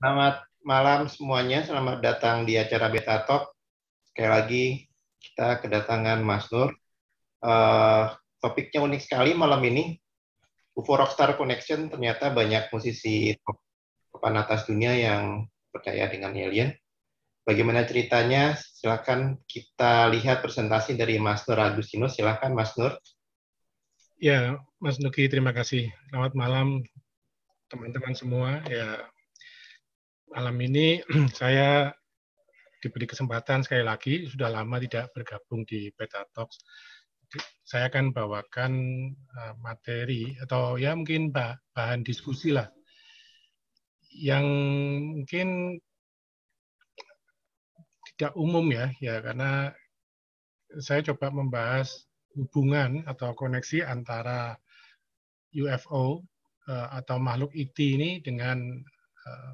Selamat malam semuanya, selamat datang di acara Beta Talk. Sekali lagi kita kedatangan Mas Nur. Uh, topiknya unik sekali malam ini. UFO Rockstar Connection ternyata banyak musisi papan atas dunia yang percaya dengan alien. Bagaimana ceritanya? Silakan kita lihat presentasi dari Mas Nur Agustinus. Silakan Mas Nur. Ya, Mas Nuki, terima kasih. Selamat malam teman-teman semua. Ya, malam ini saya diberi kesempatan sekali lagi, sudah lama tidak bergabung di Beta Talks. Saya akan bawakan eh, materi atau ya mungkin bahan diskusi lah yang mungkin tidak umum ya, ya karena saya coba membahas hubungan atau koneksi antara UFO eh, atau makhluk IT ini dengan eh,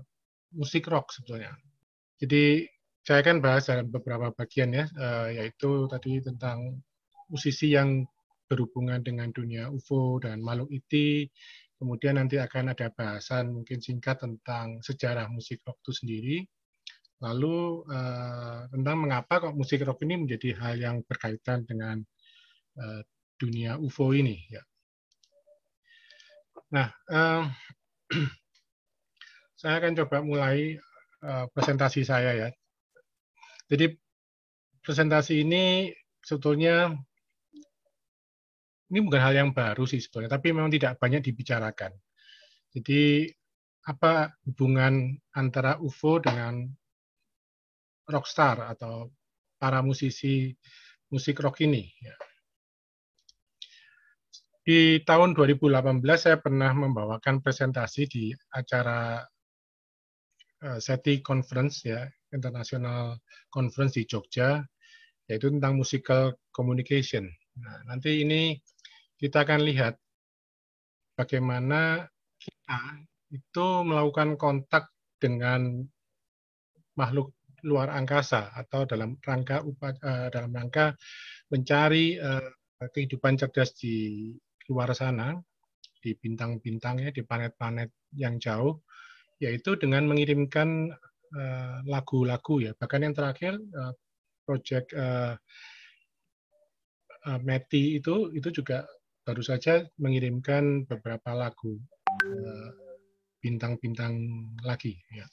musik rock sebetulnya. Jadi saya akan bahas dalam beberapa bagian ya, eh, yaitu tadi tentang musisi yang berhubungan dengan dunia UFO dan makhluk IT. E Kemudian nanti akan ada bahasan mungkin singkat tentang sejarah musik rock itu sendiri. Lalu eh, tentang mengapa kok musik rock ini menjadi hal yang berkaitan dengan eh, dunia UFO ini. Ya. Nah, saya akan coba mulai uh, presentasi saya ya. Jadi presentasi ini sebetulnya ini bukan hal yang baru sih sebetulnya, tapi memang tidak banyak dibicarakan. Jadi apa hubungan antara UFO dengan rockstar atau para musisi musik rock ini? Ya. Di tahun 2018 saya pernah membawakan presentasi di acara Eh, SETI Conference ya, International Conference di Jogja, yaitu tentang musical communication. Nah, nanti ini kita akan lihat bagaimana kita itu melakukan kontak dengan makhluk luar angkasa atau dalam rangka eh, dalam rangka mencari eh, kehidupan cerdas di luar sana di bintang-bintangnya di planet-planet yang jauh yaitu dengan mengirimkan eh, lagu-lagu ya. Bahkan yang terakhir eh, project eh, Meti itu itu juga baru saja mengirimkan beberapa lagu bintang-bintang lagi ya.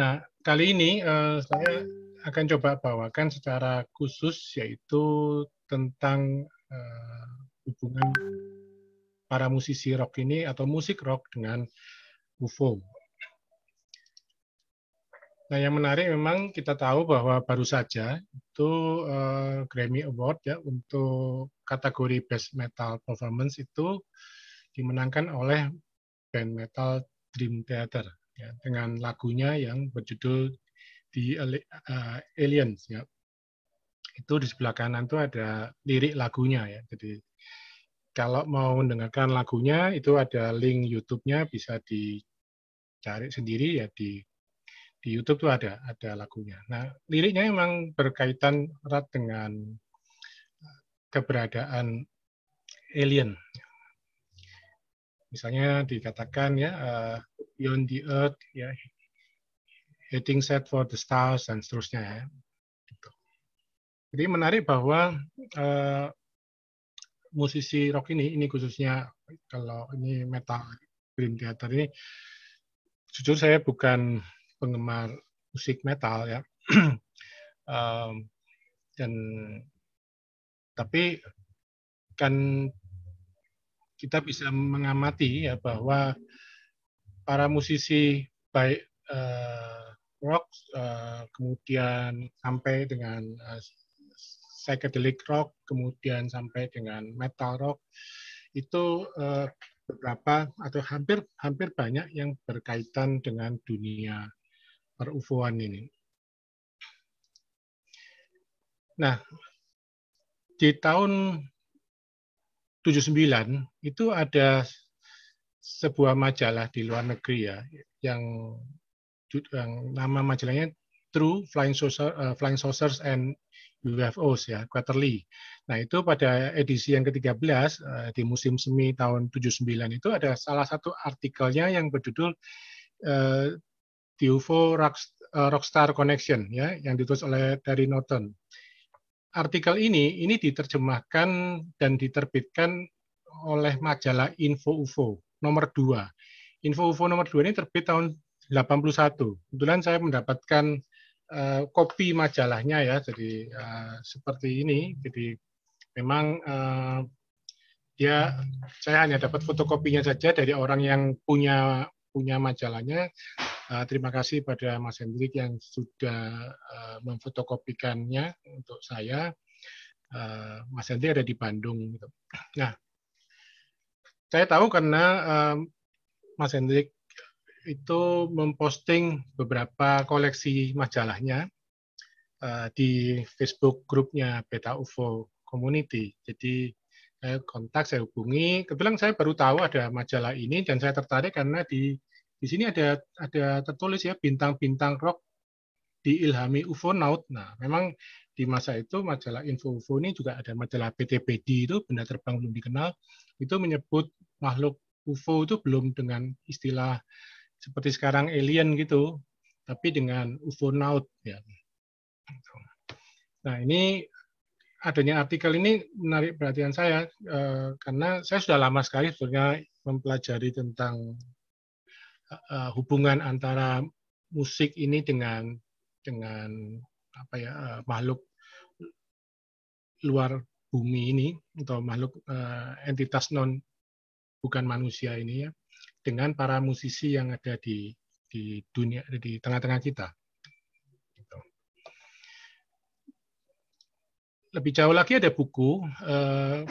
Nah, kali ini uh, saya akan coba bawakan secara khusus yaitu tentang uh, hubungan para musisi rock ini atau musik rock dengan UFO. Nah, yang menarik memang kita tahu bahwa baru saja itu uh, Grammy Award ya untuk kategori Best Metal Performance itu dimenangkan oleh band metal Dream Theater ya, dengan lagunya yang berjudul The eh, Aliens ya. Itu di sebelah kanan itu ada lirik lagunya ya. Jadi kalau mau mendengarkan lagunya itu ada link YouTube-nya bisa dicari sendiri ya di di YouTube tuh ada ada lagunya. Nah liriknya memang berkaitan erat dengan eh, keberadaan alien. Misalnya dikatakan ya uh, eh, beyond the earth ya heading set for the stars dan seterusnya ya. Gitu. Jadi menarik bahwa uh, musisi rock ini, ini khususnya kalau ini metal Dream Theater ini, jujur saya bukan penggemar musik metal ya, um, dan tapi kan kita bisa mengamati ya bahwa para musisi baik uh, rock uh, kemudian sampai dengan uh, psychedelic rock, kemudian sampai dengan metal rock, itu eh, beberapa atau hampir hampir banyak yang berkaitan dengan dunia perufuan ini. Nah, di tahun 79 itu ada sebuah majalah di luar negeri ya yang, yang nama majalahnya True Flying, Saucer, eh, Flying Saucers and WFOs ya, quarterly. Nah itu pada edisi yang ke-13 eh, di musim semi tahun 79 itu ada salah satu artikelnya yang berjudul eh, The UFO eh, Rockstar Connection ya, yang ditulis oleh Terry Norton. Artikel ini ini diterjemahkan dan diterbitkan oleh majalah Info UFO nomor 2. Info UFO nomor 2 ini terbit tahun 81. Kebetulan saya mendapatkan Eh, kopi majalahnya ya, jadi uh, seperti ini. Jadi memang uh, dia saya hanya dapat fotokopinya saja dari orang yang punya punya majalahnya. Uh, terima kasih pada Mas Hendrik yang sudah uh, memfotokopikannya untuk saya. Uh, Mas Hendrik ada di Bandung. Gitu. Nah, saya tahu karena uh, Mas Hendrik itu memposting beberapa koleksi majalahnya uh, di Facebook grupnya Beta UFO Community. Jadi saya eh, kontak, saya hubungi. Kebetulan saya baru tahu ada majalah ini dan saya tertarik karena di di sini ada ada tertulis ya bintang-bintang rock diilhami UFO Naut. Nah, memang di masa itu majalah Info UFO ini juga ada majalah PTPD itu benda terbang belum dikenal itu menyebut makhluk UFO itu belum dengan istilah seperti sekarang alien gitu, tapi dengan UFO naut. ya. Nah ini adanya artikel ini menarik perhatian saya eh, karena saya sudah lama sekali sebenarnya mempelajari tentang eh, hubungan antara musik ini dengan dengan apa ya eh, makhluk luar bumi ini atau makhluk entitas non bukan manusia ini ya dengan para musisi yang ada di di dunia di tengah-tengah kita. Gitu. Lebih jauh lagi ada buku. Eh,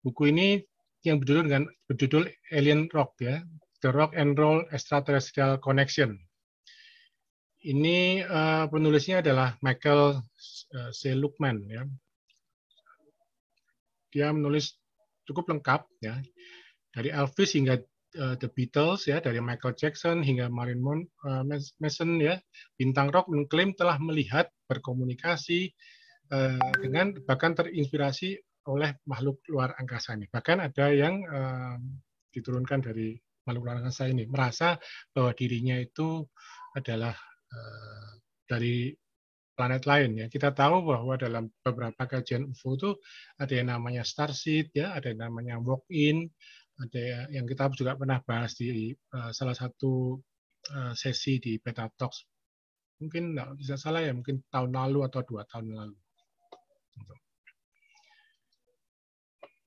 buku ini yang berjudul dengan berjudul Alien Rock ya, The Rock and Roll Extraterrestrial Connection. Ini eh, penulisnya adalah Michael eh, C. Lukman ya. Dia menulis cukup lengkap ya. Dari Elvis hingga uh, The Beatles ya dari Michael Jackson hingga Marilyn uh, eh, Manson ya bintang rock mengklaim telah melihat berkomunikasi uh, dengan bahkan terinspirasi oleh makhluk luar angkasa ini bahkan ada yang uh, diturunkan dari makhluk luar angkasa ini merasa bahwa dirinya itu adalah uh, dari planet lain ya. Kita tahu bahwa dalam beberapa kajian UFO itu ada yang namanya starseed ya, ada yang namanya walk in, ada yang kita juga pernah bahas di eh, salah satu eh, sesi di Beta Talks. Mungkin tidak bisa salah ya, mungkin tahun lalu atau dua tahun lalu.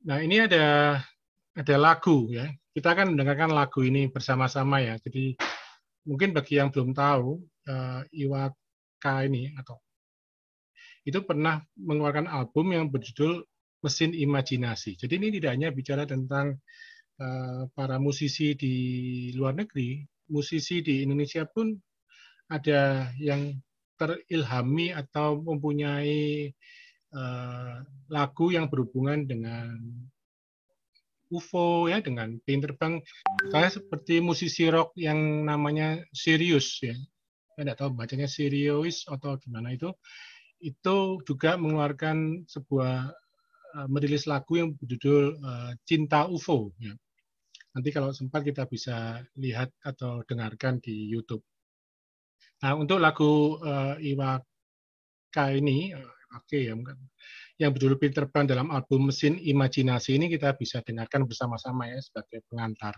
Nah ini ada ada lagu ya. Kita akan mendengarkan lagu ini bersama-sama ya. Jadi mungkin bagi yang belum tahu uh, Iwaka ini atau itu pernah mengeluarkan album yang berjudul Mesin Imajinasi. Jadi ini tidak hanya bicara tentang Eh, para musisi di luar negeri, musisi di Indonesia pun ada yang terilhami atau mempunyai eh, lagu yang berhubungan dengan UFO ya dengan pin terbang. Saya seperti musisi rock yang namanya Sirius ya. Saya tidak tahu bacanya Sirius atau gimana itu. Itu juga mengeluarkan sebuah eh, merilis lagu yang berjudul Cinta UFO ya. Nanti kalau sempat kita bisa lihat atau dengarkan di YouTube. Nah, untuk lagu uh, Iwaka ini, oke eh, okay, ya, yang berjudul Peter Pan dalam album Mesin Imajinasi ini kita bisa dengarkan bersama-sama ya sebagai pengantar.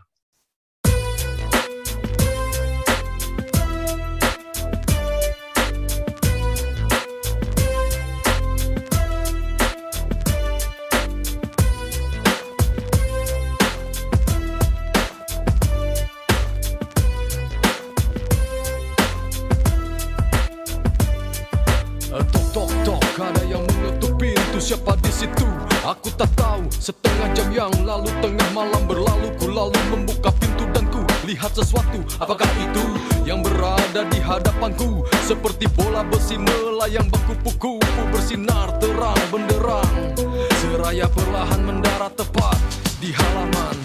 situ Aku tak tahu setengah jam yang lalu Tengah malam berlalu ku lalu membuka pintu dan ku Lihat sesuatu apakah itu yang berada di hadapanku Seperti bola besi melayang berkupu-kupu Bersinar terang benderang Seraya perlahan mendarat tepat di halaman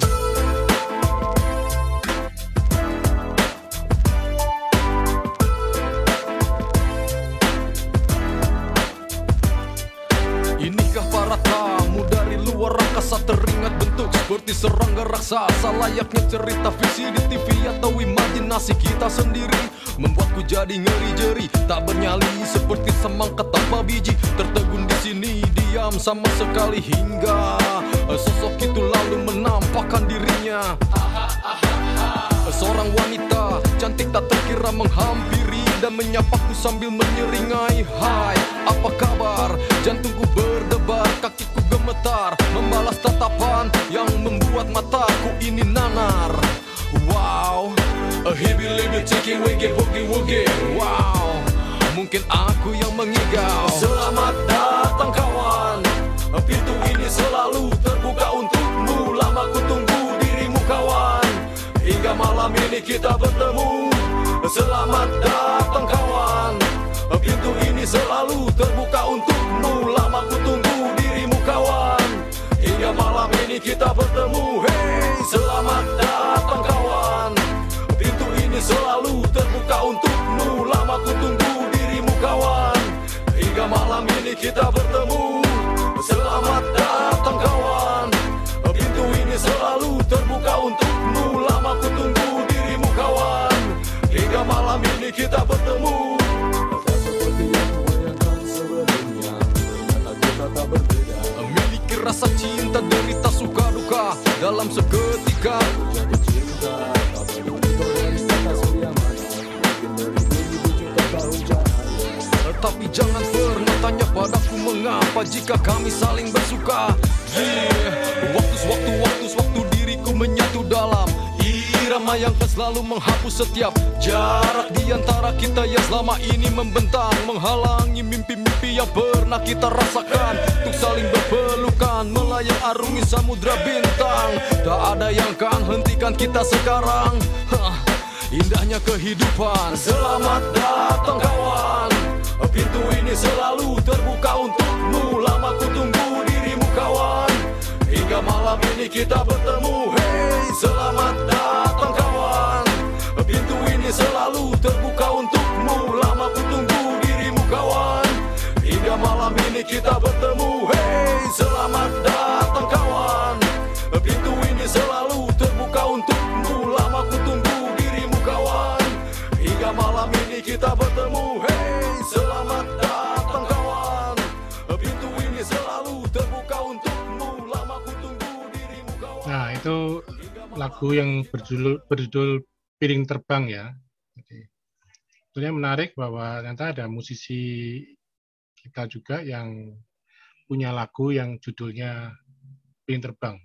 Kasat teringat bentuk seperti serangga raksasa Layaknya cerita fiksi di TV atau imajinasi kita sendiri Membuatku jadi ngeri jeri Tak bernyali seperti semangka tanpa biji Tertegun di sini diam sama sekali hingga eh, Sosok itu lalu menampakkan dirinya Seorang wanita cantik tak terkira menghampiri Dan menyapaku sambil menyeringai Hai apa kabar jantungku berdebar gemetar Membalas tatapan yang membuat mataku ini nanar Wow A hibi libi tiki wiggy boogie woogie Wow Mungkin aku yang mengigau Selamat datang kawan Pintu ini selalu terbuka untukmu Lama ku tunggu dirimu kawan Hingga malam ini kita bertemu Selamat datang kawan Pintu ini selalu terbuka untukmu Lama ku tunggu Hingga malam ini kita bertemu Hei selamat datang kawan Pintu ini selalu terbuka untukmu Lama ku tunggu dirimu kawan Hingga malam ini kita bertemu dalam seketika Tapi jangan pernah tanya padaku mengapa jika kami saling bersuka Waktu, waktu, waktu, waktu diriku menyatu dalam Irama yang kan selalu menghapus setiap jarak Di antara kita yang selama ini membentang Menghalangi mimpi mimpi yang pernah kita rasakan Untuk saling berpelukan Melayang arungi samudra bintang Tak ada yang kan hentikan kita sekarang Hah, Indahnya kehidupan Selamat datang kawan Pintu ini selalu terbuka untukmu Lama ku tunggu dirimu kawan Hingga malam ini kita bertemu Hei selamat datang kita bertemu Hey selamat datang kawan Pintu ini selalu terbuka untukmu Lama ku tunggu dirimu kawan Hingga malam ini kita bertemu Hey selamat datang kawan Pintu ini selalu terbuka untukmu Lama ku tunggu dirimu kawan Nah itu lagu yang berjudul, berjudul Piring Terbang ya. Jadi, sebenarnya menarik bahwa ternyata ada musisi kita juga yang punya lagu yang judulnya Pin Terbang.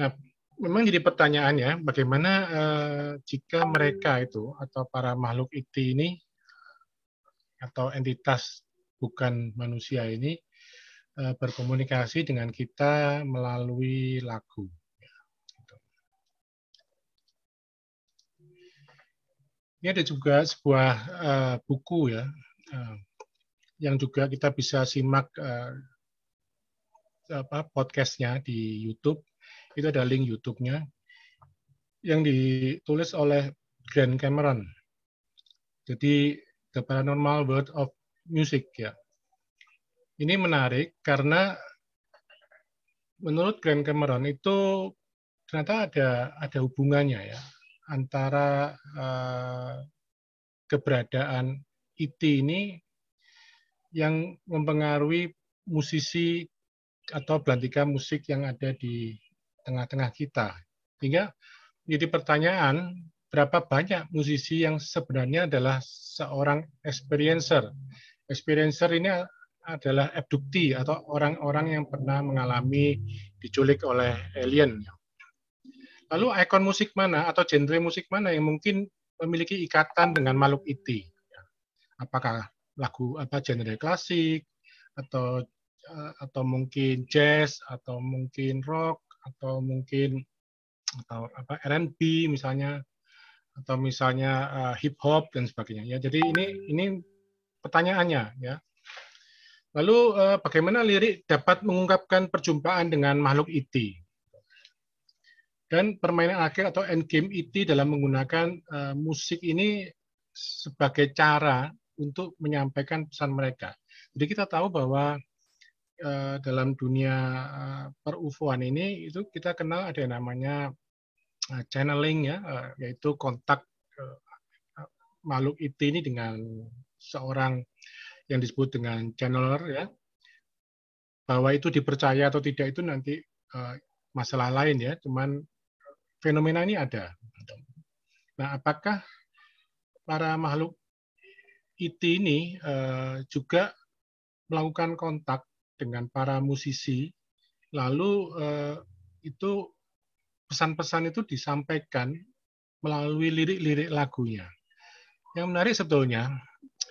Nah, memang jadi pertanyaannya bagaimana eh, jika mereka itu atau para makhluk itu ini atau entitas bukan manusia ini eh, berkomunikasi dengan kita melalui lagu. Ini ada juga sebuah uh, buku ya uh, yang juga kita bisa simak uh, apa podcastnya di YouTube. Itu ada link YouTube-nya yang ditulis oleh Grant Cameron. Jadi The Paranormal World of Music ya. Ini menarik karena menurut Grant Cameron itu ternyata ada ada hubungannya ya antara uh, keberadaan IT e ini yang mempengaruhi musisi atau belantika musik yang ada di tengah-tengah kita. Sehingga jadi pertanyaan, berapa banyak musisi yang sebenarnya adalah seorang experiencer? Experiencer ini adalah abdukti atau orang-orang yang pernah mengalami diculik oleh alien, Lalu ikon musik mana atau genre musik mana yang mungkin memiliki ikatan dengan makhluk itu? E Apakah lagu apa genre klasik atau eh, atau mungkin jazz atau mungkin rock atau mungkin atau apa R&B misalnya atau misalnya uh, hip hop dan sebagainya ya jadi ini ini pertanyaannya ya lalu uh, bagaimana lirik dapat mengungkapkan perjumpaan dengan makhluk itu? E dan permainan akhir atau end game itu e dalam menggunakan uh, musik ini sebagai cara untuk menyampaikan pesan mereka. Jadi kita tahu bahwa uh, dalam dunia uh, eh, perufuan ini itu kita kenal ada yang namanya uh, channeling ya, uh, yaitu kontak uh, makhluk IT e ini dengan seorang yang disebut dengan channeler ya bahwa itu dipercaya atau tidak itu nanti uh, masalah lain ya cuman fenomena ini ada. Nah, apakah para makhluk IT e ini uh, juga melakukan kontak dengan para musisi, lalu uh, itu pesan-pesan itu disampaikan melalui lirik-lirik lagunya. Yang menarik sebetulnya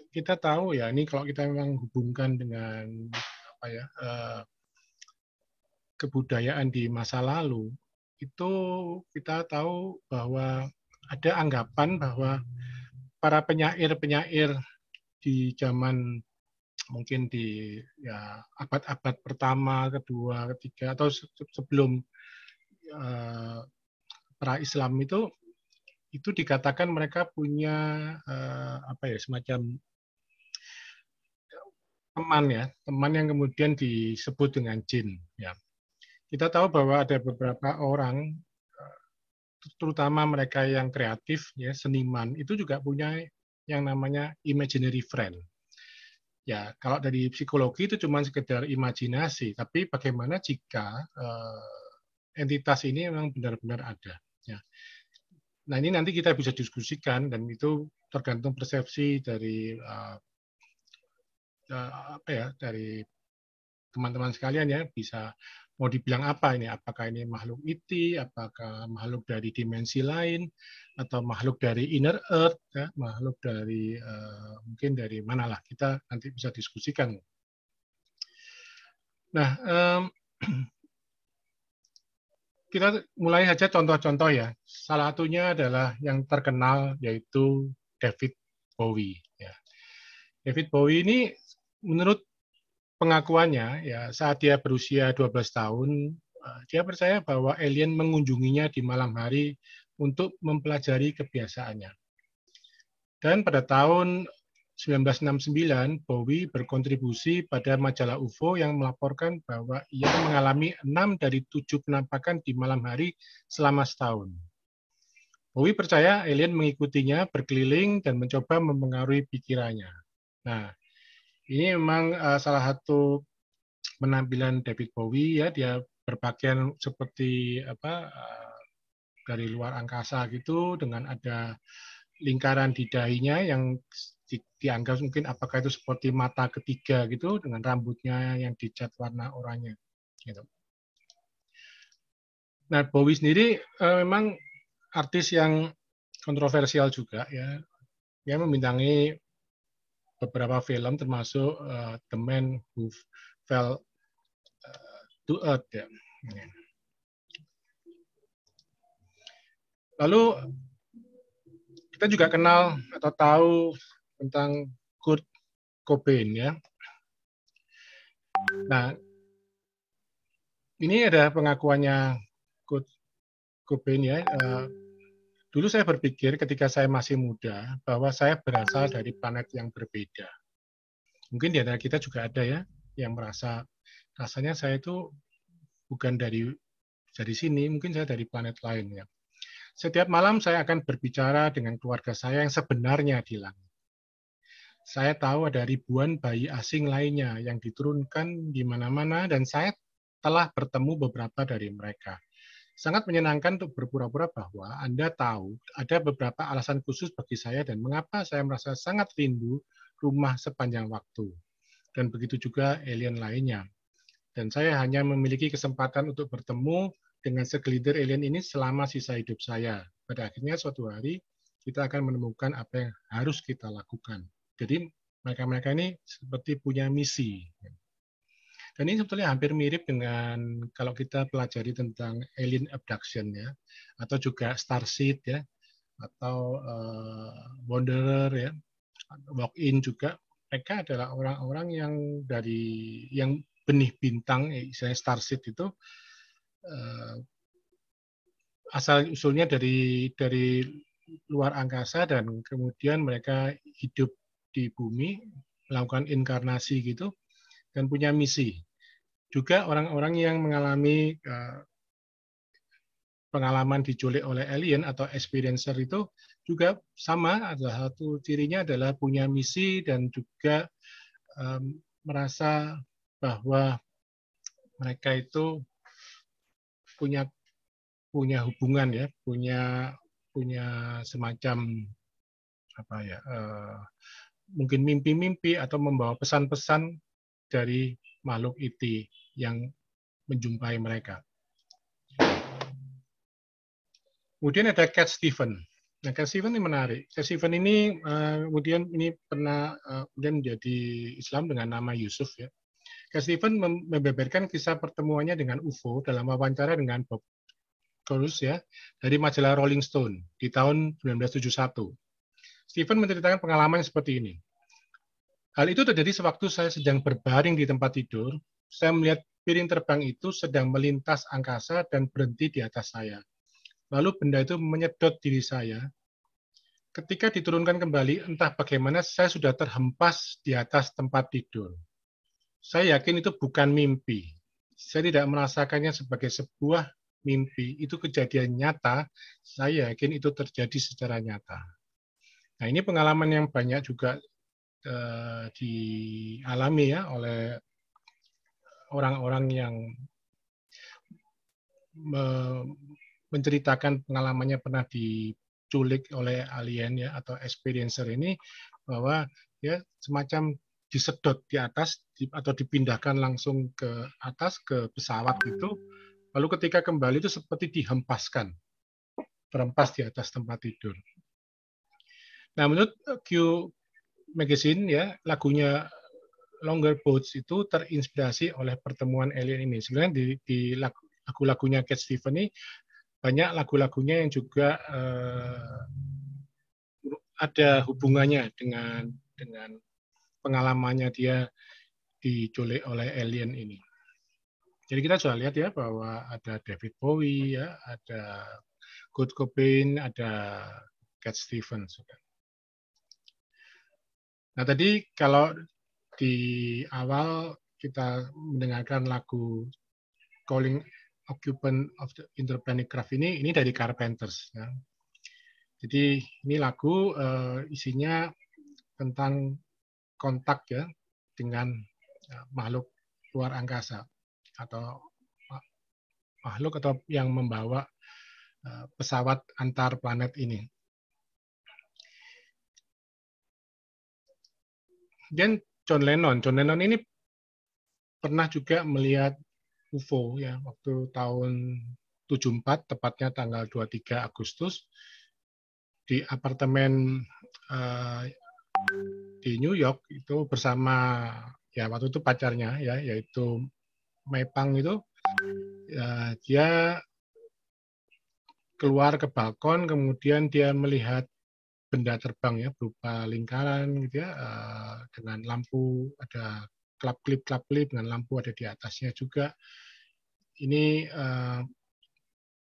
kita tahu ya ini kalau kita memang hubungkan dengan apa ya uh, kebudayaan di masa lalu itu kita tahu bahwa ada anggapan bahwa para penyair-penyair di zaman mungkin di ya, abad-abad pertama, kedua, ketiga atau sebelum uh, pra Islam itu itu dikatakan mereka punya uh, apa ya semacam teman ya teman yang kemudian disebut dengan jin ya kita tahu bahwa ada beberapa orang eh, terutama mereka yang kreatif ya seniman itu juga punya yang namanya imaginary friend. Ya, kalau dari psikologi itu cuma sekedar imajinasi, tapi bagaimana jika uh, entitas ini memang benar-benar ada ya. Nah, ini nanti kita bisa diskusikan dan itu tergantung persepsi dari uh, apa ya dari teman-teman sekalian ya bisa mau dibilang apa ini? Apakah ini makhluk iti, e apakah makhluk dari dimensi lain, atau makhluk dari inner earth, ya, makhluk dari uh, mungkin dari manalah kita nanti bisa diskusikan. Nah, um, kita mulai saja contoh-contoh ya. Salah satunya adalah yang terkenal yaitu David Bowie. Ya. David Bowie ini menurut pengakuannya ya saat dia berusia 12 tahun eh, dia percaya bahwa alien mengunjunginya di malam hari untuk mempelajari kebiasaannya. Dan pada tahun 1969, Bowie berkontribusi pada majalah UFO yang melaporkan bahwa ia mengalami enam dari tujuh penampakan di malam hari selama setahun. Bowie percaya alien mengikutinya berkeliling dan mencoba mempengaruhi pikirannya. Nah, ini memang uh, salah satu penampilan David Bowie ya dia berpakaian seperti apa uh, dari luar angkasa gitu dengan ada lingkaran di dahinya yang di, dianggap mungkin apakah itu seperti mata ketiga gitu dengan rambutnya yang dicat warna oranye gitu. Nah Bowie sendiri uh, memang artis yang kontroversial juga ya. Dia membintangi beberapa film termasuk uh, The Man Who Fell eh, to Earth ya. Lalu kita juga kenal atau tahu tentang Kurt Cobain ya. Nah, ini ada pengakuannya Kurt Cobain ya. Uh, Dulu saya berpikir ketika saya masih muda bahwa saya berasal dari planet yang berbeda. Mungkin di antara kita juga ada ya yang merasa rasanya saya itu bukan dari dari sini, mungkin saya dari planet lain ya. Setiap malam saya akan berbicara dengan keluarga saya yang sebenarnya di langit. Saya tahu ada ribuan bayi asing lainnya yang diturunkan di mana-mana dan saya telah bertemu beberapa dari mereka sangat menyenangkan untuk berpura-pura bahwa Anda tahu ada beberapa alasan khusus bagi saya dan mengapa saya merasa sangat rindu rumah sepanjang waktu. Dan begitu juga alien lainnya. Dan saya hanya memiliki kesempatan untuk bertemu dengan segelintir alien ini selama sisa hidup saya. Pada akhirnya suatu hari kita akan menemukan apa yang harus kita lakukan. Jadi mereka-mereka ini seperti punya misi. Dan ini sebetulnya hampir mirip dengan kalau kita pelajari tentang alien abduction ya, atau juga starseed ya, atau uh, wanderer ya, walk in juga. Mereka adalah orang-orang yang dari yang benih bintang, misalnya ya, starseed itu uh, asal usulnya dari dari luar angkasa dan kemudian mereka hidup di bumi melakukan inkarnasi gitu dan punya misi juga orang-orang yang mengalami eh, pengalaman diculik oleh alien atau experiencer itu juga sama adalah satu cirinya adalah punya misi dan juga merasa bahwa mereka itu punya punya hubungan ya punya punya semacam apa ya eh, mungkin mimpi-mimpi atau membawa pesan-pesan dari makhluk iti yang menjumpai mereka. Kemudian ada Cat Steven. Nah, Cat Steven ini menarik. Cat Steven ini eh, kemudian ini pernah eh, kemudian menjadi Islam dengan nama Yusuf ya. Cat Steven membeberkan kisah pertemuannya dengan UFO dalam wawancara dengan Bob Corus ya dari majalah Rolling Stone di tahun 1971. Stephen menceritakan pengalaman seperti ini. Hal itu terjadi sewaktu saya sedang berbaring di tempat tidur. Saya melihat piring terbang itu sedang melintas angkasa dan berhenti di atas saya. Lalu benda itu menyedot diri saya. Ketika diturunkan kembali, entah bagaimana saya sudah terhempas di atas tempat tidur. Saya yakin itu bukan mimpi. Saya tidak merasakannya sebagai sebuah mimpi. Itu kejadian nyata. Saya yakin itu terjadi secara nyata. Nah, ini pengalaman yang banyak juga Eh, dialami ya oleh orang-orang yang me menceritakan pengalamannya pernah diculik oleh alien ya atau experiencer ini bahwa ya semacam disedot di atas di, atau dipindahkan langsung ke atas ke pesawat gitu lalu ketika kembali itu seperti dihempaskan terhempas di atas tempat tidur. Nah menurut Q Magazine ya lagunya Longer Boats itu terinspirasi oleh pertemuan alien ini. Sebenarnya di, di lagu-lagunya Cat Stevens ini banyak lagu-lagunya yang juga uh, ada hubungannya dengan dengan pengalamannya dia diculik oleh alien ini. Jadi kita sudah lihat ya bahwa ada David Bowie ya, ada Kurt Cobain, ada Cat Stevens. Sudah. Nah tadi kalau di awal kita mendengarkan lagu Calling Occupant of the Interplanetary Craft ini, ini dari Carpenters. Ya. Jadi ini lagu uh, isinya tentang kontak ya dengan uh, makhluk luar angkasa atau makhluk atau yang membawa eh, pesawat antar planet ini. Kemudian John Lennon. John Lennon ini pernah juga melihat UFO ya waktu tahun 74 tepatnya tanggal 23 Agustus di apartemen uh, di New York itu bersama ya waktu itu pacarnya ya yaitu Maypang itu ya, dia keluar ke balkon kemudian dia melihat benda terbang ya berupa lingkaran gitu ya eh, dengan lampu ada klap klip klap klip dengan lampu ada di atasnya juga ini eh,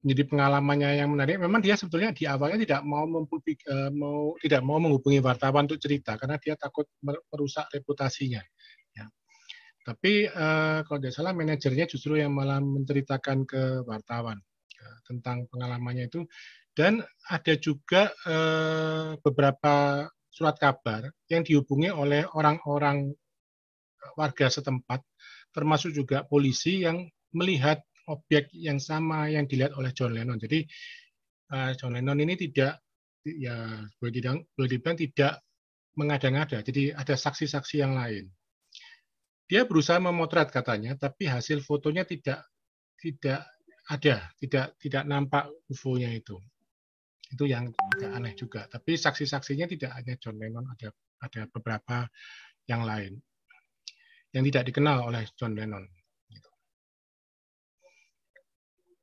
menjadi pengalamannya yang menarik memang dia sebetulnya di awalnya tidak mau mempublik, eh, mau tidak mau menghubungi wartawan untuk cerita karena dia takut merusak reputasinya ya. tapi kalau tidak salah manajernya justru yang malah menceritakan ke wartawan ya, tentang pengalamannya itu dan ada juga eh, beberapa surat kabar yang dihubungi oleh orang-orang eh, warga setempat, termasuk juga polisi yang melihat objek yang sama yang dilihat oleh John Lennon. Jadi eh, John Lennon ini tidak ya boleh dibilang, boleh dibilang tidak mengada-ngada. Jadi ada saksi-saksi yang lain. Dia berusaha memotret katanya, tapi hasil fotonya tidak tidak ada, tidak tidak nampak UFO-nya itu itu yang agak aneh juga. Tapi saksi-saksinya tidak hanya John Lennon, ada ada beberapa yang lain yang tidak dikenal oleh John Lennon.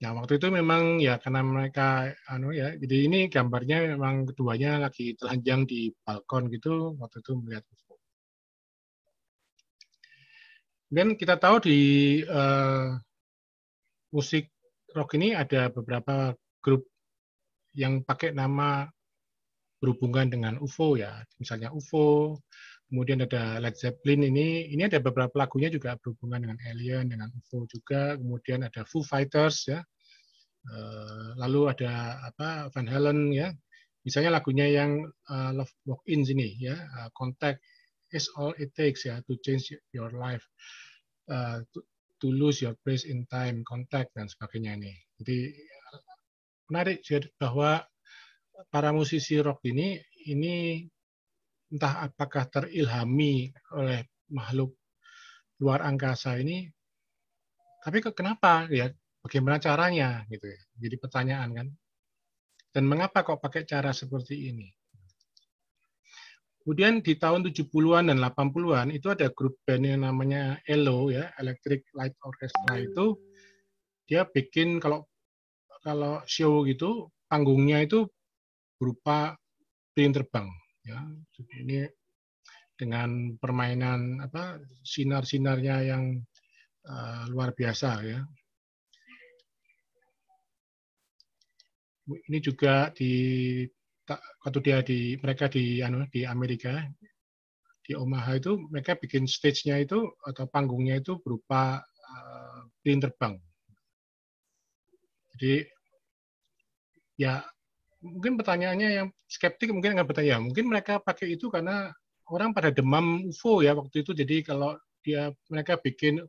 Nah waktu itu memang ya karena mereka anu ya, jadi ini gambarnya memang keduanya lagi telanjang di balkon gitu waktu itu melihat dan kita tahu di uh, musik rock ini ada beberapa grup yang pakai nama berhubungan dengan UFO ya, misalnya UFO, kemudian ada Led Zeppelin ini, ini ada beberapa lagunya juga berhubungan dengan alien, dengan UFO juga, kemudian ada Foo Fighters ya, eh, lalu ada apa Van Halen ya, misalnya lagunya yang eh, Love Walk In sini ya, eh, Contact is all it takes ya to change your life, to, lose your place in time, Contact dan sebagainya ini Jadi menarik bahwa para musisi rock ini ini entah apakah terilhami oleh makhluk luar angkasa ini tapi ke, kenapa ya bagaimana caranya gitu ya jadi pertanyaan kan dan mengapa kok pakai cara seperti ini Kemudian di tahun 70-an dan 80-an itu ada grup band yang namanya ELO ya, Electric Light Orchestra itu dia bikin kalau kalau show gitu panggungnya itu berupa piring terbang ya jadi ini dengan permainan apa sinar-sinarnya yang uh, luar biasa ya ini juga di waktu dia di mereka di anu di Amerika di Omaha itu mereka bikin stage-nya itu atau panggungnya itu berupa uh, eh, piring terbang jadi ya mungkin pertanyaannya yang skeptik mungkin akan bertanya, ya, mungkin mereka pakai itu karena orang pada demam UFO ya waktu itu. Jadi kalau dia mereka bikin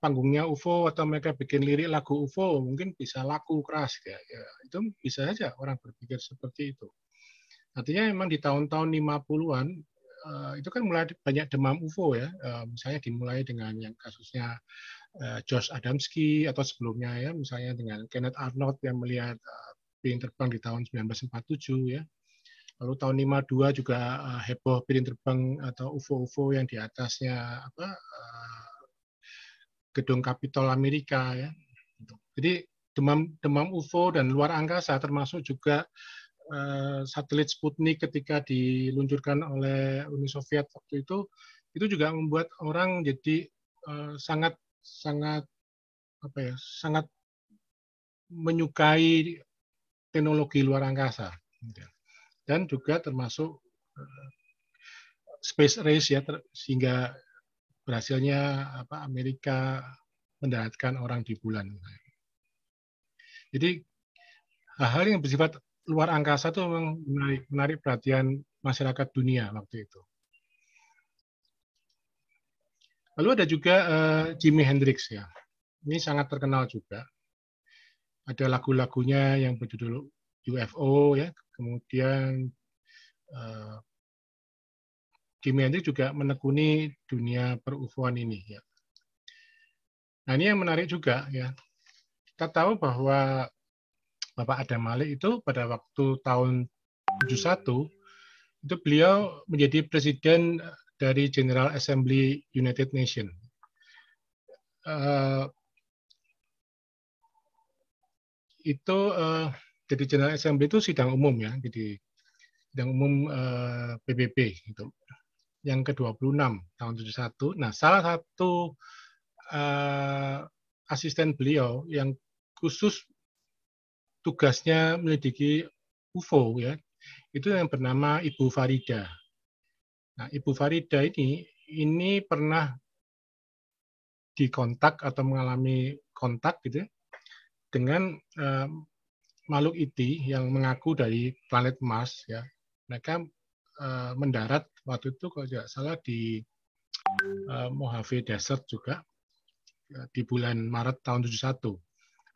panggungnya UFO atau mereka bikin lirik lagu UFO mungkin bisa laku keras ya, ya itu bisa saja orang berpikir seperti itu artinya memang di tahun-tahun 50-an eh, itu kan mulai banyak demam UFO ya eh, misalnya dimulai dengan yang kasusnya George eh, Adamski atau sebelumnya ya misalnya dengan Kenneth Arnold yang melihat eh, piring terbang di tahun 1947 ya. Lalu tahun 52 juga eh, heboh piring terbang atau UFO-UFO yang di atasnya apa gedung Kapitol Amerika ya. Jadi demam demam UFO dan luar angkasa termasuk juga satelit Sputnik ketika diluncurkan oleh Uni Soviet waktu itu itu juga membuat orang jadi sangat sangat apa ya sangat menyukai teknologi luar angkasa gitu ya. dan juga termasuk eh, space race ya sehingga berhasilnya apa Amerika mendaratkan orang di bulan. Jadi hal-hal yang bersifat luar angkasa itu memang menarik, menarik perhatian masyarakat dunia waktu itu. Lalu ada juga uh, Jimi Hendrix ya. Ini sangat terkenal juga. Ada lagu-lagunya yang berjudul UFO ya. Kemudian uh, Jimi Hendrix juga menekuni dunia perufuan ini ya. Nah, ini yang menarik juga ya. Kita tahu bahwa Bapak Adam Malik itu pada waktu tahun 71 itu beliau menjadi presiden dari General Assembly United Nations. Uh, itu uh, jadi General Assembly itu sidang umum ya, jadi sidang umum uh, eh, PBB itu Yang ke-26 tahun 71. Nah, salah satu uh, asisten beliau yang khusus tugasnya menyelidiki UFO ya, itu yang bernama Ibu Farida Nah, Ibu Farida ini ini pernah dikontak atau mengalami kontak gitu ya, dengan eh, makhluk itu e yang mengaku dari planet Mars ya. Mereka eh, mendarat waktu itu kalau tidak salah di eh, Mojave Desert juga ya, di bulan Maret tahun 71.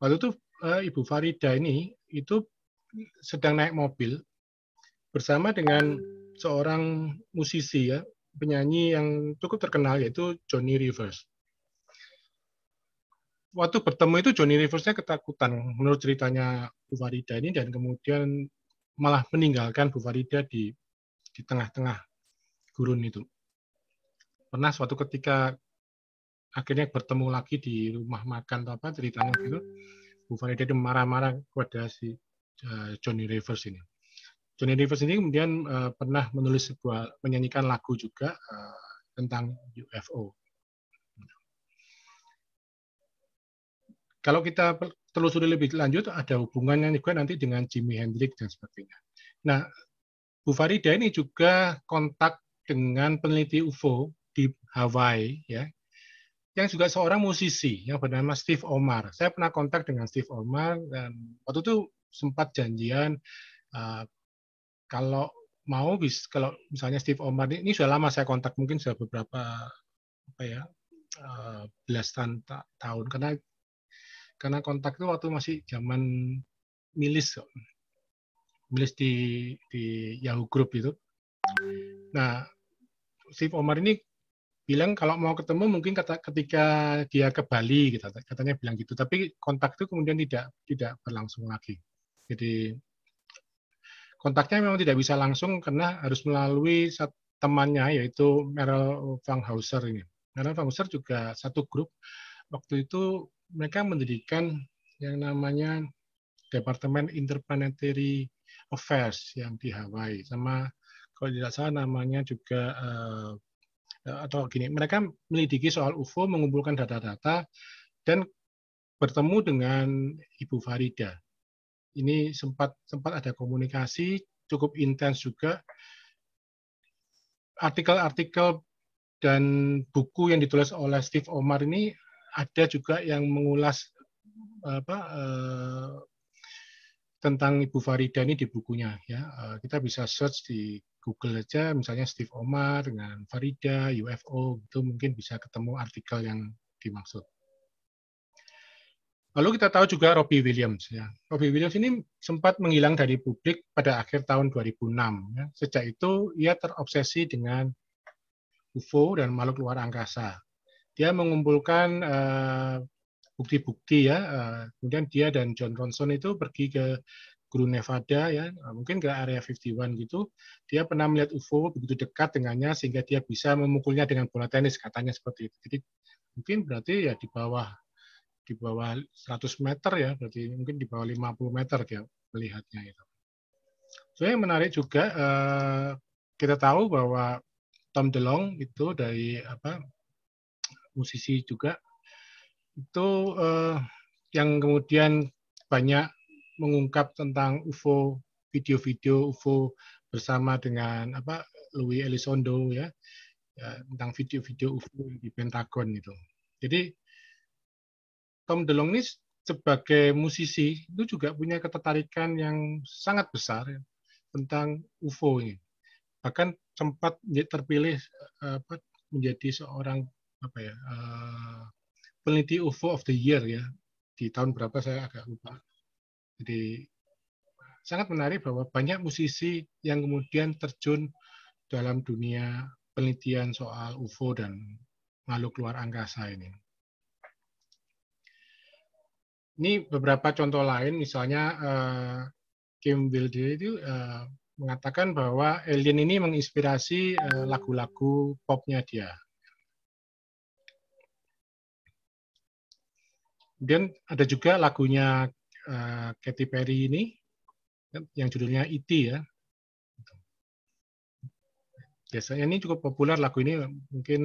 Waktu itu eh, Ibu Farida ini itu sedang naik mobil bersama dengan seorang musisi ya, penyanyi yang cukup terkenal yaitu Johnny Rivers. Waktu bertemu itu Johnny Riversnya ketakutan menurut ceritanya Bu Farida ini dan kemudian malah meninggalkan Bu Farida di di tengah-tengah gurun itu. Pernah suatu ketika akhirnya bertemu lagi di rumah makan atau apa ceritanya gitu, Bu Farida itu marah-marah kepada si eh, Johnny Rivers ini Johnny Rivers ini kemudian uh, pernah menulis sebuah menyanyikan lagu juga uh, tentang UFO. Kalau kita telusuri lebih lanjut, ada hubungannya juga nanti dengan Jimi Hendrix dan sebagainya. Nah, Bu Farida ini juga kontak dengan peneliti UFO di Hawaii, ya, yang juga seorang musisi yang bernama Steve Omar. Saya pernah kontak dengan Steve Omar dan waktu itu sempat janjian uh, kalau mau bis kalau misalnya Steve Omar ini sudah lama saya kontak mungkin sudah beberapa apa ya uh, belasan ta tahun karena karena kontak itu waktu masih zaman milis milis di di Yahoo Group itu. Nah, Steve Omar ini bilang kalau mau ketemu mungkin kata ketika dia ke Bali gitu katanya bilang gitu tapi kontak itu kemudian tidak tidak berlangsung lagi jadi kontaknya memang tidak bisa langsung karena harus melalui temannya yaitu Van Hauser ini. Van Hauser juga satu grup waktu itu mereka mendirikan yang namanya Departemen Interplanetary Affairs yang di Hawaii sama kalau tidak salah namanya juga eh, eh, atau gini mereka menyelidiki soal UFO mengumpulkan data-data dan bertemu dengan Ibu Farida ini sempat sempat ada komunikasi cukup intens juga. Artikel-artikel dan buku yang ditulis oleh Steve Omar ini ada juga yang mengulas apa eh, tentang Ibu Farida ini di bukunya ya. Eh, kita bisa search di Google aja misalnya Steve Omar dengan Farida UFO itu mungkin bisa ketemu artikel yang dimaksud. Lalu kita tahu juga Robbie Williams. Ya. Robbie Williams ini sempat menghilang dari publik pada akhir tahun 2006. Ya. Sejak itu ia terobsesi dengan UFO dan makhluk luar angkasa. Dia mengumpulkan eh, bukti-bukti uh, ya. Uh, kemudian dia dan John Ronson itu pergi ke Guru Nevada ya, eh, mungkin ke area 51 gitu. Dia pernah melihat UFO begitu dekat dengannya sehingga dia bisa memukulnya dengan bola tenis katanya seperti itu. Jadi mungkin berarti ya di bawah di bawah 100 meter ya, berarti mungkin di bawah 50 meter dia melihatnya itu. So yang menarik juga eh, kita tahu bahwa Tom DeLong itu dari apa musisi juga itu eh, yang kemudian banyak mengungkap tentang UFO video-video UFO bersama dengan apa Louis Elizondo ya, ya tentang video-video UFO di Pentagon itu. Jadi Tom DeLonge ini sebagai musisi itu juga punya ketertarikan yang sangat besar ya, tentang UFO ini. Bahkan sempat terpilih eh, apa, menjadi seorang apa ya uh, peneliti UFO of the Year ya di tahun berapa saya agak lupa. Jadi sangat menarik bahwa banyak musisi yang kemudian terjun dalam dunia penelitian soal UFO dan makhluk luar angkasa ini ini beberapa contoh lain, misalnya uh, Kim Wilde itu uh, mengatakan bahwa Alien ini menginspirasi lagu eh, lagu-lagu popnya dia. Kemudian ada juga lagunya uh, Katy Perry ini yang judulnya E.T. ya. Biasanya ini cukup populer lagu ini, mungkin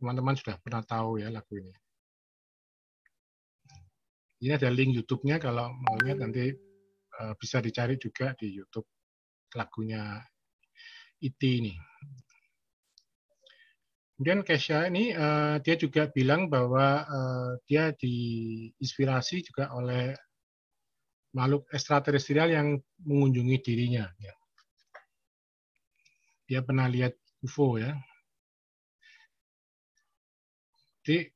teman-teman sudah pernah tahu ya lagu ini. Ini ada link YouTube-nya kalau mau lihat hmm. nanti eh, bisa dicari juga di YouTube lagunya IT e ini. Kemudian Kesha ini eh, dia juga bilang bahwa eh, dia diinspirasi juga oleh makhluk ekstraterestrial yang mengunjungi dirinya. Ya. Dia pernah lihat UFO ya. Jadi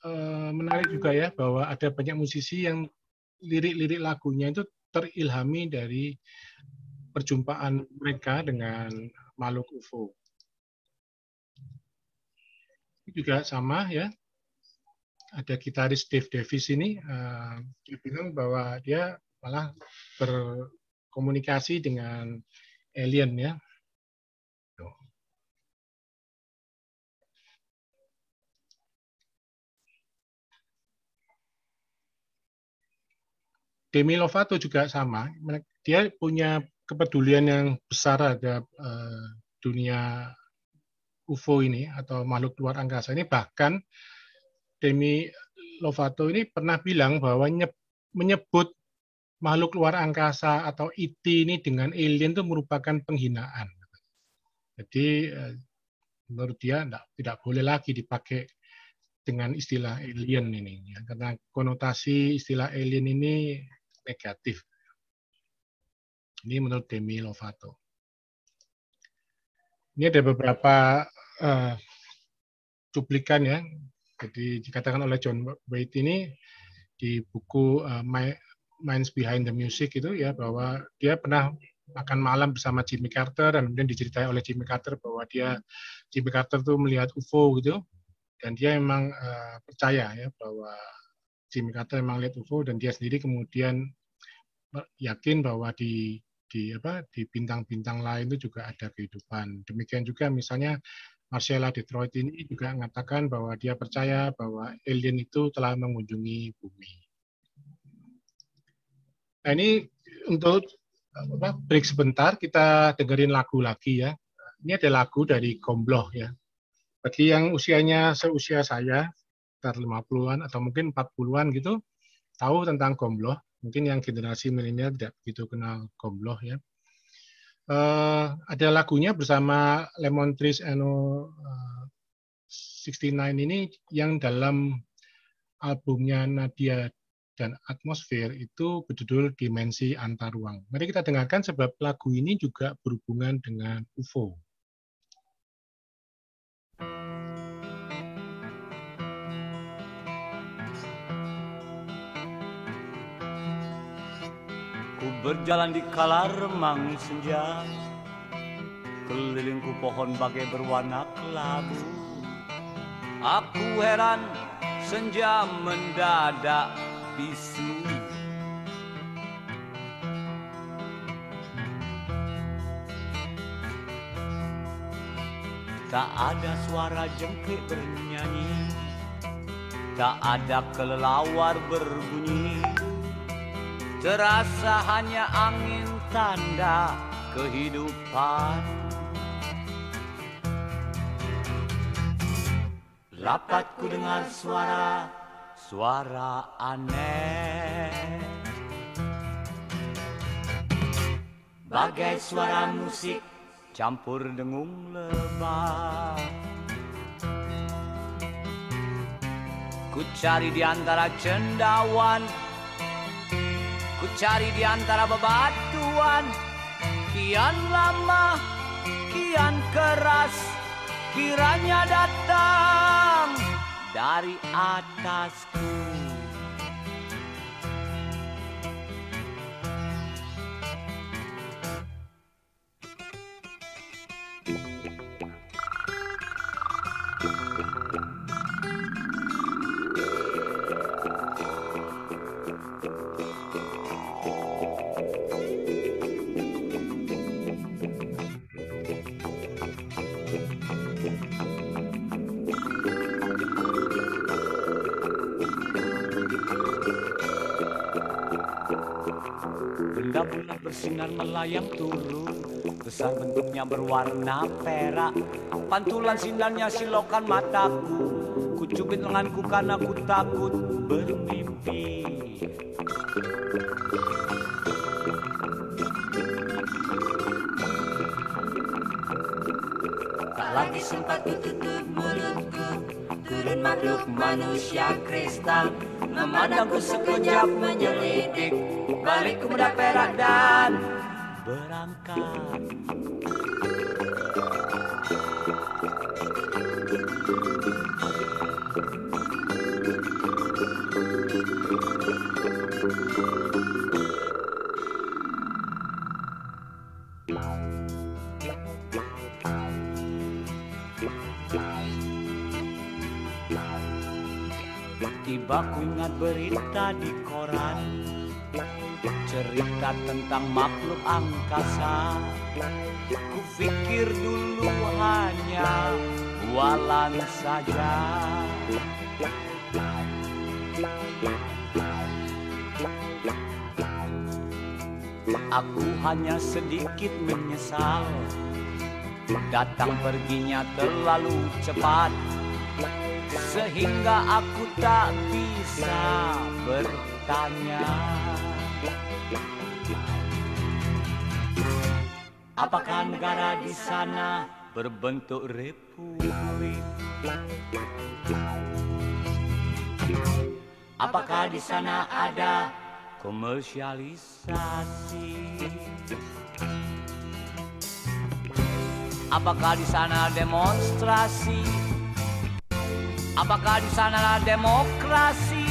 Eh, menarik juga ya bahwa ada banyak musisi yang lirik-lirik lagunya itu terilhami dari perjumpaan mereka dengan makhluk UFO. Ini juga sama ya. Ada gitaris Dave Davis ini, uh, dia bilang bahwa dia malah berkomunikasi dengan alien ya, Demi Lovato juga sama. Dia punya kepedulian yang besar ada uh, eh, dunia UFO ini atau makhluk luar angkasa ini. Bahkan Demi Lovato ini pernah bilang bahwa menyebut makhluk luar angkasa atau IT e ini dengan alien itu merupakan penghinaan. Jadi eh, menurut dia tidak, tidak boleh lagi dipakai dengan istilah alien ini ya. karena konotasi istilah alien ini negatif. Ini menurut Demi Lovato. Ini ada beberapa uh, cuplikan ya. Jadi dikatakan oleh John Waite ini di buku uh, My Minds Behind the Music itu ya bahwa dia pernah makan malam bersama Jimmy Carter dan kemudian diceritai oleh Jimmy Carter bahwa dia Jimmy Carter tuh melihat UFO gitu dan dia memang uh, percaya ya bahwa Jimmy Carter memang lihat UFO dan dia sendiri kemudian yakin bahwa di di apa di bintang-bintang lain itu juga ada kehidupan. Demikian juga misalnya Marcella Detroit ini juga mengatakan bahwa dia percaya bahwa alien itu telah mengunjungi bumi. Nah ini untuk apa, break sebentar kita dengerin lagu lagi ya. Ini ada lagu dari Gombloh ya. Bagi yang usianya seusia saya, sekitar 50-an atau mungkin 40-an gitu, tahu tentang Gombloh. Mungkin yang generasi milenial tidak begitu kenal Gombloh ya. Uh, ada lagunya bersama Lemon Trees and uh, 69 ini yang dalam albumnya Nadia dan Atmosfer itu berjudul Dimensi Antaruang. Mari kita dengarkan sebab lagu ini juga berhubungan dengan UFO. Berjalan di kalar remang senja Kelilingku pohon bagai berwarna kelabu Aku heran senja mendadak bisu Tak ada suara jengkrik bernyanyi Tak ada kelelawar berbunyi Terasa hanya angin tanda kehidupan Rapat ku dengar suara, suara aneh Bagai suara musik campur dengung lebah Ku cari di antara cendawan Ku cari di antara bebatuan Kian lama, kian keras Kiranya datang dari atasku melayang turun Besar bentuknya berwarna perak Pantulan sinarnya silokan mataku Kucubit lenganku karena ku takut bermimpi Tak lagi sempat ku tutup mulutku Turun makhluk manusia kristal Memandangku sekejap menyelidik Balikku muda perak dan berangkat Tiba ku ingat berita di koran cerita tentang makhluk angkasa ku pikir dulu hanya bualan saja Aku hanya sedikit menyesal Datang perginya terlalu cepat Sehingga aku tak bisa bertanya Apakah negara di sana berbentuk republik? Apakah di sana ada komersialisasi? Apakah di sana demonstrasi? Apakah di sana demokrasi?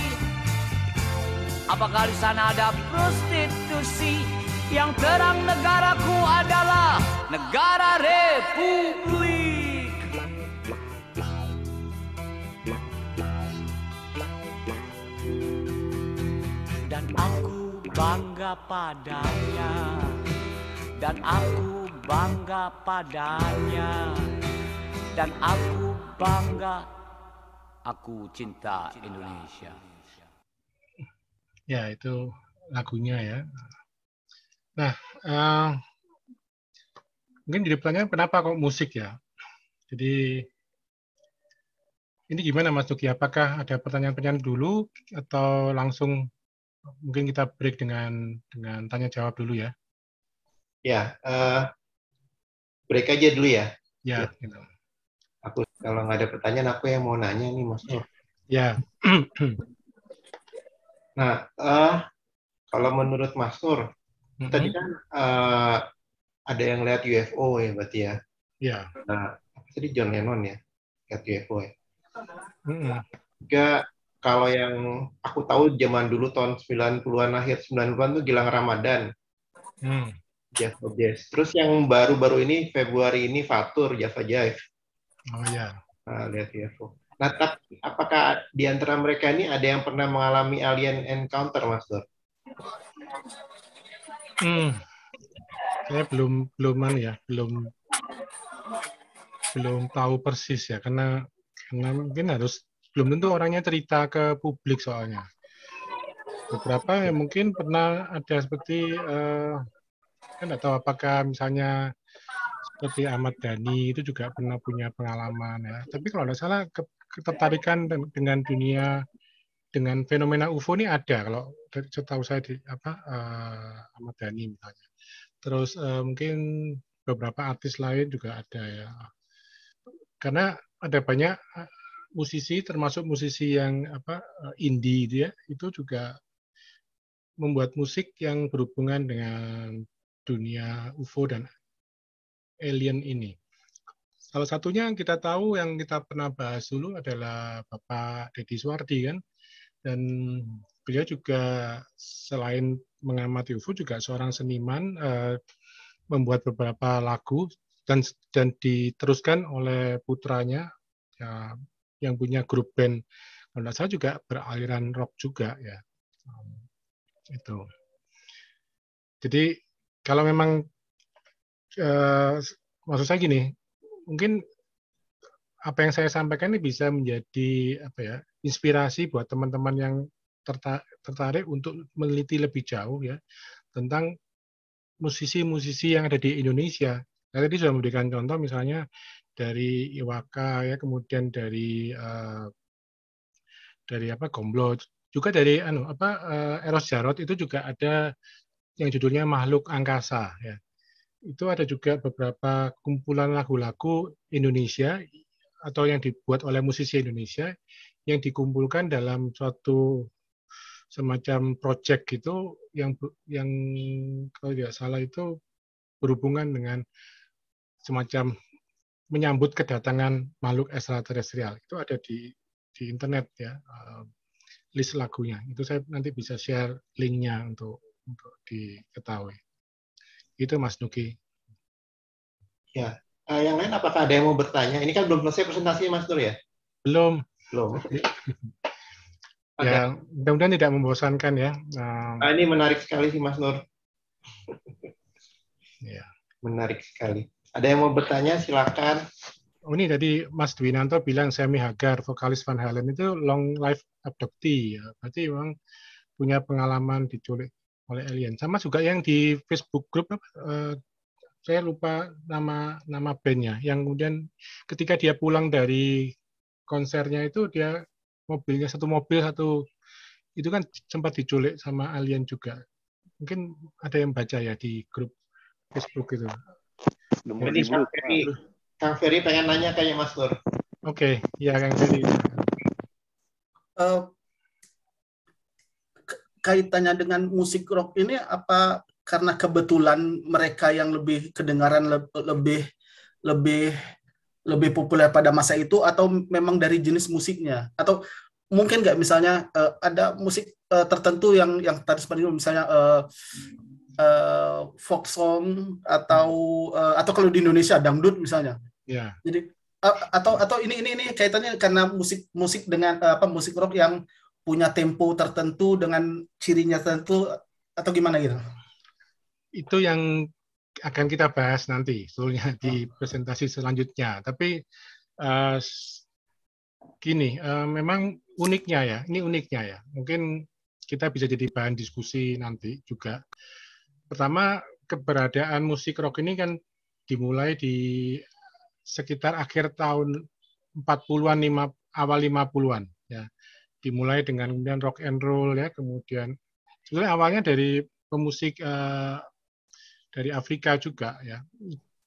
Apakah di sana ada prostitusi? Yang terang negaraku adalah negara republik. Dan aku bangga padanya. Dan aku bangga padanya. Dan aku bangga Aku Cinta Indonesia. Ya, itu lagunya ya. Nah, uh, mungkin jadi pertanyaan kenapa kok musik ya? Jadi ini gimana Mas Duki? Apakah ada pertanyaan-pertanyaan dulu atau langsung mungkin kita break dengan dengan tanya jawab dulu ya? Ya, uh, break aja dulu ya. Ya, gitu. Aku kalau nggak ada pertanyaan aku yang mau nanya nih Mas. Oh, ya. nah, uh, kalau menurut Mas Nur, Mm-hmm. Tadi kan uh, ada yang lihat UFO ya berarti ya. Iya. Yeah. Nah, tadi John Lennon ya lihat UFO ya. Mm-hmm. Juga kalau yang aku tahu zaman dulu tahun 90-an akhir 90-an tuh Gilang Ramadan. Mm. Java Jazz. Terus yang baru-baru ini Februari ini Fatur Java Jive. Oh iya. Yeah. Nah, lihat UFO. Nah, tapi apakah di antara mereka ini ada yang pernah mengalami alien encounter, Mas Dor? Hmm. Saya belum beluman ya, belum belum tahu persis ya karena karena mungkin harus belum tentu orangnya cerita ke publik soalnya. Beberapa yang mungkin pernah ada seperti eh, kan atau apakah misalnya seperti Ahmad Dhani itu juga pernah punya pengalaman ya. Tapi kalau tidak salah ketertarikan dengan dunia dengan fenomena UFO ini ada kalau setahu saya di apa uh, Ahmad Dhani misalnya. Terus uh, mungkin beberapa artis lain juga ada ya. Karena ada banyak eh, musisi termasuk musisi yang apa indie dia gitu ya, itu juga membuat musik yang berhubungan dengan dunia UFO dan alien ini. Salah satunya yang kita tahu yang kita pernah bahas dulu adalah Bapak Deddy Suwardi kan dan beliau juga selain mengamati UFO juga seorang seniman uh, membuat beberapa lagu dan dan diteruskan oleh putranya ya, yang punya grup band kalau saya juga beraliran rock juga ya nah, itu jadi kalau memang uh, maksud saya gini mungkin apa yang saya sampaikan ini bisa menjadi apa ya inspirasi buat teman-teman yang tertarik untuk meneliti lebih jauh ya tentang musisi-musisi yang ada di Indonesia. Nah, tadi sudah memberikan contoh misalnya dari Iwaka ya kemudian dari uh, dari apa Gomblo juga dari anu apa uh, Eros Jarot itu juga ada yang judulnya Makhluk Angkasa ya. Itu ada juga beberapa kumpulan lagu-lagu Indonesia atau yang dibuat oleh musisi Indonesia yang dikumpulkan dalam suatu semacam project gitu yang yang kalau tidak salah itu berhubungan dengan semacam menyambut kedatangan makhluk ekstraterestrial itu ada di di internet ya eh, list lagunya itu saya nanti bisa share linknya untuk untuk diketahui itu Mas Nuki ya eh, yang lain apakah ada yang mau bertanya ini kan belum selesai presentasi Mas Nur ya belum belum. Iya. Okay. Ya, mudah-mudahan tidak membosankan ya. Nah, nah, ini menarik sekali sih Mas Nur. ya. Menarik sekali. Ada yang mau bertanya silakan. Oh, ini tadi Mas Dwinanto bilang Semi Hagar, vokalis Van Halen itu long life abductee. Ya, berarti memang punya pengalaman diculik oleh alien. Sama juga yang di Facebook grup eh, saya lupa nama nama bandnya yang kemudian ketika dia pulang dari konsernya itu dia mobilnya satu mobil satu itu kan sempat diculik sama alien juga. Mungkin ada yang baca ya di grup Facebook itu. Jadi Kang Ferry, Kang Ferry pengen nanya kayak Mas Nur. Oke, okay, ya Kang Ferry. Uh, kaitannya dengan musik rock ini apa karena kebetulan mereka yang lebih kedengaran lebih lebih lebih populer pada masa itu atau memang dari jenis musiknya atau mungkin nggak misalnya uh, ada musik uh, tertentu yang yang tadi seperti itu misalnya uh, uh, folk song atau uh, atau kalau di Indonesia dangdut misalnya. Yeah. Jadi uh, atau atau ini ini ini kaitannya karena musik musik dengan uh, apa musik rock yang punya tempo tertentu dengan cirinya tertentu atau gimana gitu. Itu yang akan kita bahas nanti seluruhnya di oh. presentasi selanjutnya. Tapi uh, gini, uh, memang uniknya ya, ini uniknya ya. Mungkin kita bisa jadi bahan diskusi nanti juga. Pertama, keberadaan musik rock ini kan dimulai di sekitar akhir tahun 40-an, awal 50-an. Ya. Dimulai dengan kemudian rock and roll, ya, kemudian sebenarnya awalnya dari pemusik uh, dari Afrika juga ya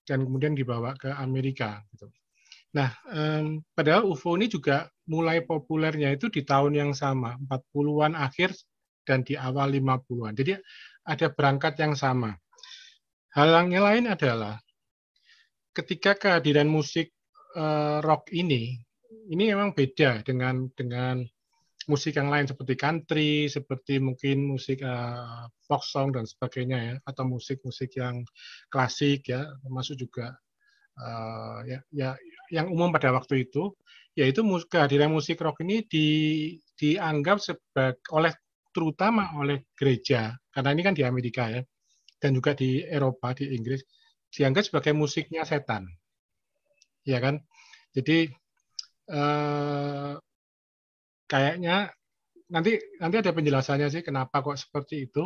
dan kemudian dibawa ke Amerika gitu. Nah, um, padahal UFO ini juga mulai populernya itu di tahun yang sama, 40-an akhir dan di awal 50-an. Jadi ada berangkat yang sama. Hal yang lain adalah ketika kehadiran musik uh, rock ini ini memang beda dengan dengan musik yang lain seperti country, seperti mungkin musik uh, folk song dan sebagainya ya, atau musik-musik yang klasik ya, termasuk juga uh, ya, ya yang umum pada waktu itu, yaitu kehadiran musik rock ini di, dianggap sebagai oleh terutama oleh gereja karena ini kan di Amerika ya dan juga di Eropa di Inggris dianggap sebagai musiknya setan, ya kan? Jadi eh, kayaknya nanti nanti ada penjelasannya sih kenapa kok seperti itu.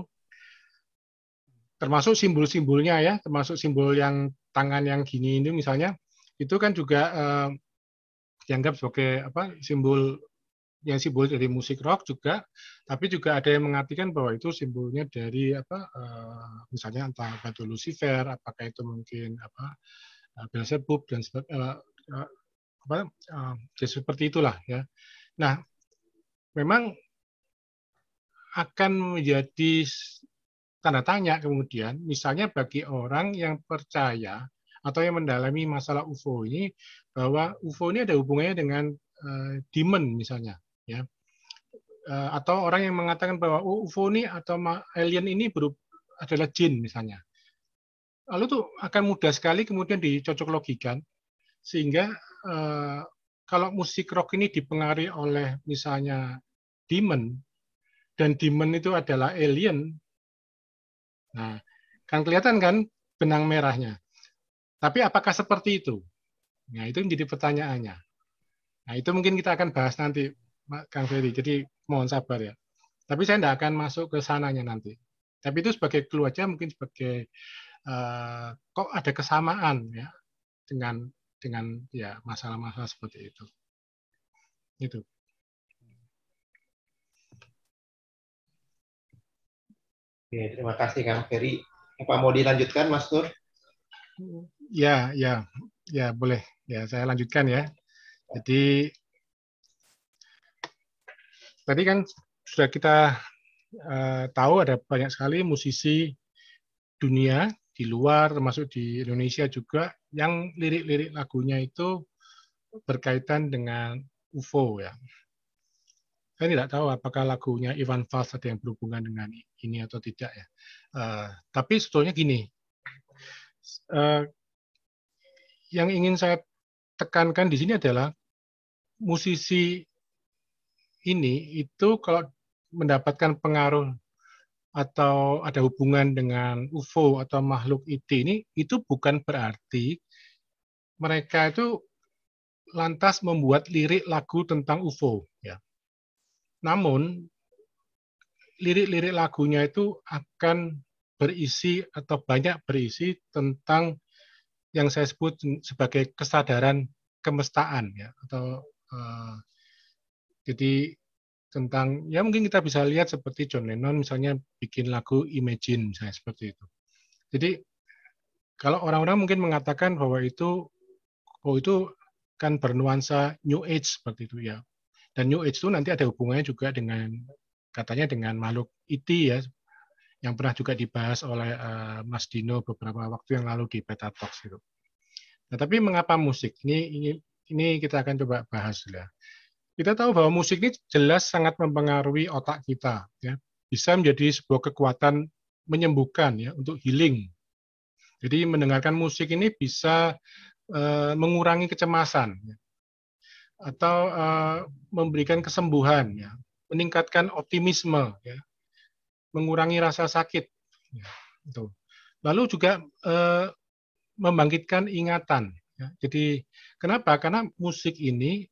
Termasuk simbol-simbolnya ya, termasuk simbol yang tangan yang gini ini misalnya itu kan juga eh, dianggap sebagai apa simbol yang simbol dari musik rock juga, tapi juga ada yang mengartikan bahwa itu simbolnya dari apa, eh, misalnya entah batu Lucifer, apakah itu mungkin apa eh, Belzebub dan eh, eh, apa, eh, ya seperti itulah ya. Nah, memang akan menjadi tanda tanya kemudian, misalnya bagi orang yang percaya atau yang mendalami masalah UFO ini bahwa UFO ini ada hubungannya dengan eh, demon misalnya, ya. Eh, atau orang yang mengatakan bahwa oh, UFO ini atau alien ini adalah jin misalnya. Lalu tuh akan mudah sekali kemudian dicocok logikan sehingga eh, kalau musik rock ini dipengaruhi oleh misalnya demon dan demon itu adalah alien. Nah, kan kelihatan kan benang merahnya. Tapi apakah seperti itu? Nah, itu menjadi pertanyaannya. Nah, itu mungkin kita akan bahas nanti, Kang Ferry. Jadi mohon sabar ya. Tapi saya tidak akan masuk ke sananya nanti. Tapi itu sebagai clue aja, mungkin sebagai uh, kok ada kesamaan ya dengan dengan ya masalah-masalah seperti itu. Itu. Oke, terima kasih Kang Ferry. Apa mau dilanjutkan Mas Nur? Ya, ya, ya boleh. Ya, saya lanjutkan ya. Jadi tadi kan sudah kita uh, tahu ada banyak sekali musisi dunia di luar termasuk di Indonesia juga yang lirik-lirik lagunya itu berkaitan dengan UFO ya saya tidak tahu apakah lagunya Ivan Fals ada yang berhubungan dengan ini atau tidak ya. Uh, tapi sebetulnya gini, uh, yang ingin saya tekankan di sini adalah musisi ini itu kalau mendapatkan pengaruh atau ada hubungan dengan UFO atau makhluk IT ini itu bukan berarti mereka itu lantas membuat lirik lagu tentang UFO namun lirik-lirik lagunya itu akan berisi atau banyak berisi tentang yang saya sebut sebagai kesadaran kemestaan ya atau uh, jadi tentang ya mungkin kita bisa lihat seperti John Lennon misalnya bikin lagu Imagine misalnya seperti itu. Jadi kalau orang-orang mungkin mengatakan bahwa itu oh itu kan bernuansa New Age seperti itu ya dan New Age itu nanti ada hubungannya juga dengan katanya dengan makhluk IT e ya yang pernah juga dibahas oleh eh, Mas Dino beberapa waktu yang lalu di Beta Talks itu. Nah, tapi mengapa musik? Ini ini ini kita akan coba bahas ya. Kita tahu bahwa musik ini jelas sangat mempengaruhi otak kita ya. Bisa menjadi sebuah kekuatan menyembuhkan ya untuk healing. Jadi mendengarkan musik ini bisa uh, mengurangi kecemasan. Ya atau uh, memberikan kesembuhan, ya, meningkatkan optimisme, ya, mengurangi rasa sakit. Ya, itu. Lalu juga uh, membangkitkan ingatan. Ya. Jadi kenapa? Karena musik ini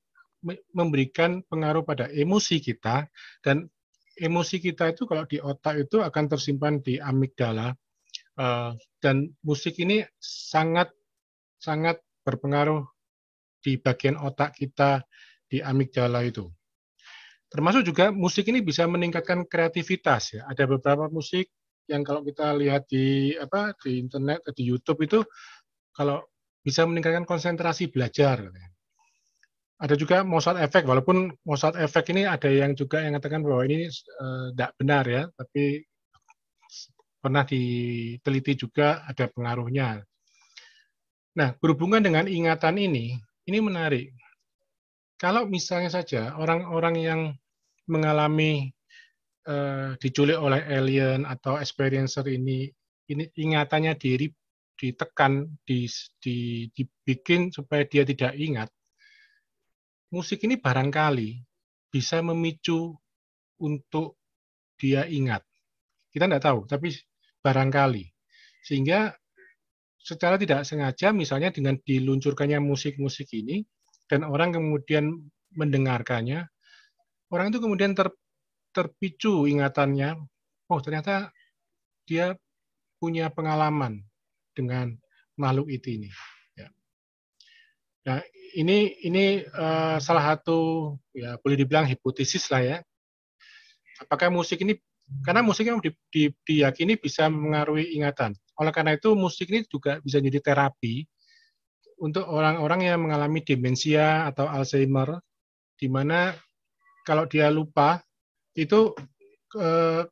memberikan pengaruh pada emosi kita dan emosi kita itu kalau di otak itu akan tersimpan di amigdala eh, dan musik ini sangat sangat berpengaruh di bagian otak kita di amigdala itu. Termasuk juga musik ini bisa meningkatkan kreativitas ya. Ada beberapa musik yang kalau kita lihat di apa di internet di YouTube itu kalau bisa meningkatkan konsentrasi belajar. Ada juga Mozart effect walaupun Mozart effect ini ada yang juga yang mengatakan bahwa ini tidak eh, uh, benar ya, tapi pernah diteliti juga ada pengaruhnya. Nah, berhubungan dengan ingatan ini, ini menarik. Kalau misalnya saja orang-orang yang mengalami uh, diculik oleh alien atau experiencer ini, ini ingatannya diri ditekan, di, di, dibikin supaya dia tidak ingat. Musik ini barangkali bisa memicu untuk dia ingat. Kita tidak tahu, tapi barangkali. Sehingga secara tidak sengaja misalnya dengan diluncurkannya musik-musik ini dan orang kemudian mendengarkannya orang itu kemudian ter, terpicu ingatannya oh ternyata dia punya pengalaman dengan makhluk itu ini ya. nah ini ini uh, salah satu ya boleh dibilang hipotesis lah ya apakah musik ini karena musiknya di, di, diyakini bisa mengaruhi ingatan oleh karena itu musik ini juga bisa jadi terapi untuk orang-orang yang mengalami demensia atau Alzheimer, di mana kalau dia lupa itu eh,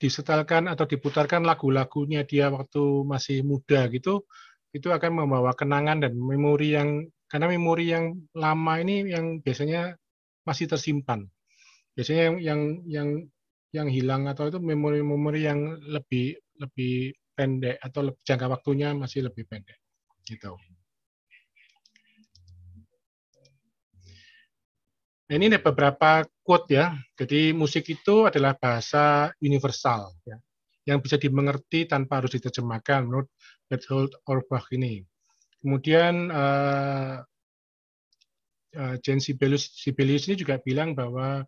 disetelkan atau diputarkan lagu-lagunya dia waktu masih muda gitu, itu akan membawa kenangan dan memori yang karena memori yang lama ini yang biasanya masih tersimpan. Biasanya yang yang yang yang hilang atau itu memori-memori yang lebih lebih pendek atau jangka waktunya masih lebih pendek. Gitu. Nah, ini ada beberapa quote ya. Jadi musik itu adalah bahasa universal ya, yang bisa dimengerti tanpa harus diterjemahkan menurut Bertolt Orbach ini. Kemudian uh, uh, Sibelius, Sibelius ini juga bilang bahwa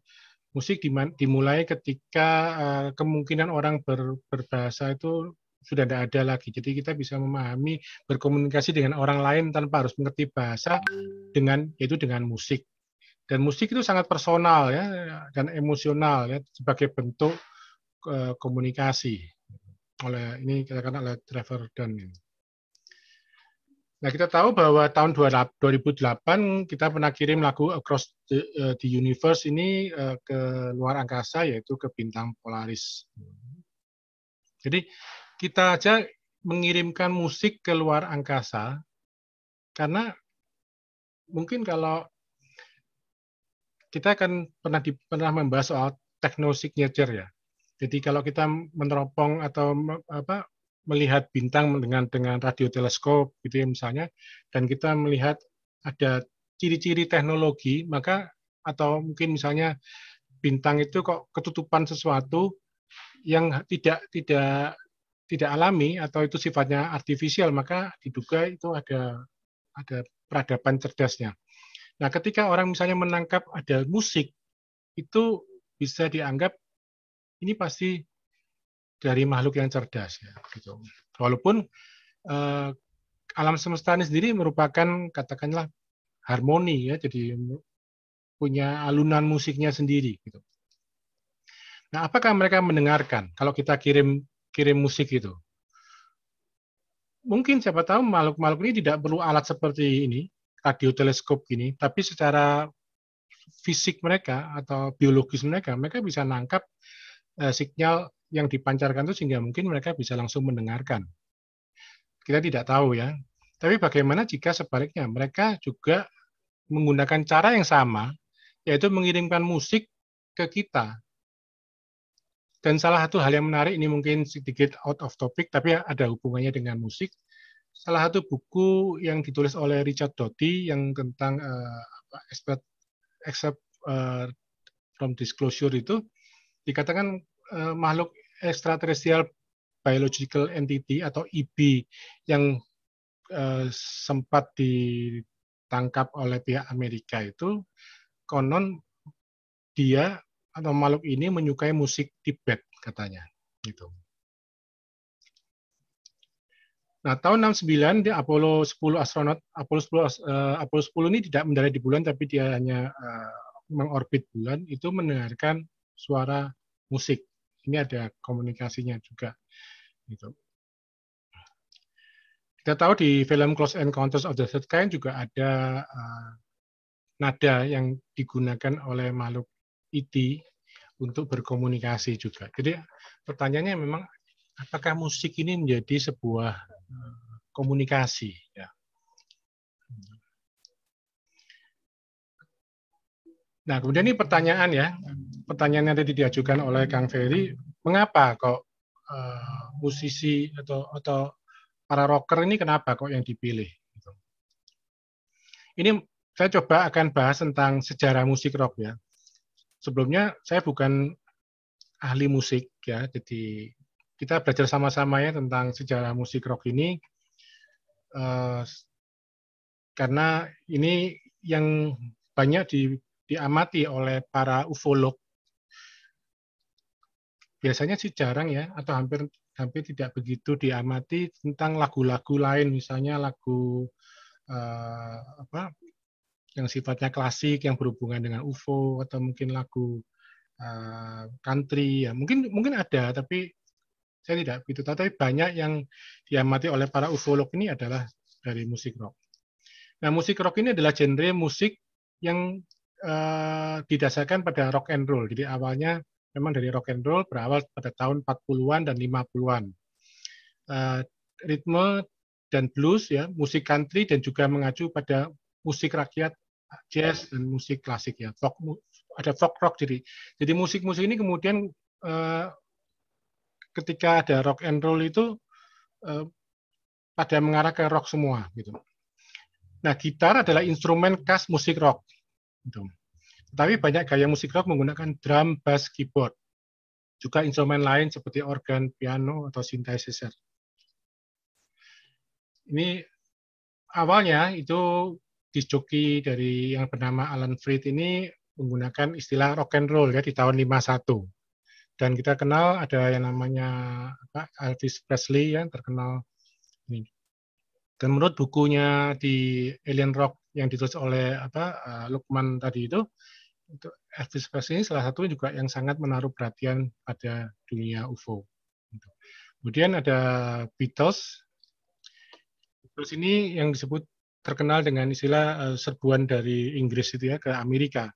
musik dimulai ketika uh, kemungkinan orang ber, berbahasa itu sudah tidak ada lagi. Jadi kita bisa memahami berkomunikasi dengan orang lain tanpa harus mengerti bahasa dengan yaitu dengan musik. Dan musik itu sangat personal ya dan emosional ya sebagai bentuk e, komunikasi oleh ini katakan oleh Trevor Dunn Nah, kita tahu bahwa tahun 2008 kita pernah kirim lagu Across the, uh, the Universe ini uh, ke luar angkasa yaitu ke bintang Polaris. Jadi kita aja mengirimkan musik ke luar angkasa karena mungkin kalau kita akan pernah di, pernah membahas soal techno signature ya. Jadi kalau kita meneropong atau apa melihat bintang dengan dengan radio teleskop gitu ya misalnya dan kita melihat ada ciri-ciri teknologi maka atau mungkin misalnya bintang itu kok ketutupan sesuatu yang tidak tidak tidak alami atau itu sifatnya artifisial maka diduga itu ada ada peradaban cerdasnya. Nah, ketika orang misalnya menangkap ada musik itu bisa dianggap ini pasti dari makhluk yang cerdas ya gitu. Walaupun eh, alam semesta ini sendiri merupakan katakanlah harmoni ya jadi punya alunan musiknya sendiri gitu. Nah, apakah mereka mendengarkan? Kalau kita kirim kirim musik itu Mungkin siapa tahu makhluk-makhluk ini tidak perlu alat seperti ini, radio teleskop ini tapi secara fisik mereka atau biologis mereka, mereka bisa nangkap eh, sinyal yang dipancarkan itu sehingga mungkin mereka bisa langsung mendengarkan. Kita tidak tahu ya. Tapi bagaimana jika sebaliknya mereka juga menggunakan cara yang sama, yaitu mengirimkan musik ke kita dan salah satu hal yang menarik ini mungkin sedikit out of topic tapi ada hubungannya dengan musik. Salah satu buku yang ditulis oleh Richard Doty yang tentang uh, eh, expert except uh, from disclosure itu dikatakan uh, makhluk extraterrestrial biological entity atau EB yang uh, sempat ditangkap oleh pihak Amerika itu konon dia atau makhluk ini menyukai musik Tibet katanya gitu. Nah, tahun 69 di Apollo 10 astronot Apollo 10 uh, eh, Apollo 10 ini tidak mendarat di bulan tapi dia hanya uh, mengorbit bulan itu mendengarkan suara musik. Ini ada komunikasinya juga gitu. Kita tahu di film Close Encounters of the Third Kind juga ada uh, nada yang digunakan oleh makhluk IT untuk berkomunikasi juga. Jadi pertanyaannya memang apakah musik ini menjadi sebuah eh, komunikasi ya. Nah, kemudian ini pertanyaan ya. Pertanyaan yang tadi diajukan oleh Kang Ferry, mengapa kok uh, musisi atau atau para rocker ini kenapa kok yang dipilih? Ini saya coba akan bahas tentang sejarah musik rock ya sebelumnya saya bukan ahli musik ya, jadi kita belajar sama-sama ya tentang sejarah musik rock ini eh, karena ini yang banyak di, diamati oleh para ufolog. Biasanya sih jarang ya, atau hampir hampir tidak begitu diamati tentang lagu-lagu lain, misalnya lagu eh, apa yang sifatnya klasik yang berhubungan dengan UFO atau mungkin lagu uh, country ya mungkin mungkin ada tapi saya tidak begitu tahu tapi banyak yang diamati oleh para ufolog ini adalah dari musik rock. Nah musik rock ini adalah genre musik yang uh, didasarkan pada rock and roll. Jadi awalnya memang dari rock and roll berawal pada tahun 40-an dan 50-an. Uh, eh, ritme dan blues ya, musik country dan juga mengacu pada musik rakyat jazz dan musik klasik ya folk ada folk rock jadi jadi musik-musik ini kemudian uh, ketika ada rock and roll itu uh, pada mengarah ke rock semua gitu nah gitar adalah instrumen khas musik rock gitu. tapi banyak gaya musik rock menggunakan drum bass keyboard juga instrumen lain seperti organ piano atau synthesizer ini awalnya itu disjoki dari yang bernama Alan Freed ini menggunakan istilah rock and roll ya di tahun 51. Dan kita kenal ada yang namanya apa, Elvis Presley yang terkenal ini. Dan menurut bukunya di Alien Rock yang ditulis oleh apa eh, Lukman tadi itu, itu Elvis Presley ini salah satu juga yang sangat menaruh perhatian pada dunia UFO. Kemudian ada Beatles. Beatles ini yang disebut terkenal dengan istilah eh, serbuan dari Inggris itu ya ke Amerika.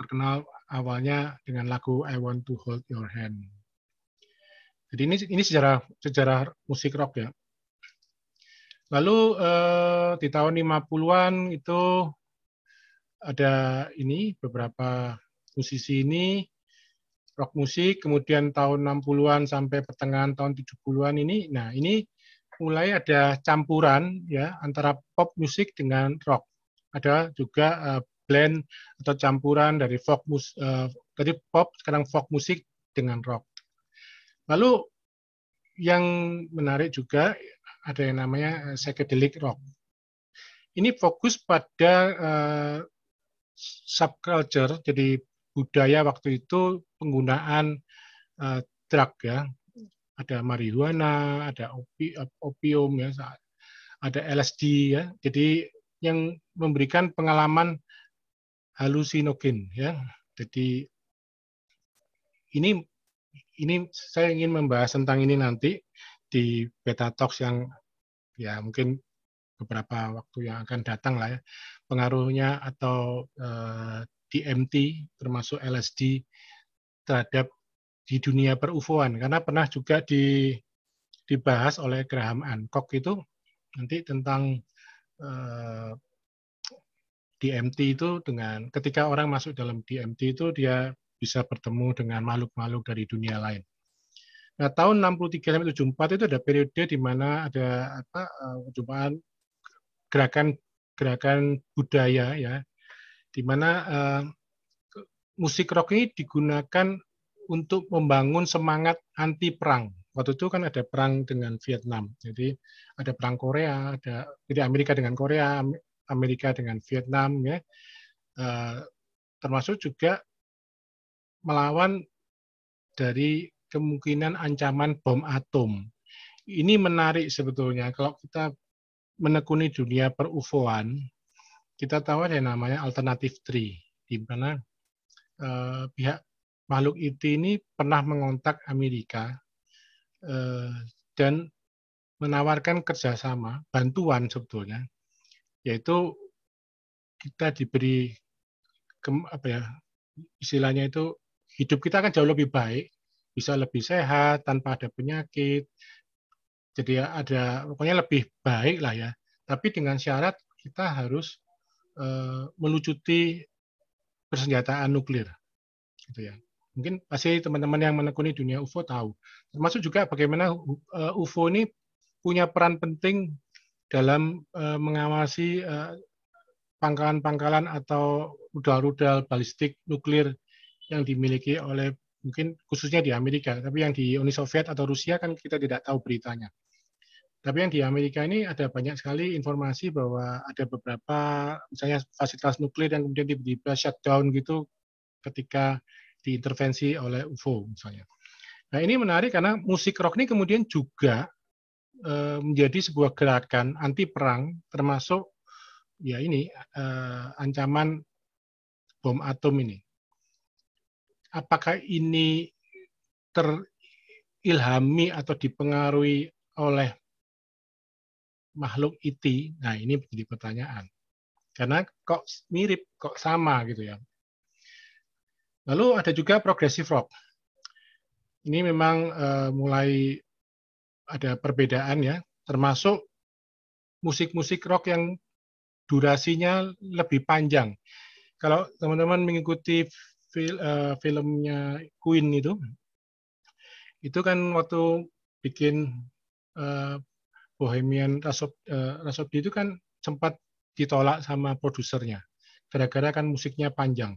Terkenal awalnya dengan lagu I Want to Hold Your Hand. Jadi ini ini sejarah sejarah musik rock ya. Lalu eh, di tahun 50-an itu ada ini beberapa musisi ini rock musik, kemudian tahun 60-an sampai pertengahan tahun 70-an ini. Nah, ini mulai ada campuran ya antara pop musik dengan rock. Ada juga uh, blend atau campuran dari folk mus uh, dari pop sekarang folk musik dengan rock. Lalu yang menarik juga ada yang namanya eh, psychedelic rock. Ini fokus pada uh, subculture, jadi budaya waktu itu penggunaan uh, drug ya, ada marihuana, ada opi, opium ya, ada LSD ya. Jadi yang memberikan pengalaman halusinogen ya. Jadi ini ini saya ingin membahas tentang ini nanti di beta talks yang ya mungkin beberapa waktu yang akan datang lah ya pengaruhnya atau uh, eh, DMT termasuk LSD terhadap di dunia perufuan karena pernah juga di, dibahas oleh Graham Hancock itu nanti tentang eh, DMT itu dengan ketika orang masuk dalam DMT itu dia bisa bertemu dengan makhluk-makhluk dari dunia lain. Nah, tahun 63 sampai 74 itu ada periode di mana ada apa eh, perjumpaan gerakan-gerakan budaya ya di mana uh, musik rock ini digunakan untuk membangun semangat anti perang. Waktu itu kan ada perang dengan Vietnam, jadi ada perang Korea, ada jadi Amerika dengan Korea, Amerika dengan Vietnam, ya eh, termasuk juga melawan dari kemungkinan ancaman bom atom. Ini menarik sebetulnya kalau kita menekuni dunia per UFOan, kita tahu ada yang namanya alternatif tree di mana eh, pihak makhluk itu ini pernah mengontak Amerika eh, dan menawarkan kerjasama, bantuan sebetulnya, yaitu kita diberi ke, apa ya istilahnya itu hidup kita akan jauh lebih baik, bisa lebih sehat tanpa ada penyakit, jadi ada pokoknya lebih baik lah ya. Tapi dengan syarat kita harus eh, melucuti persenjataan nuklir, gitu ya. Mungkin pasti teman-teman yang menekuni dunia UFO tahu. Termasuk juga bagaimana UFO eh, ini punya peran penting dalam eh, mengawasi eh, pangkalan-pangkalan atau rudal-rudal balistik nuklir yang dimiliki oleh mungkin khususnya di Amerika, tapi yang di Uni Soviet atau Rusia kan kita tidak tahu beritanya. Tapi yang di Amerika ini ada banyak sekali informasi bahwa ada beberapa misalnya fasilitas nuklir yang kemudian tiba-tiba shutdown gitu ketika diintervensi oleh UFO misalnya. Nah ini menarik karena musik rock ini kemudian juga e, menjadi sebuah gerakan anti perang termasuk ya ini e, ancaman bom atom ini. Apakah ini terilhami atau dipengaruhi oleh makhluk iti? E nah ini menjadi pertanyaan. Karena kok mirip, kok sama gitu ya. Lalu ada juga progressive rock. Ini memang uh, mulai ada perbedaan ya, termasuk musik-musik rock yang durasinya lebih panjang. Kalau teman-teman mengikuti fil, uh, filmnya Queen itu, itu kan waktu bikin uh, Bohemian Rhapsody itu kan sempat ditolak sama produsernya, gara-gara kan musiknya panjang.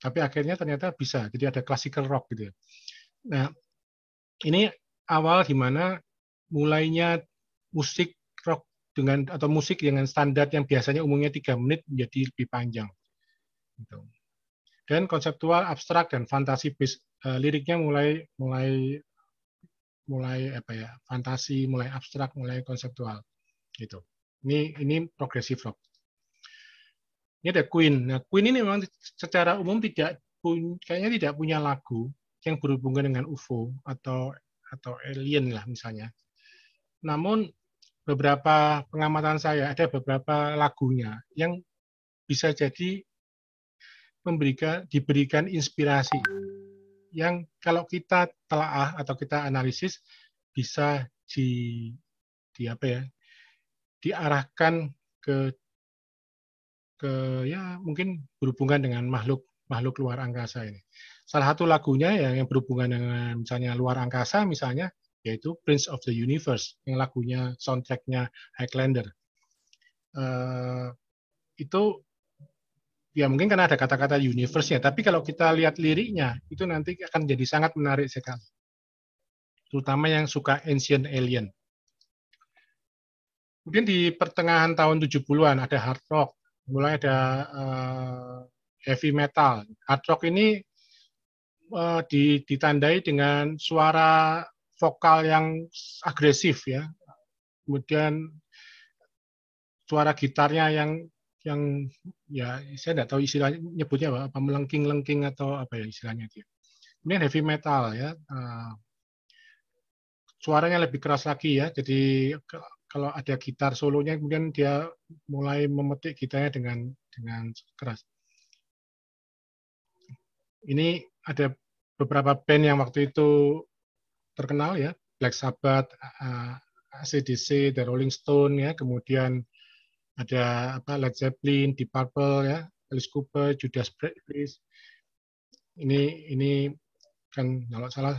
Tapi akhirnya ternyata bisa. Jadi ada classical rock gitu ya. Nah, ini awal di mana mulainya musik rock dengan atau musik dengan standar yang biasanya umumnya tiga menit menjadi lebih panjang. Gitu. Dan konseptual, abstrak dan fantasi bis, eh, liriknya mulai mulai mulai apa ya fantasi mulai abstrak mulai konseptual gitu ini ini progresif rock ini ada Queen. Nah, Queen ini memang secara umum tidak kayaknya tidak punya lagu yang berhubungan dengan UFO atau atau alien lah misalnya. Namun beberapa pengamatan saya ada beberapa lagunya yang bisa jadi memberikan diberikan inspirasi yang kalau kita telaah atau kita analisis bisa di, di apa ya diarahkan ke ke ya mungkin berhubungan dengan makhluk makhluk luar angkasa ini. Salah satu lagunya ya yang berhubungan dengan misalnya luar angkasa misalnya yaitu Prince of the Universe yang lagunya soundtracknya Highlander. Uh, itu ya mungkin karena ada kata-kata universe-nya, tapi kalau kita lihat liriknya itu nanti akan jadi sangat menarik sekali. Terutama yang suka ancient alien. Kemudian di pertengahan tahun 70-an ada hard rock, mulai ada uh, heavy metal. Hard rock ini uh, di, ditandai dengan suara vokal yang agresif ya. Kemudian suara gitarnya yang yang ya saya tidak tahu istilahnya nyebutnya apa, apa melengking-lengking atau apa ya istilahnya dia. Ya. Kemudian heavy metal ya. Uh, suaranya lebih keras lagi ya. Jadi kalau ada gitar solonya kemudian dia mulai memetik gitarnya dengan dengan keras. Ini ada beberapa band yang waktu itu terkenal ya, Black Sabbath, ACDC, The Rolling Stone ya, kemudian ada apa Led Zeppelin, Deep Purple ya, Alice Cooper, Judas Priest. Ini ini kan kalau salah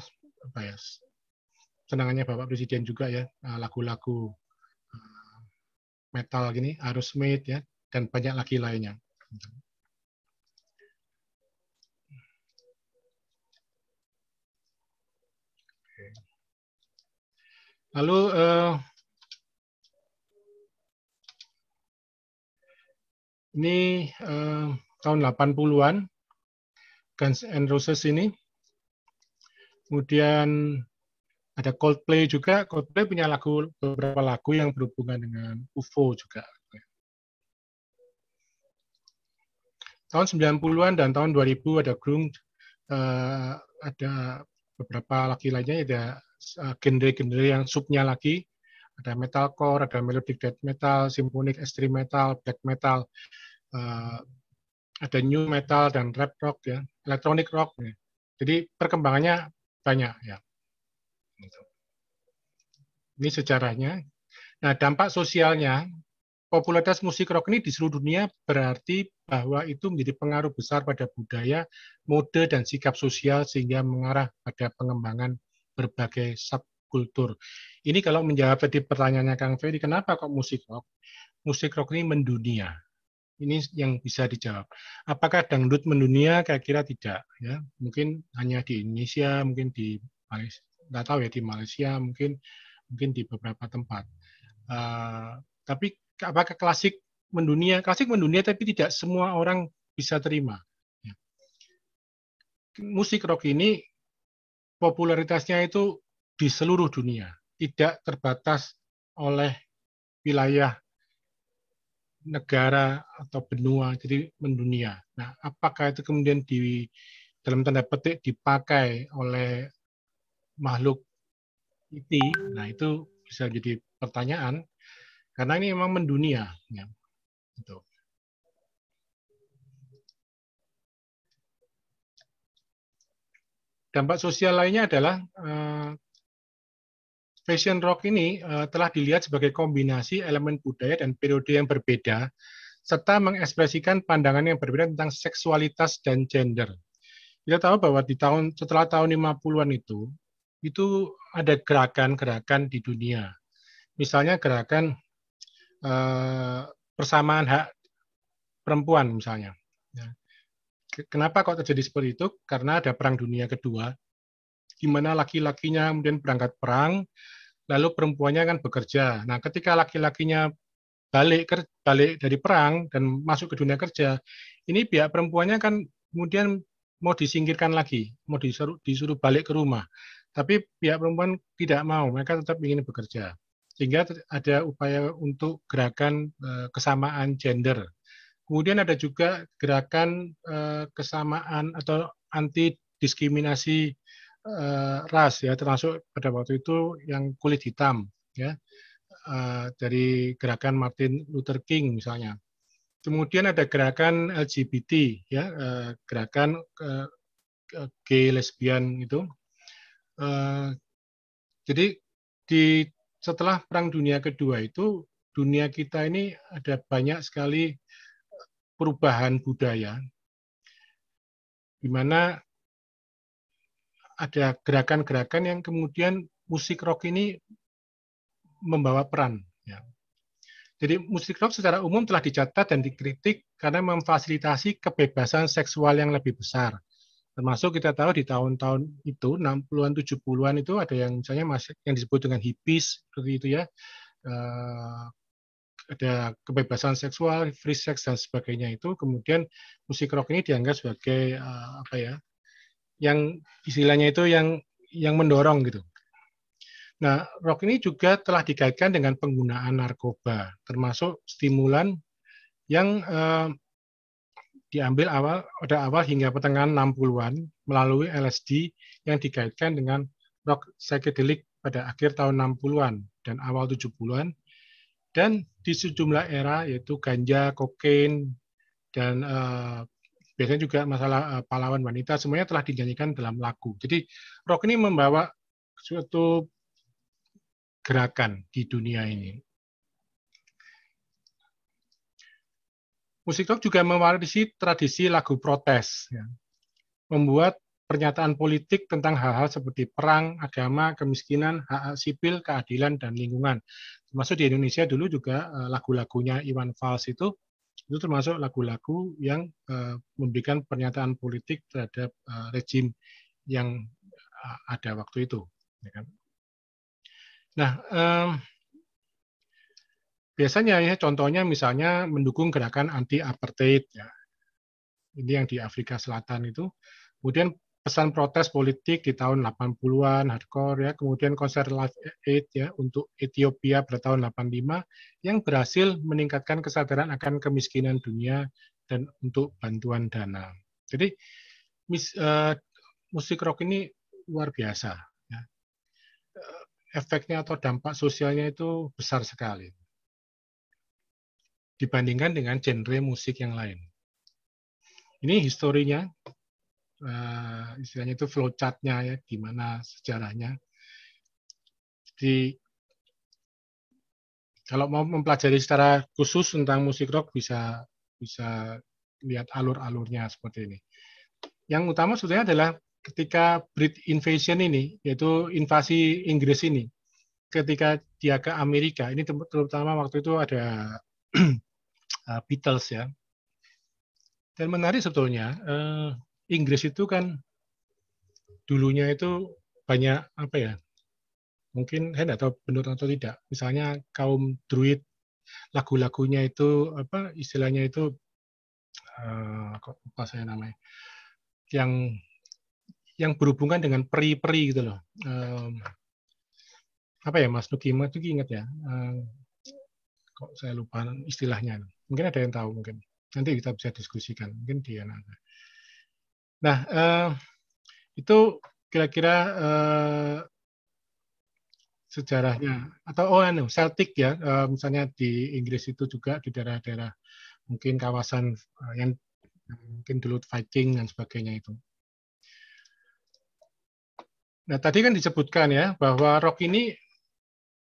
apa ya, senangannya Bapak Presiden juga ya eh, lagu-lagu metal gini, arus made ya, dan banyak lagi lainnya. Lalu uh, ini uh, tahun 80-an Guns N' Roses ini. Kemudian ada Coldplay juga Coldplay punya lagu beberapa lagu yang berhubungan dengan UFO juga tahun 90-an dan tahun 2000 ada grung eh, ada beberapa lagi lainnya ada eh, genre-genre yang subnya lagi ada metalcore, ada melodic death metal, symphonic extreme metal, black metal, eh, ada new metal dan rap rock ya, electronic rock. Ya. Jadi perkembangannya banyak ya. Gitu. Ini sejarahnya. Nah, dampak sosialnya, popularitas musik rock ini di seluruh dunia berarti bahwa itu menjadi pengaruh besar pada budaya, mode, dan sikap sosial sehingga mengarah pada pengembangan berbagai subkultur. Ini kalau menjawab tadi pertanyaannya Kang Ferry, kenapa kok musik rock? Musik rock ini mendunia. Ini yang bisa dijawab. Apakah dangdut mendunia? Kira-kira tidak. Ya, mungkin hanya di Indonesia, mungkin di Malaysia, nggak tahu ya di Malaysia mungkin mungkin di beberapa tempat. Uh, tapi apakah klasik mendunia? Klasik mendunia tapi tidak semua orang bisa terima. Ya. Musik rock ini popularitasnya itu di seluruh dunia, tidak terbatas oleh wilayah negara atau benua, jadi mendunia. Nah, apakah itu kemudian di dalam tanda petik dipakai oleh makhluk itu, nah itu bisa jadi pertanyaan karena ini memang mendunia. Ya. Gitu. Dampak sosial lainnya adalah uh, fashion rock ini uh, telah dilihat sebagai kombinasi elemen budaya dan periode yang berbeda serta mengekspresikan pandangan yang berbeda tentang seksualitas dan gender. Kita tahu bahwa di tahun setelah tahun 50-an itu itu ada gerakan-gerakan di dunia. Misalnya gerakan uh, persamaan hak perempuan misalnya. Ya. Kenapa kok terjadi seperti itu? Karena ada Perang Dunia Kedua, di mana laki-lakinya kemudian berangkat perang, lalu perempuannya kan bekerja. Nah, ketika laki-lakinya balik balik dari perang dan masuk ke dunia kerja, ini pihak perempuannya kan kemudian mau disingkirkan lagi, mau disuruh, disuruh balik ke rumah. Tapi pihak perempuan tidak mau, mereka tetap ingin bekerja. Sehingga ada upaya untuk gerakan eh, kesamaan gender. Kemudian ada juga gerakan eh, kesamaan atau anti diskriminasi eh, ras ya, termasuk pada waktu itu yang kulit hitam ya. dari gerakan Martin Luther King misalnya. Kemudian ada gerakan LGBT ya, gerakan gay lesbian itu Eh, jadi di setelah Perang Dunia Kedua itu dunia kita ini ada banyak sekali perubahan budaya, di mana ada gerakan-gerakan yang kemudian musik rock ini membawa peran. Ya. Jadi musik rock secara umum telah dicatat dan dikritik karena memfasilitasi kebebasan seksual yang lebih besar Termasuk kita tahu di tahun-tahun itu 60-an 70-an itu ada yang misalnya masih yang disebut dengan hippies seperti itu ya. Uh, ada kebebasan seksual, free sex dan sebagainya itu kemudian musik rock ini dianggap sebagai uh, apa ya? yang istilahnya itu yang yang mendorong gitu. Nah, rock ini juga telah dikaitkan dengan penggunaan narkoba, termasuk stimulan yang uh, diambil awal pada awal hingga pertengahan 60-an melalui LSD yang dikaitkan dengan rock psychedelic pada akhir tahun 60-an dan awal 70-an dan di sejumlah era yaitu ganja, kokain dan uh, biasanya juga masalah uh, pahlawan wanita semuanya telah dinyanyikan dalam lagu. Jadi rock ini membawa suatu gerakan di dunia ini. Musik rock juga mewarisi tradisi lagu protes, ya. membuat pernyataan politik tentang hal-hal seperti perang, agama, kemiskinan, hak, hak sipil, keadilan, dan lingkungan. Termasuk di Indonesia dulu juga eh, lagu-lagunya Iwan Fals itu itu termasuk lagu-lagu yang uh, memberikan pernyataan politik terhadap uh, rejim yang ada waktu itu. Ya kan? Nah, um, Biasanya ya contohnya misalnya mendukung gerakan anti apartheid ya. Ini yang di Afrika Selatan itu. Kemudian pesan protes politik di tahun 80-an hardcore ya, kemudian konser Live Aid ya untuk Ethiopia pada tahun 85 yang berhasil meningkatkan kesadaran akan kemiskinan dunia dan untuk bantuan dana. Jadi mis, uh, musik rock ini luar biasa. Ya. Eh, efeknya atau dampak sosialnya itu besar sekali dibandingkan dengan genre musik yang lain. Ini historinya, uh, istilahnya itu flowchartnya ya, gimana sejarahnya. Jadi kalau mau mempelajari secara khusus tentang musik rock bisa bisa lihat alur-alurnya seperti ini. Yang utama sebetulnya adalah ketika Brit Invasion ini, yaitu invasi Inggris ini, ketika dia ke Amerika, ini terutama waktu itu ada Ah, Beatles ya. Dan menarik sebetulnya uh, Inggris itu kan dulunya itu banyak apa ya? Mungkin saya tidak tahu benar atau tidak. Misalnya kaum Druid lagu-lagunya itu apa istilahnya itu uh, eh, apa saya namanya yang yang berhubungan dengan peri-peri gitu loh. Um, apa ya Mas Nukima Mas Nugi ingat ya? Uh, kok saya lupa istilahnya. Mungkin ada yang tahu mungkin. Nanti kita bisa diskusikan. Mungkin dia nanti. Nah, eh, itu kira-kira eh, sejarahnya atau oh anu Celtic ya eh, misalnya di Inggris itu juga di daerah-daerah mungkin kawasan eh, yang mungkin dulu Viking dan sebagainya itu. Nah, tadi kan disebutkan ya bahwa rock ini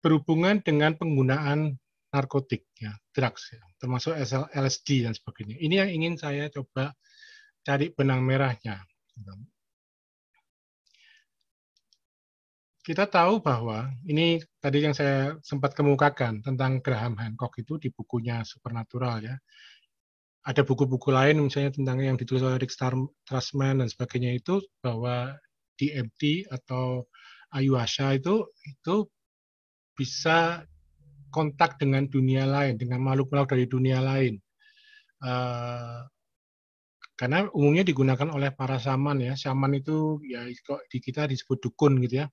berhubungan dengan penggunaan narkotik, ya, drugs, ya, termasuk LSD dan sebagainya. Ini yang ingin saya coba cari benang merahnya. Kita tahu bahwa ini tadi yang saya sempat kemukakan tentang Graham Hancock itu di bukunya Supernatural ya. Ada buku-buku lain misalnya tentang yang ditulis oleh Rick Strassman dan sebagainya itu bahwa DMT atau ayahuasca itu itu bisa kontak dengan dunia lain, dengan makhluk-makhluk dari dunia lain. Uh, karena umumnya digunakan oleh para saman ya. Saman itu ya kok di kita disebut dukun gitu ya.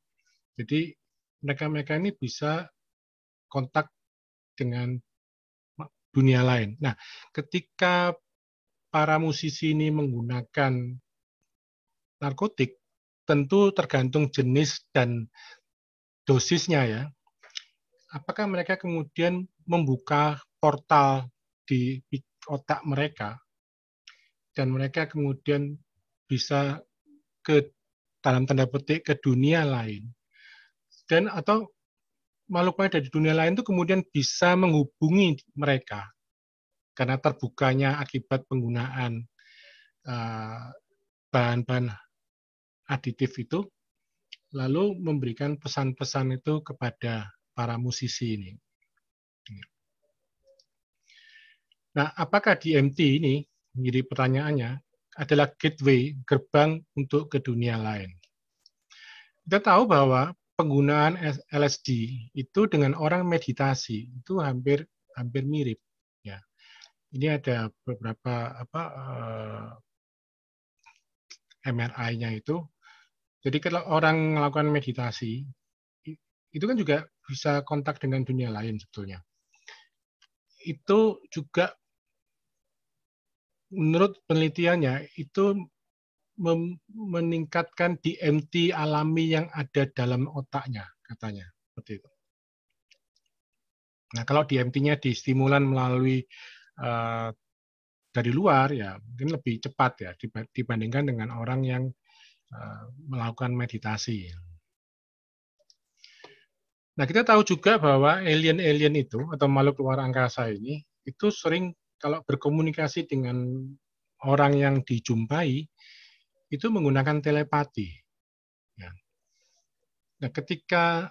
Jadi mereka-mereka ini bisa kontak dengan dunia lain. Nah, ketika para musisi ini menggunakan narkotik, tentu tergantung jenis dan dosisnya ya apakah mereka kemudian membuka portal di otak mereka dan mereka kemudian bisa ke dalam tanda petik ke dunia lain dan atau makhluk lain dari dunia lain itu kemudian bisa menghubungi mereka karena terbukanya akibat penggunaan eh, bahan-bahan aditif itu lalu memberikan pesan-pesan itu kepada para musisi ini. Nah, apakah DMT ini, menjadi pertanyaannya, adalah gateway, gerbang untuk ke dunia lain. Kita tahu bahwa penggunaan LSD itu dengan orang meditasi itu hampir hampir mirip. Ya. Ini ada beberapa apa uh, eh, MRI-nya itu. Jadi kalau orang melakukan meditasi, itu kan juga bisa kontak dengan dunia lain sebetulnya. Itu juga menurut penelitiannya itu meningkatkan DMT alami yang ada dalam otaknya katanya seperti itu. Nah kalau DMT-nya distimulan melalui uh, dari luar ya mungkin lebih cepat ya dibandingkan dengan orang yang uh, melakukan meditasi. Nah, kita tahu juga bahwa alien-alien itu atau makhluk luar angkasa ini itu sering kalau berkomunikasi dengan orang yang dijumpai itu menggunakan telepati. Ya. Nah, ketika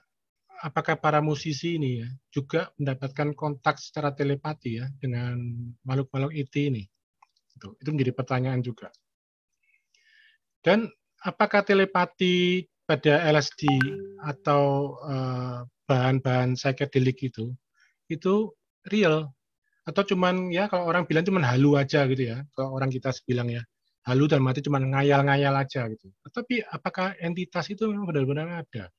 apakah para musisi ini ya, juga mendapatkan kontak secara telepati ya dengan makhluk-makhluk IT e ini? itu menjadi pertanyaan juga. Dan apakah telepati pada LSD atau eh, bahan-bahan uh, psychedelic itu itu real atau cuman ya kalau orang bilang cuman halu aja gitu ya kalau orang kita bilang ya halu dan mati cuman ngayal-ngayal aja gitu tapi apakah entitas itu memang benar-benar ada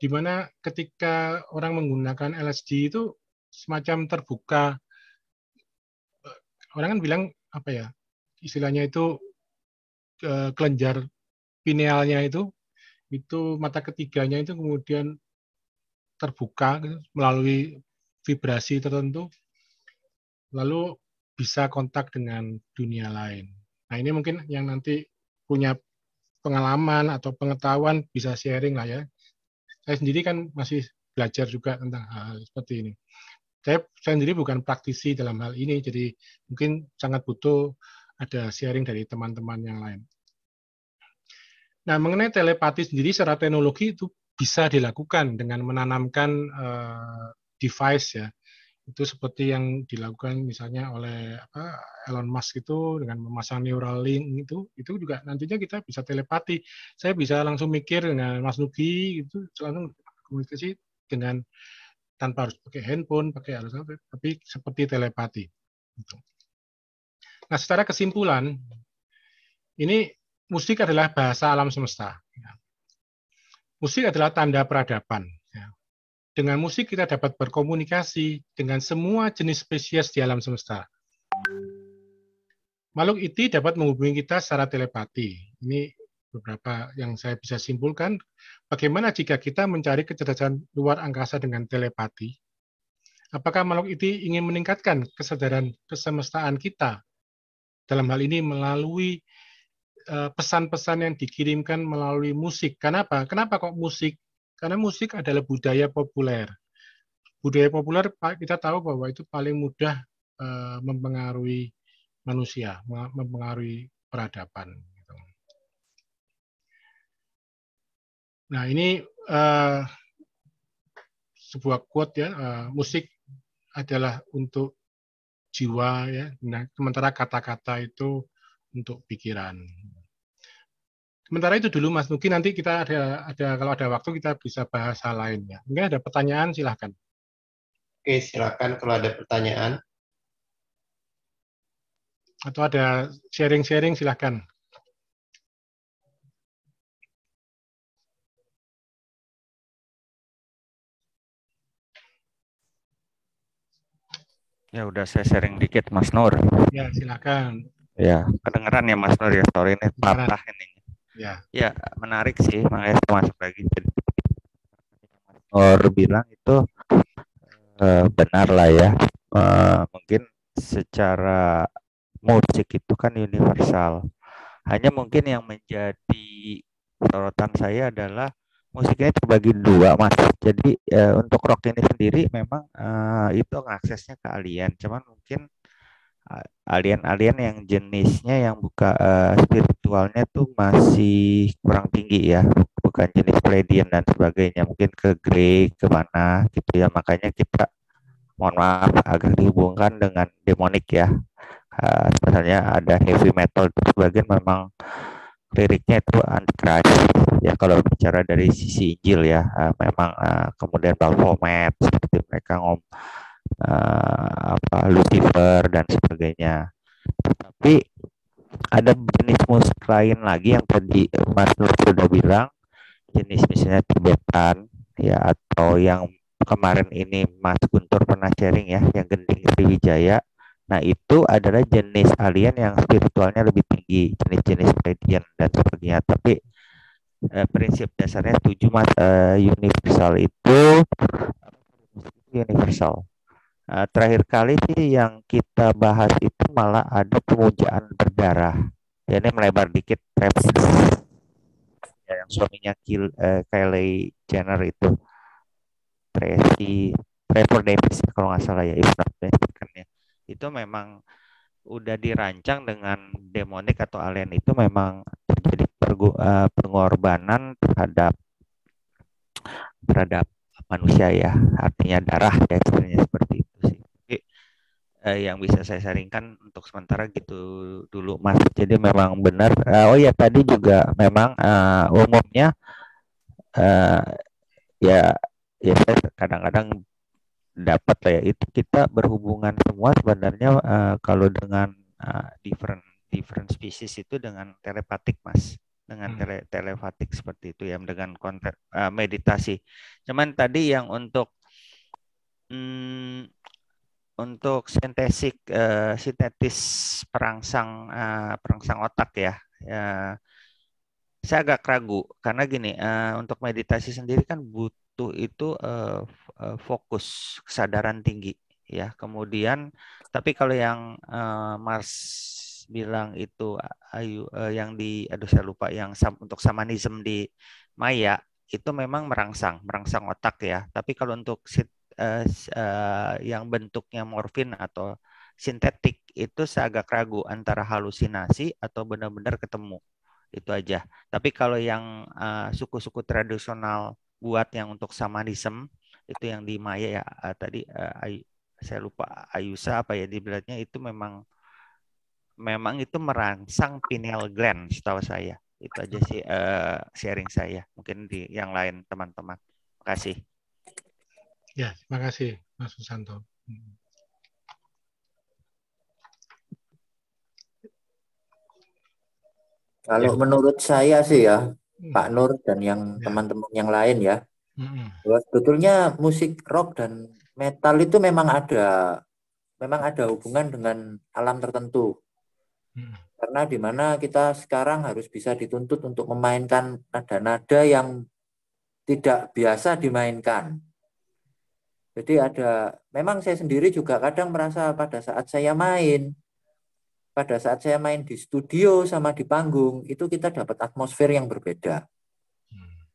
Dimana ketika orang menggunakan LSD itu semacam terbuka eh, orang kan bilang apa ya istilahnya itu eh, kelenjar pinealnya itu itu mata ketiganya itu kemudian terbuka gitu, melalui vibrasi tertentu, lalu bisa kontak dengan dunia lain. Nah ini mungkin yang nanti punya pengalaman atau pengetahuan bisa sharing lah ya. Saya sendiri kan masih belajar juga tentang hal, -hal seperti ini. Saya, saya sendiri bukan praktisi dalam hal ini, jadi mungkin sangat butuh ada sharing dari teman-teman yang lain. Nah, mengenai telepati sendiri secara teknologi itu bisa dilakukan dengan menanamkan uh, device ya. Itu seperti yang dilakukan misalnya oleh apa, Elon Musk itu dengan memasang neural link itu, itu juga nantinya kita bisa telepati. Saya bisa langsung mikir dengan Mas Nugi itu langsung komunikasi dengan tanpa harus pakai handphone, pakai alat apa, tapi seperti telepati. Nah, secara kesimpulan ini musik adalah bahasa alam semesta. Ya. Musik adalah tanda peradaban. Ya. Dengan musik kita dapat berkomunikasi dengan semua jenis spesies di alam semesta. Makhluk itu e dapat menghubungi kita secara telepati. Ini beberapa yang saya bisa simpulkan. Bagaimana jika kita mencari kecerdasan luar angkasa dengan telepati? Apakah makhluk itu e ingin meningkatkan kesadaran kesemestaan kita? Dalam hal ini melalui Eh, pesan-pesan yang dikirimkan melalui musik. Kenapa? Kenapa kok musik? Karena musik adalah budaya populer. Budaya populer kita tahu bahwa itu paling mudah eh, mempengaruhi manusia, mempengaruhi peradaban. Gitu. Nah ini eh, sebuah quote ya, musik adalah untuk jiwa ya, nah, sementara kata-kata itu untuk pikiran. Sementara itu dulu Mas Nugi, nanti kita ada ada kalau ada waktu kita bisa bahas hal ya. Mungkin ada pertanyaan silahkan. Oke, silahkan kalau ada pertanyaan. Atau ada sharing-sharing silahkan. Ya udah saya sharing dikit Mas Nur. Ya silakan. Ya kedengeran ya Mas Nur ya story ini patah ini. Ya. Ya menarik sih makanya saya masuk lagi. Or bilang itu uh, benar lah ya. Uh, mungkin secara musik itu kan universal. Hanya mungkin yang menjadi sorotan saya adalah musiknya itu bagi dua mas jadi uh, untuk rock ini sendiri memang uh, itu aksesnya ke alien cuman mungkin alien-alien yang jenisnya yang buka uh, spiritualnya tuh masih kurang tinggi ya bukan jenis Pleiadian dan sebagainya mungkin ke Grey kemana gitu ya makanya kita mohon maaf agak dihubungkan dengan demonik ya uh, eh, misalnya ada heavy metal itu sebagian memang liriknya itu crash ya kalau bicara dari sisi Injil ya uh, memang uh, kemudian balfomet seperti mereka ngomong uh, apa Lucifer dan sebagainya. tapi ada jenis musik lain lagi yang tadi Mas Nur sudah bilang jenis misalnya Tibetan ya atau yang kemarin ini Mas Guntur pernah sharing ya yang gending Sriwijaya. Nah, itu adalah jenis alien yang spiritualnya lebih tinggi, jenis-jenis alien dan sebagainya. Tapi eh, prinsip dasarnya tujuh mas eh, universal itu universal. Eh, terakhir kali sih yang kita bahas itu malah ada pemujaan berdarah. Ya, ini melebar dikit Travis, ya, yang suaminya kill uh, eh, Kylie Jenner itu Tracy Trevor Davis kalau nggak salah ya ya. itu memang udah dirancang dengan demonik atau alien itu memang terjadi pergu, eh, pengorbanan terhadap terhadap manusia ya artinya darah ya sebenarnya seperti uh, yang bisa saya saringkan untuk sementara gitu dulu Mas. Jadi memang benar. uh, oh ya tadi juga memang uh, umumnya uh, ya ya saya kadang-kadang dapat lah ya itu kita berhubungan semua sebenarnya uh, kalau dengan uh, different different species itu dengan telepatik mas dengan hmm. tele, telepatik seperti itu ya dengan konten uh, meditasi cuman tadi yang untuk hmm, untuk sintetik uh, eh, sintetis perangsang uh, perangsang otak ya. Uh, saya agak ragu karena gini uh, untuk meditasi sendiri kan butuh itu uh, fokus kesadaran tinggi ya. Kemudian tapi kalau yang uh, Mars bilang itu ayu uh, yang di aduh saya lupa yang sam, untuk samanisme di Maya itu memang merangsang merangsang otak ya tapi kalau untuk uh, uh, yang bentuknya morfin atau sintetik itu saya agak ragu antara halusinasi atau benar-benar ketemu itu aja. Tapi kalau yang eh, suku-suku uh, tradisional buat yang untuk samanism itu yang di Maya ya uh, tadi uh, Ayu, saya lupa Ayusa apa ya dibilangnya itu memang memang itu merangsang pineal gland setahu saya. Itu aja sih uh, sharing saya. Mungkin di yang lain teman-teman. Terima kasih. Ya, terima kasih Mas Susanto. Hmm. Kalau ya. menurut saya sih ya, hmm. Pak Nur dan yang ya. teman-teman ya. yang lain ya, hmm. sebetulnya musik rock dan metal itu memang ada, memang ada hubungan dengan alam tertentu. Hmm. Karena di mana kita sekarang harus bisa dituntut untuk memainkan nada-nada yang tidak biasa dimainkan. Jadi ada, memang saya sendiri juga kadang merasa pada saat saya main, pada saat saya main di studio sama di panggung, itu kita dapat atmosfer yang berbeda. Hmm.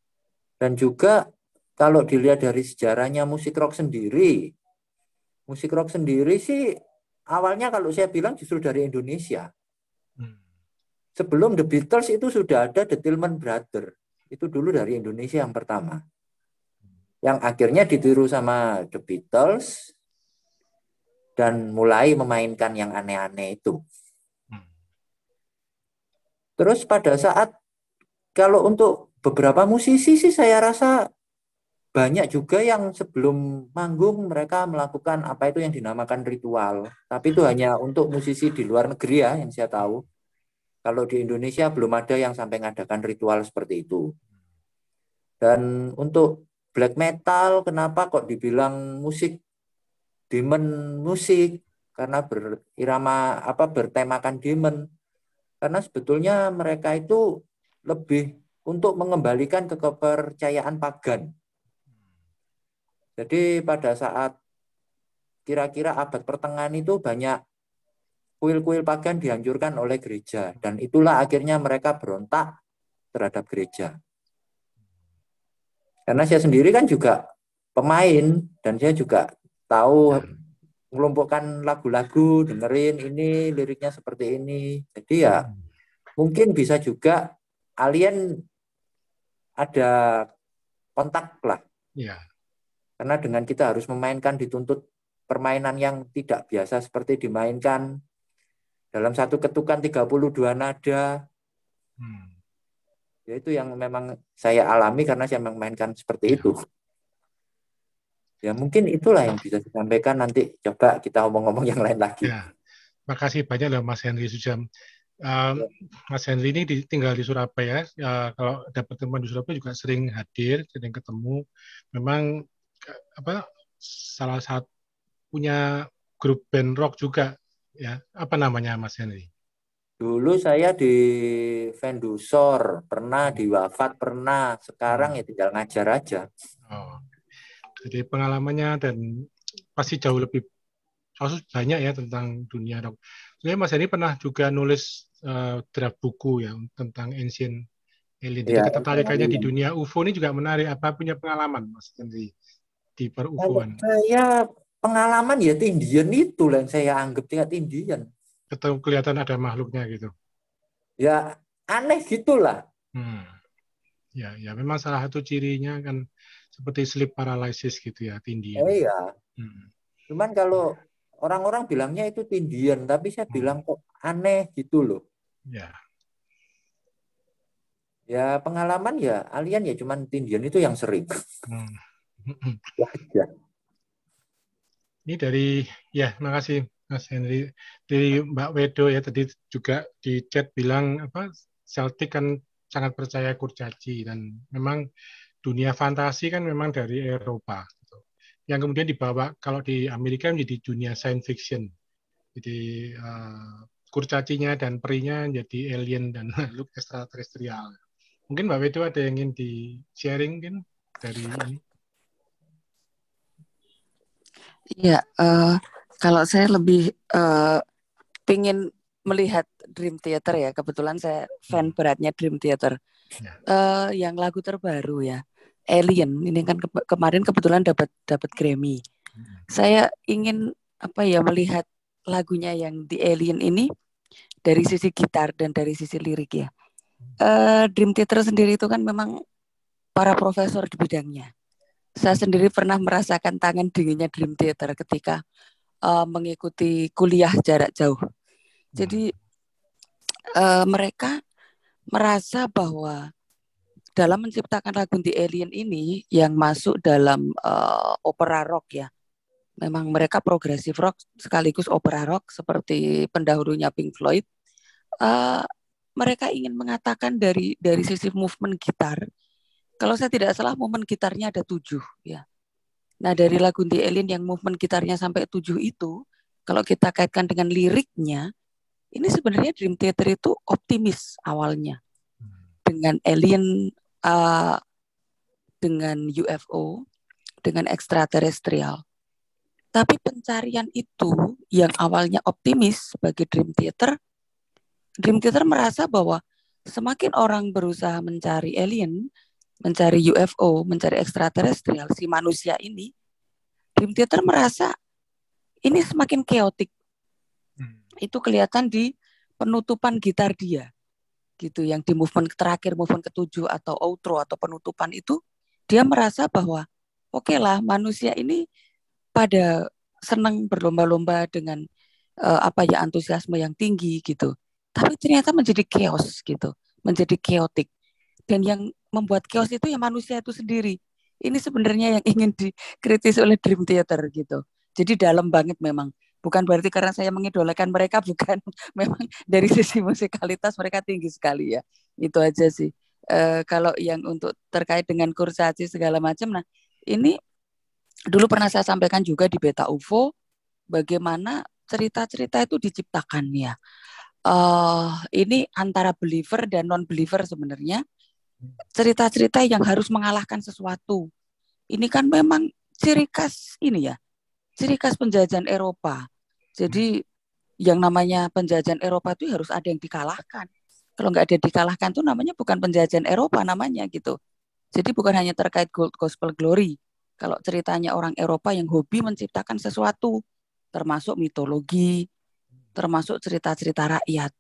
Dan juga kalau dilihat dari sejarahnya musik rock sendiri, musik rock sendiri sih awalnya kalau saya bilang justru dari Indonesia. Hmm. Sebelum The Beatles itu sudah ada The Tillman Brothers Itu dulu dari Indonesia yang pertama yang akhirnya ditiru sama The Beatles dan mulai memainkan yang aneh-aneh itu. Hmm. Terus pada saat kalau untuk beberapa musisi sih saya rasa banyak juga yang sebelum manggung mereka melakukan apa itu yang dinamakan ritual. Tapi itu hmm. hanya untuk musisi di luar negeri ya yang saya tahu. Kalau di Indonesia belum ada yang sampai mengadakan ritual seperti itu. Dan untuk black metal kenapa kok dibilang musik demon musik karena berirama apa bertemakan demon karena sebetulnya mereka itu lebih untuk mengembalikan ke kepercayaan pagan. Jadi pada saat kira-kira abad pertengahan itu banyak kuil-kuil pagan dihancurkan oleh gereja dan itulah akhirnya mereka berontak terhadap gereja. Karena saya sendiri kan juga pemain dan saya juga tahu ya. mengelompokkan lagu-lagu, dengerin ini liriknya seperti ini. Jadi ya hmm. mungkin bisa juga alien ada kontak lah. Ya. Karena dengan kita harus memainkan dituntut permainan yang tidak biasa seperti dimainkan dalam satu ketukan 32 nada. Hmm. Ya, itu yang memang saya alami karena saya memainkan seperti itu. Ya mungkin itulah yang bisa disampaikan nanti coba kita ngomong-ngomong yang lain lagi. Ya. kasih banyak loh Mas Henry Sujam. uh, Mas Henry ini di, tinggal di Surabaya. Uh, kalau dapat teman di Surabaya juga sering hadir, sering ketemu. Memang apa salah satu punya grup band rock juga ya. Apa namanya Mas Henry? Dulu saya di vendusor, pernah di wafat, pernah. Sekarang hmm. ya tinggal ngajar aja. Oh. Jadi pengalamannya dan pasti jauh lebih kasus banyak ya tentang dunia dok. Sebenarnya Mas ini pernah juga nulis uh, draft buku ya tentang ancient alien. Jadi ya, ketertarikannya di iya. dunia UFO ini juga menarik. Apa punya pengalaman Mas Henry di, di perufuan? Saya pengalaman ya tindian itu yang saya anggap tingkat tindian ketemu kelihatan ada makhluknya gitu. Ya aneh gitulah. Hmm. Ya, ya memang salah satu cirinya kan seperti sleep paralysis gitu ya, tindian. Oh iya. Hmm. Cuman kalau orang-orang bilangnya itu tindian, tapi saya hmm. bilang kok aneh gitu loh. Ya. Ya pengalaman ya alien ya cuman tindian itu yang sering. Hmm. ya. Ini dari ya, makasih Mas Henry dari Mbak Wedo ya tadi juga di chat bilang apa Celtic kan sangat percaya kurcaci dan memang dunia fantasi kan memang dari Eropa gitu. yang kemudian dibawa kalau di Amerika menjadi dunia science fiction jadi uh, kurcacinya dan perinya menjadi alien dan makhluk terestrial mungkin Mbak Wedo ada yang ingin di sharing kan dari ini Iya, uh, kalau saya lebih uh, pingin melihat Dream Theater ya, kebetulan saya fan hmm. beratnya Dream Theater. Ya. Uh, yang lagu terbaru ya, Alien. Ini kan ke kemarin kebetulan dapat dapat Grammy. Hmm. Saya ingin apa ya melihat lagunya yang di Alien ini dari sisi gitar dan dari sisi lirik ya. Uh, Dream Theater sendiri itu kan memang para profesor di bidangnya. Saya sendiri pernah merasakan tangan dinginnya Dream Theater ketika uh, mengikuti kuliah jarak jauh. Jadi uh, mereka merasa bahwa dalam menciptakan lagu The Alien ini yang masuk dalam uh, opera rock ya. Memang mereka progresif rock sekaligus opera rock seperti pendahulunya Pink Floyd. Uh, mereka ingin mengatakan dari dari sisi movement gitar. Kalau saya tidak salah, momen gitarnya ada tujuh ya. Nah dari lagu The Alien yang movement gitarnya sampai tujuh itu, kalau kita kaitkan dengan liriknya, ini sebenarnya Dream Theater itu optimis awalnya dengan alien, uh, dengan UFO, dengan extraterrestrial Tapi pencarian itu yang awalnya optimis bagi Dream Theater, Dream Theater merasa bahwa semakin orang berusaha mencari alien, mencari UFO, mencari ekstraterestrial, si manusia ini, Dream Theater merasa ini semakin keotik. Hmm. Itu kelihatan di penutupan gitar dia. Gitu, yang di movement terakhir, movement ketujuh atau outro atau penutupan itu, dia merasa bahwa oke okay lah manusia ini pada senang berlomba-lomba dengan uh, apa ya antusiasme yang tinggi gitu. Tapi ternyata menjadi chaos gitu, menjadi keotik. Dan yang membuat chaos itu ya manusia itu sendiri. Ini sebenarnya yang ingin dikritisi oleh Dream Theater gitu. Jadi dalam banget memang. Bukan berarti karena saya mengidolakan mereka, bukan. Memang dari sisi musikalitas mereka tinggi sekali ya. Itu aja sih. E, kalau yang untuk terkait dengan kursasi segala macam, nah ini dulu pernah saya sampaikan juga di Beta UFO, bagaimana cerita-cerita itu diciptakan ya. Uh, ini antara believer dan non believer sebenarnya cerita-cerita yang harus mengalahkan sesuatu. Ini kan memang ciri khas ini ya, ciri khas penjajahan Eropa. Jadi yang namanya penjajahan Eropa itu harus ada yang dikalahkan. Kalau nggak ada yang dikalahkan tuh namanya bukan penjajahan Eropa namanya gitu. Jadi bukan hanya terkait Gold Gospel Glory. Kalau ceritanya orang Eropa yang hobi menciptakan sesuatu, termasuk mitologi, termasuk cerita-cerita rakyat.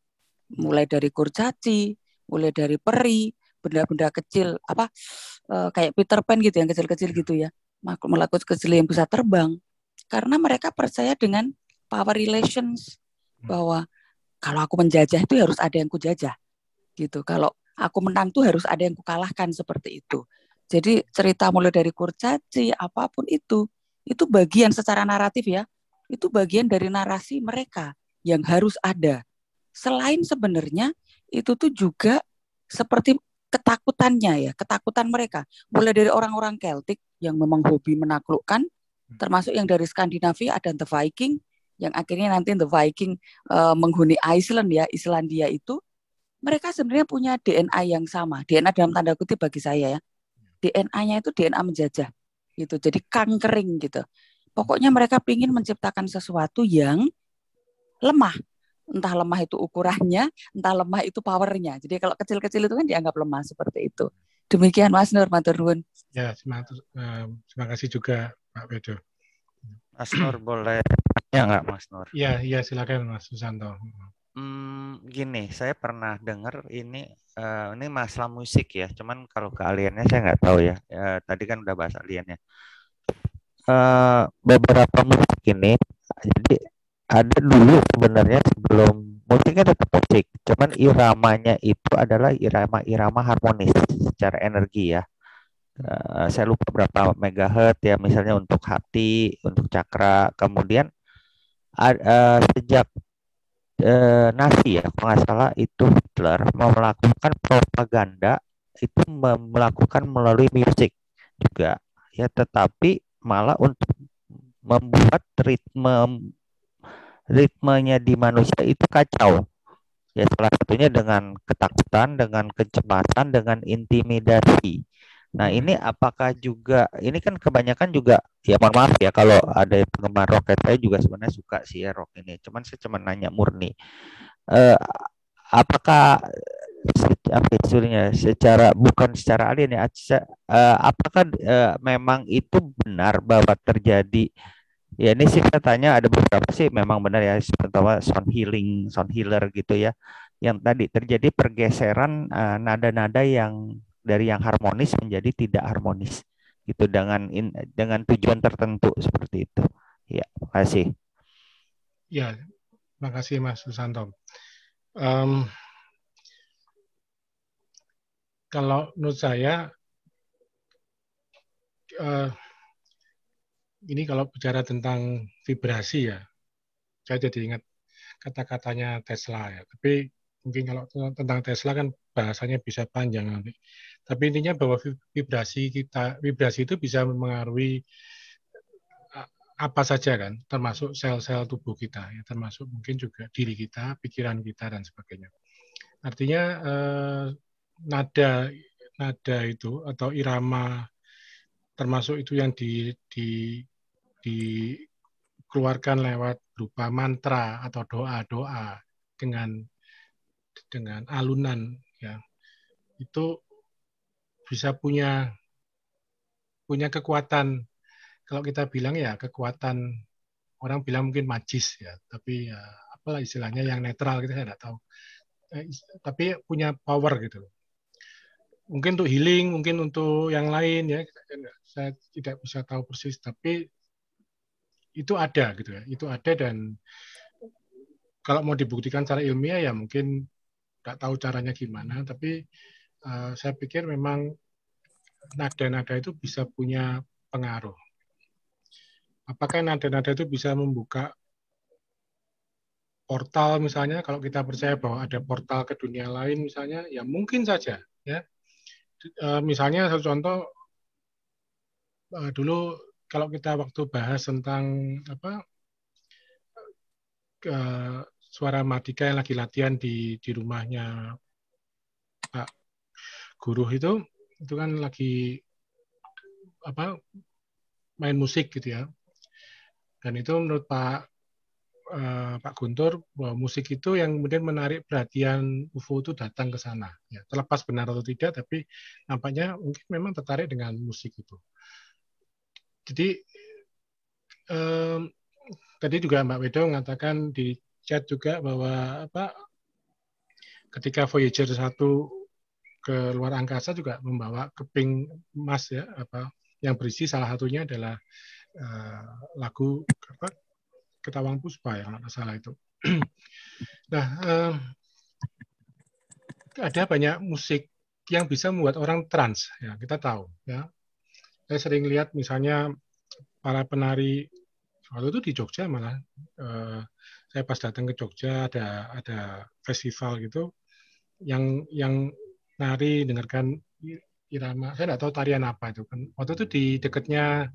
Mulai dari kurcaci, mulai dari peri, benda-benda kecil apa uh, kayak Peter Pan gitu yang kecil-kecil hmm. gitu ya makhluk makhluk kecil yang bisa terbang karena mereka percaya dengan power relations hmm. bahwa kalau aku menjajah itu harus ada yang kujajah gitu kalau aku menang tuh harus ada yang kukalahkan seperti itu jadi cerita mulai dari kurcaci apapun itu itu bagian secara naratif ya itu bagian dari narasi mereka yang harus ada selain sebenarnya itu tuh juga seperti ketakutannya ya, ketakutan mereka. Mulai dari orang-orang Celtic yang memang hobi menaklukkan, hmm. termasuk yang dari Skandinavia ada The Viking, yang akhirnya nanti The Viking uh, menghuni Iceland ya, Islandia itu, mereka sebenarnya punya DNA yang sama. DNA dalam tanda kutip bagi saya ya. DNA-nya itu DNA menjajah gitu. Jadi kankering gitu. Pokoknya mereka ingin menciptakan sesuatu yang lemah, entah lemah itu ukurannya, entah lemah itu powernya. Jadi kalau kecil-kecil itu kan dianggap lemah seperti itu. Demikian Mas Nur, Matur Nuwun. Ya, terima, eh, terima kasih juga Pak Bedo. Mas Nur boleh ya nggak Mas Nur? Ya, ya silakan Mas Susanto. Hmm, gini, saya pernah dengar ini uh, ini masalah musik ya. Cuman kalau ke aliennya saya nggak tahu ya. Uh, tadi kan udah bahas aliennya. Uh, beberapa musik ini jadi ada dulu sebenarnya sebelum musiknya tetap musik, cuman iramanya itu adalah irama-irama harmonis secara energi ya. Uh, saya lupa berapa megahertz ya misalnya untuk hati, untuk cakra. Kemudian uh, sejak uh, Nazi ya kalau nggak salah itu Hitler melakukan propaganda itu melakukan melalui musik juga ya tetapi malah untuk membuat ritme ritmenya di manusia itu kacau. Ya salah satunya dengan ketakutan, dengan kecepatan, dengan intimidasi. Nah ini apakah juga ini kan kebanyakan juga ya mohon maaf ya kalau ada penggemar roket saya juga sebenarnya suka sih ya, rock ini. Cuman saya cuma nanya murni, eh, apakah apa itunya ya, secara bukan secara alien ya, eh, apakah eh, memang itu benar bahwa terjadi Ya ini sih katanya ada beberapa sih memang benar ya terutama sound healing, sound healer gitu ya. Yang tadi terjadi pergeseran eh, nada-nada uh, yang dari yang harmonis menjadi tidak harmonis gitu dengan in, dengan tujuan tertentu seperti itu. Ya, makasih. Ya, makasih Mas Susanto. Um, kalau menurut saya uh, ini kalau bicara tentang vibrasi ya, saya jadi ingat kata-katanya Tesla ya. Tapi mungkin kalau tentang Tesla kan bahasanya bisa panjang nanti. Tapi intinya bahwa vibrasi kita, vibrasi itu bisa mempengaruhi apa saja kan, termasuk sel-sel tubuh kita, ya, termasuk mungkin juga diri kita, pikiran kita dan sebagainya. Artinya eh, nada nada itu atau irama termasuk itu yang di, di dikeluarkan lewat berupa mantra atau doa-doa dengan dengan alunan ya itu bisa punya punya kekuatan kalau kita bilang ya kekuatan orang bilang mungkin majis ya tapi ya, apalah istilahnya yang netral kita gitu, tidak tahu eh, tapi punya power gitu loh mungkin untuk healing, mungkin untuk yang lain ya. Saya tidak bisa tahu persis, tapi itu ada gitu ya itu ada dan kalau mau dibuktikan secara ilmiah ya mungkin nggak tahu caranya gimana tapi uh, saya pikir memang nada-nada itu bisa punya pengaruh apakah nada-nada itu bisa membuka portal misalnya kalau kita percaya bahwa ada portal ke dunia lain misalnya ya mungkin saja ya uh, misalnya satu contoh eh, dulu kalau kita waktu bahas tentang apa ke eh, suara matika yang lagi latihan di di rumahnya Pak Guru itu itu kan lagi apa main musik gitu ya dan itu menurut Pak eh, Pak Guntur bahwa musik itu yang kemudian menarik perhatian UFO itu datang ke sana ya terlepas benar atau tidak tapi nampaknya mungkin memang tertarik dengan musik itu jadi um, tadi juga Mbak Wedo mengatakan di chat juga bahwa apa ketika Voyager 1 ke luar angkasa juga membawa keping emas ya apa yang berisi salah satunya adalah uh, lagu apa Ketawang Puspa yang tidak salah itu. nah, um, ada banyak musik yang bisa membuat orang trans ya kita tahu ya saya sering lihat misalnya para penari waktu itu di Jogja malah eh, saya pas datang ke Jogja ada ada festival gitu yang yang nari dengarkan irama saya nggak tahu tarian apa itu kan waktu itu di dekatnya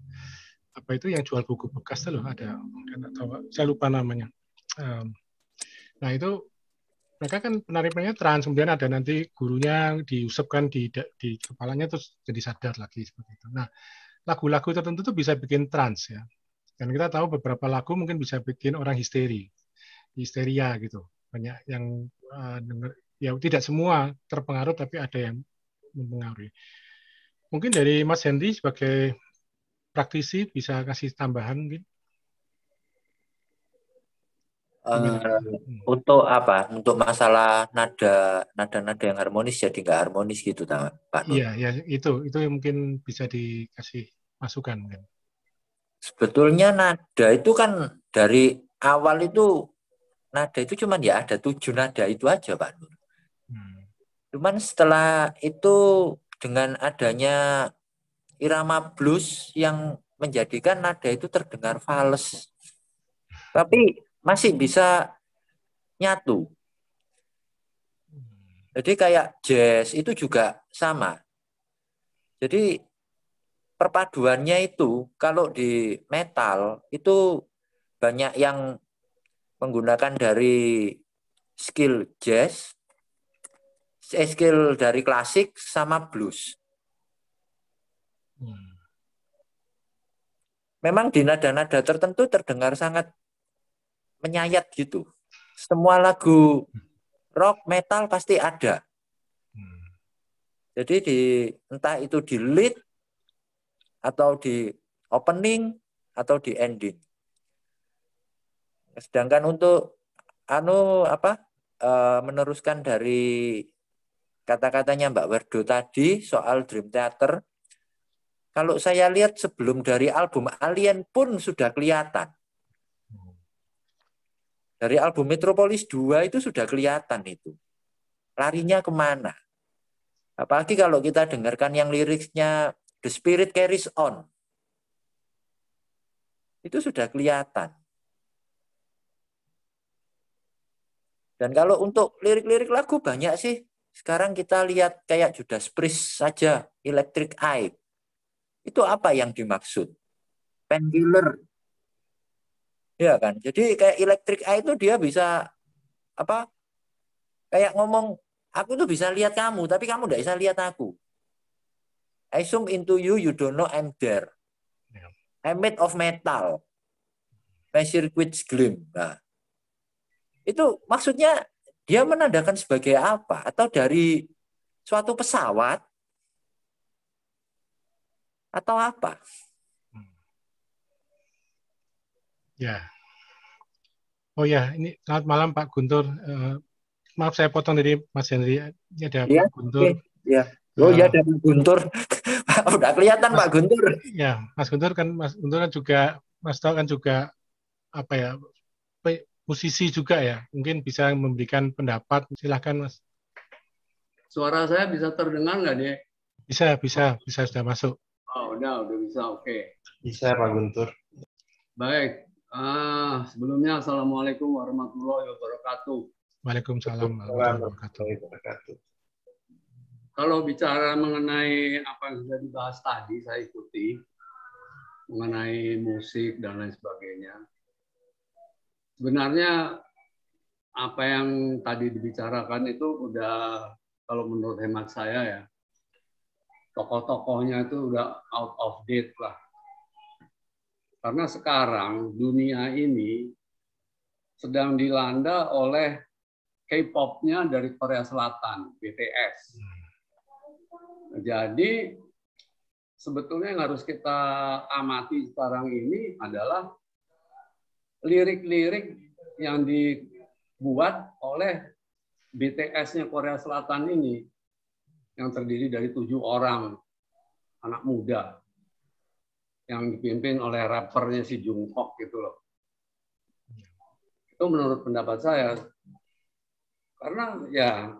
apa itu yang jual buku bekas tuh loh ada saya lupa namanya um, nah itu mereka kan penarikannya penarinya trans kemudian ada nanti gurunya diusapkan di di kepalanya terus jadi sadar lagi seperti itu nah lagu-lagu tertentu tuh bisa bikin trans ya dan kita tahu beberapa lagu mungkin bisa bikin orang histeri histeria gitu banyak yang uh, denger, ya tidak semua terpengaruh tapi ada yang mempengaruhi mungkin dari Mas Hendy sebagai praktisi bisa kasih tambahan mungkin uh, untuk apa untuk masalah nada nada nada yang harmonis jadi nggak harmonis gitu pak Nur. Iya ya itu itu yang mungkin bisa dikasih masukan kan. Sebetulnya nada itu kan dari awal itu nada itu cuman ya ada tujuh nada itu aja pak Nur. Hmm. Cuman setelah itu dengan adanya irama blues yang menjadikan nada itu terdengar fals. Tapi masih bisa nyatu. Jadi kayak jazz itu juga sama. Jadi perpaduannya itu kalau di metal itu banyak yang menggunakan dari skill jazz, eh, skill dari klasik sama blues. Hmm. Memang di nada-nada tertentu terdengar sangat menyayat gitu. Semua lagu rock metal pasti ada. Hmm. Jadi di entah itu di lead atau di opening atau di ending. Sedangkan untuk anu apa eh, meneruskan dari kata-katanya Mbak Werdo tadi soal Dream Theater, kalau saya lihat sebelum dari album Alien pun sudah kelihatan dari album Metropolis 2 itu sudah kelihatan itu. Larinya kemana. Apalagi kalau kita dengarkan yang liriknya The Spirit Carries On. Itu sudah kelihatan. Dan kalau untuk lirik-lirik lagu banyak sih. Sekarang kita lihat kayak Judas Priest saja, Electric Eye. Itu apa yang dimaksud? Painkiller Iya kan jadi kayak elektrik A itu dia bisa apa kayak ngomong aku tuh bisa lihat kamu tapi kamu tidak bisa lihat aku I zoom into you you don't know I'm there iya. I'm made of metal my circuits gleam nah itu maksudnya dia menandakan sebagai apa atau dari suatu pesawat atau apa Ya. Oh ya, ini selamat malam Pak Guntur. Uh, maaf saya potong dari Mas Henry. Ini ada ya, Pak Guntur. Okay. Ya. Oh uh, ya ada Pak Guntur. Udah oh, kelihatan Pak Guntur. Ya, Mas Guntur kan Mas Guntur kan juga Mas Tau kan juga apa ya musisi juga ya. Mungkin bisa memberikan pendapat. Silahkan Mas. Suara saya bisa terdengar nggak nih? Bisa, bisa, bisa sudah masuk. Oh, udah, udah bisa, oke. Okay. Bisa Pak Guntur. Baik, Ah, sebelumnya Assalamualaikum warahmatullahi wabarakatuh. Waalaikumsalam warahmatullahi wabarakatuh. Kalau bicara mengenai apa yang sudah dibahas tadi, saya ikuti mengenai musik dan lain sebagainya. Sebenarnya apa yang tadi dibicarakan itu udah kalau menurut hemat saya ya tokoh-tokohnya itu udah out of date lah karena sekarang dunia ini sedang dilanda oleh K-pop-nya dari Korea Selatan, BTS. Jadi sebetulnya yang harus kita amati sekarang ini adalah lirik-lirik yang dibuat oleh BTS-nya Korea Selatan ini yang terdiri dari tujuh orang anak muda yang dipimpin oleh rappernya si Jungkook gitu loh. Itu menurut pendapat saya. Karena ya,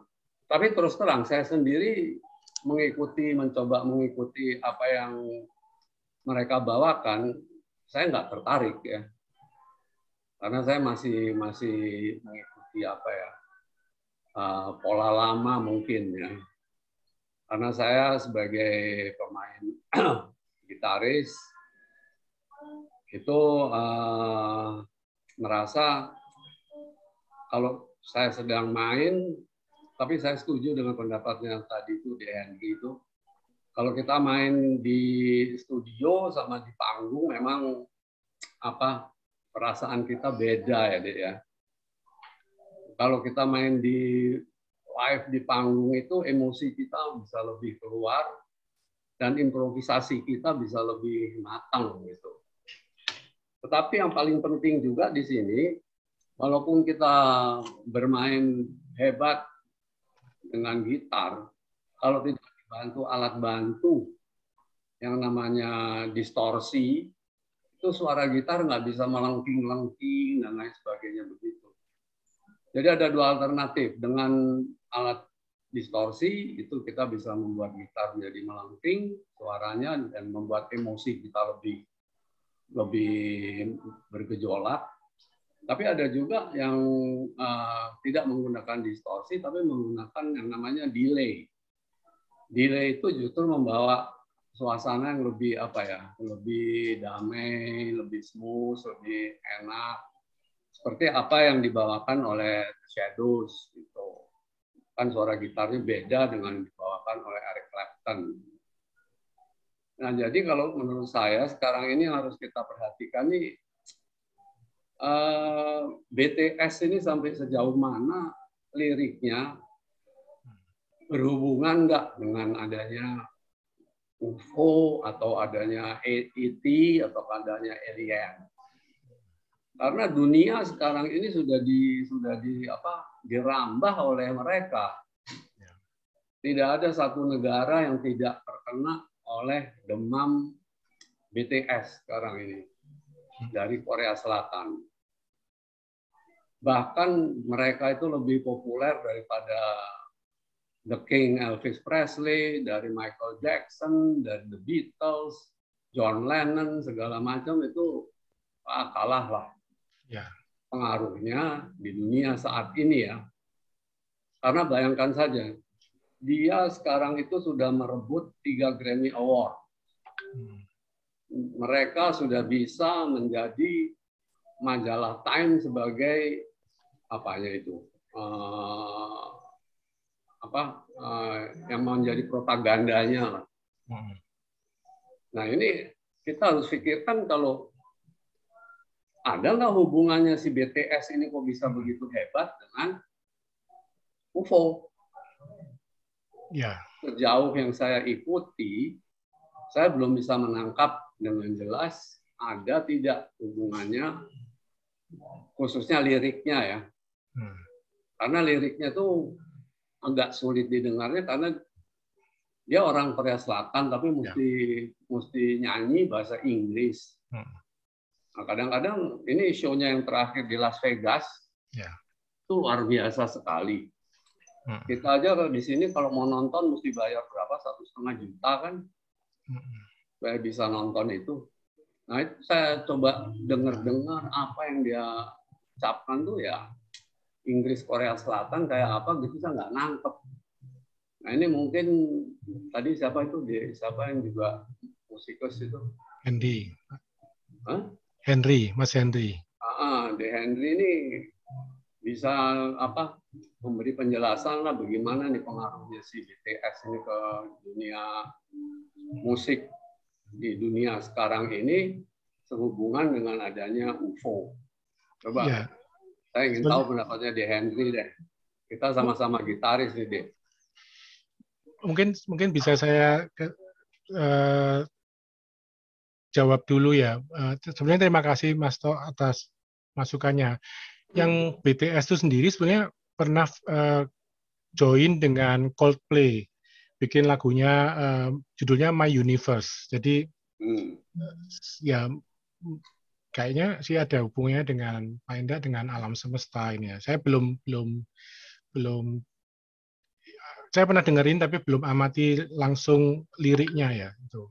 tapi terus terang saya sendiri mengikuti, mencoba mengikuti apa yang mereka bawakan, saya nggak tertarik ya. Karena saya masih masih mengikuti apa ya eh, pola lama mungkin ya. Karena saya sebagai pemain gitaris itu uh, eh, merasa kalau saya sedang main, tapi saya setuju dengan pendapatnya tadi itu di NG itu, kalau kita main di studio sama di panggung memang apa perasaan kita beda ya dek ya. Kalau kita main di live di panggung itu emosi kita bisa lebih keluar dan improvisasi kita bisa lebih matang gitu. Tetapi yang paling penting juga di sini, walaupun kita bermain hebat dengan gitar, kalau tidak dibantu alat bantu yang namanya distorsi, itu suara gitar nggak bisa melengking-lengking dan lain sebagainya begitu. Jadi ada dua alternatif. Dengan alat distorsi itu kita bisa membuat gitar menjadi melengking suaranya dan membuat emosi kita lebih lebih bergejolak. Tapi ada juga yang uh, tidak menggunakan distorsi, tapi menggunakan yang namanya delay. Delay itu justru membawa suasana yang lebih apa ya, lebih damai, lebih smooth, lebih enak. Seperti apa yang dibawakan oleh Shadows itu Kan suara gitarnya beda dengan dibawakan oleh Eric Clapton Nah, jadi kalau menurut saya sekarang ini yang harus kita perhatikan nih uh, eh, BTS ini sampai sejauh mana liriknya berhubungan nggak dengan adanya UFO atau adanya ET atau adanya alien. Karena dunia sekarang ini sudah di sudah di apa dirambah oleh mereka. Ya. Tidak ada satu negara yang tidak terkena oleh demam BTS sekarang ini dari Korea Selatan. Bahkan mereka itu lebih populer daripada The King Elvis Presley, dari Michael Jackson, dari The Beatles, John Lennon, segala macam itu ah, kalah lah. Ya. Pengaruhnya di dunia saat ini ya. Karena bayangkan saja, dia sekarang itu sudah merebut tiga Grammy Award. Mereka sudah bisa menjadi majalah Time sebagai apanya itu uh, apa uh, yang menjadi propagandanya hmm. Nah ini kita harus pikirkan kalau ada nggak hubungannya si BTS ini kok bisa begitu hebat dengan UFO? ya. sejauh yang saya ikuti, saya belum bisa menangkap dengan jelas ada tidak hubungannya, khususnya liriknya ya. Hmm. Karena liriknya tuh agak sulit didengarnya karena dia orang Korea Selatan tapi ya. mesti ya. mesti nyanyi bahasa Inggris. Hmm. Nah, kadang-kadang ini show-nya yang terakhir di Las Vegas ya. itu luar biasa sekali. Hmm. Kita gitu aja kalau di sini kalau mau nonton mesti bayar berapa satu setengah juta kan hmm. supaya bisa nonton itu. Nah itu saya coba dengar-dengar apa yang dia ucapkan tuh ya Inggris Korea Selatan kayak apa gitu saya nggak nangkep. Nah ini mungkin tadi siapa itu dia siapa yang juga musikus itu? Henry. Hah? Henry, Mas Henry. Ah, uh, uh, Henry ini bisa apa memberi penjelasan lah bagaimana nih pengaruhnya si BTS ini ke dunia musik di dunia sekarang ini sehubungan dengan adanya UFO. Coba ya. saya ingin tahu pendapatnya di Henry deh. Kita sama-sama gitaris nih deh. Mungkin mungkin bisa saya uh, jawab dulu ya. Uh, sebenarnya terima kasih Mas To atas masukannya yang BTS itu sendiri sebenarnya pernah uh, join dengan Coldplay bikin lagunya uh, judulnya My Universe. Jadi hmm. ya kayaknya sih ada hubungannya dengan Pak dengan alam semesta ini ya. Saya belum belum belum saya pernah dengerin tapi belum amati langsung liriknya ya itu.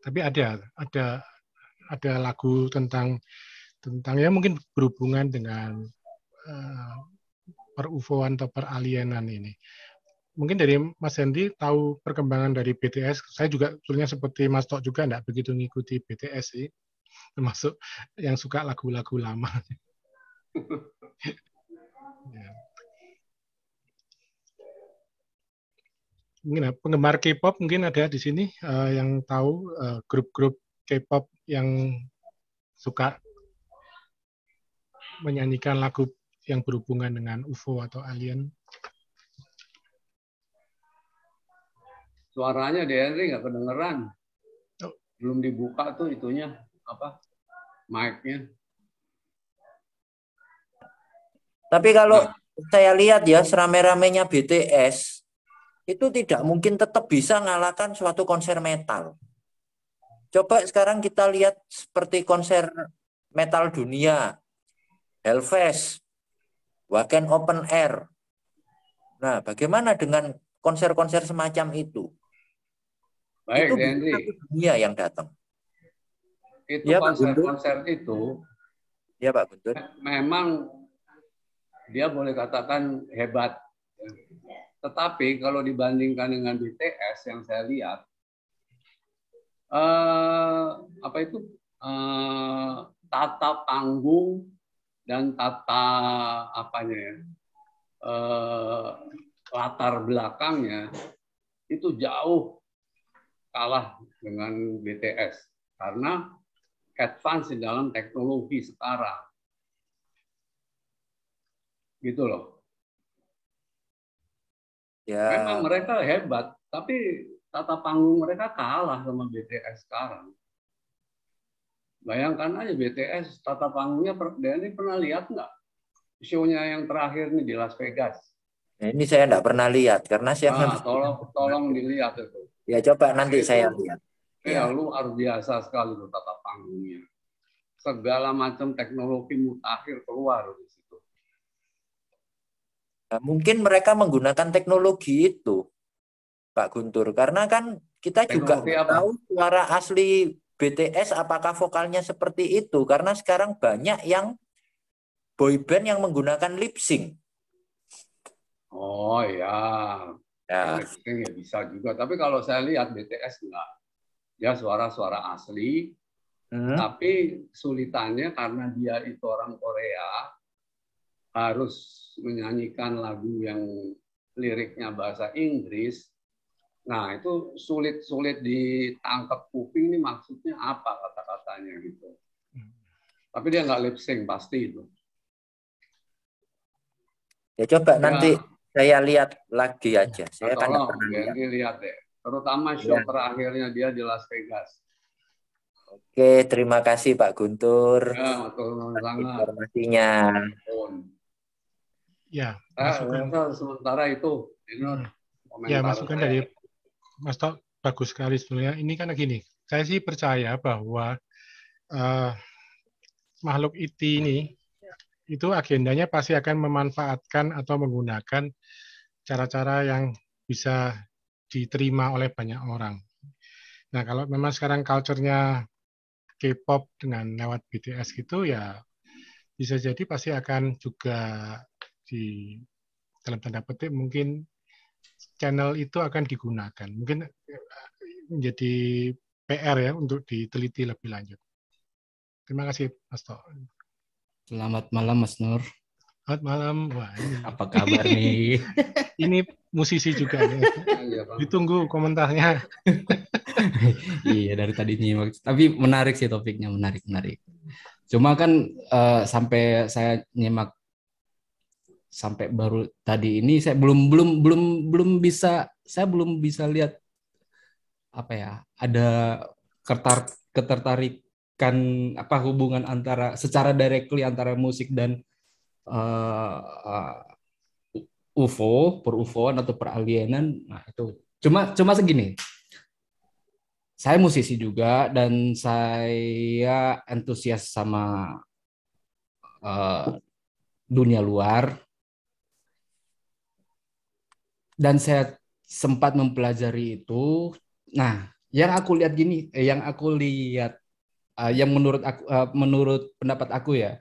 Tapi ada ada ada lagu tentang tentang ya mungkin berhubungan dengan uh, eh, perufoan atau peralienan ini. Mungkin dari Mas Hendy tahu perkembangan dari BTS. Saya juga sebetulnya seperti Mas Tok juga tidak begitu mengikuti BTS sih, termasuk yang suka lagu-lagu lama. Ya. Mungkin penggemar K-pop mungkin ada di sini uh, yang tahu grup eh, grup-grup K-pop yang suka menyanyikan lagu yang berhubungan dengan UFO atau alien? Suaranya Derry nggak kedengeran. Oh. Belum dibuka tuh itunya apa mic-nya. Tapi kalau nah. saya lihat ya serame-ramenya BTS itu tidak mungkin tetap bisa ngalahkan suatu konser metal. Coba sekarang kita lihat seperti konser metal dunia Elves, Wagen Open Air. Nah, bagaimana dengan konser-konser semacam itu? Baik, itu Henry. dunia yang datang. Itu ya, konser-konser itu Ya Pak Guntur. Memang dia boleh katakan hebat. Tetapi kalau dibandingkan dengan BTS yang saya lihat, eh, apa itu eh, tata panggung dan tata apanya ya, eh, latar belakangnya itu jauh kalah dengan BTS karena advance di dalam teknologi sekarang. Gitu loh. Ya. Memang mereka hebat, tapi tata panggung mereka kalah sama BTS sekarang. Bayangkan aja BTS tata panggungnya, Denny pernah lihat nggak? Show-nya yang terakhir nih di Las Vegas. Nah, ini saya nggak pernah lihat karena saya nah, tolong tolong dilihat itu. Ya coba nanti itu, saya lihat. Ya, ya, luar biasa sekali tuh tata panggungnya. Segala macam teknologi mutakhir keluar di situ. Nah, mungkin mereka menggunakan teknologi itu, Pak Guntur, karena kan kita juga apa? tahu suara asli BTS apakah vokalnya seperti itu? Karena sekarang banyak yang boyband yang menggunakan lip sync. Oh ya. Ya. Lip ya bisa juga. Tapi kalau saya lihat BTS enggak. ya suara-suara asli. Hmm. Tapi sulitannya karena dia itu orang Korea harus menyanyikan lagu yang liriknya bahasa Inggris Nah itu sulit-sulit ditangkap kuping ini maksudnya apa kata-katanya gitu. Tapi dia nggak lip sync pasti itu. Ya coba ya. nanti saya lihat lagi aja. Ya, saya kan tolong, ya, lihat deh. Terutama iya. show ya. terakhirnya dia di Las Vegas. Oke, terima kasih Pak Guntur. Ya, Informasinya. Ya, eh, masukan. sementara itu. Ini hmm. Ya, masukan dari Mas Tok bagus sekali sebenarnya. Ini kan gini, saya sih percaya bahwa uh, makhluk IT e ini itu agendanya pasti akan memanfaatkan atau menggunakan cara-cara yang bisa diterima oleh banyak orang. Nah, kalau memang sekarang culture-nya K-pop dengan lewat BTS gitu ya bisa jadi pasti akan juga di dalam tanda petik mungkin channel itu akan digunakan. Mungkin eh, menjadi PR ya untuk diteliti lebih lanjut. Terima kasih Mas To. Selamat malam Mas Nur. Selamat malam. Wah, ini. Apa kabar nih? ini musisi juga. Ya. Iya, Ditunggu komentarnya. iya dari tadi nyimak. Tapi menarik sih topiknya, menarik menarik. Cuma kan uh, sampai saya nyimak sampai baru tadi ini saya belum belum belum belum bisa saya belum bisa lihat apa ya ada ketar ketertarikan apa hubungan antara secara directly antara musik dan uh, eh, eh, UFO per UFO atau per alienan nah itu cuma cuma segini saya musisi juga dan saya antusias sama uh, dunia luar dan saya sempat mempelajari itu. Nah, yang aku lihat gini, eh, yang aku lihat uh, yang menurut aku uh, menurut pendapat aku ya,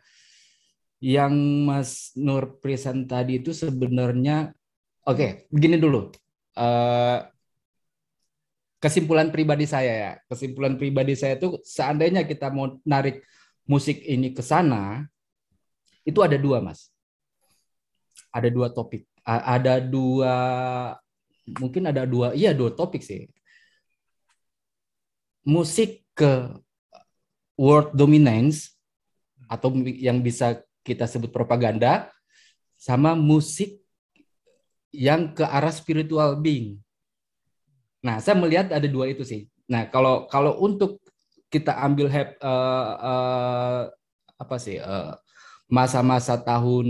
yang Mas Nur present tadi itu sebenarnya oke, okay, begini dulu. Uh, kesimpulan pribadi saya ya. Kesimpulan pribadi saya itu seandainya kita mau narik musik ini ke sana, itu ada dua, Mas. Ada dua topik ada dua mungkin ada dua iya dua topik sih musik ke world dominance atau yang bisa kita sebut propaganda sama musik yang ke arah spiritual being. Nah, saya melihat ada dua itu sih. Nah, kalau kalau untuk kita ambil hep, uh, eh, uh, eh, apa sih eh, masa-masa uh, masa -masa tahun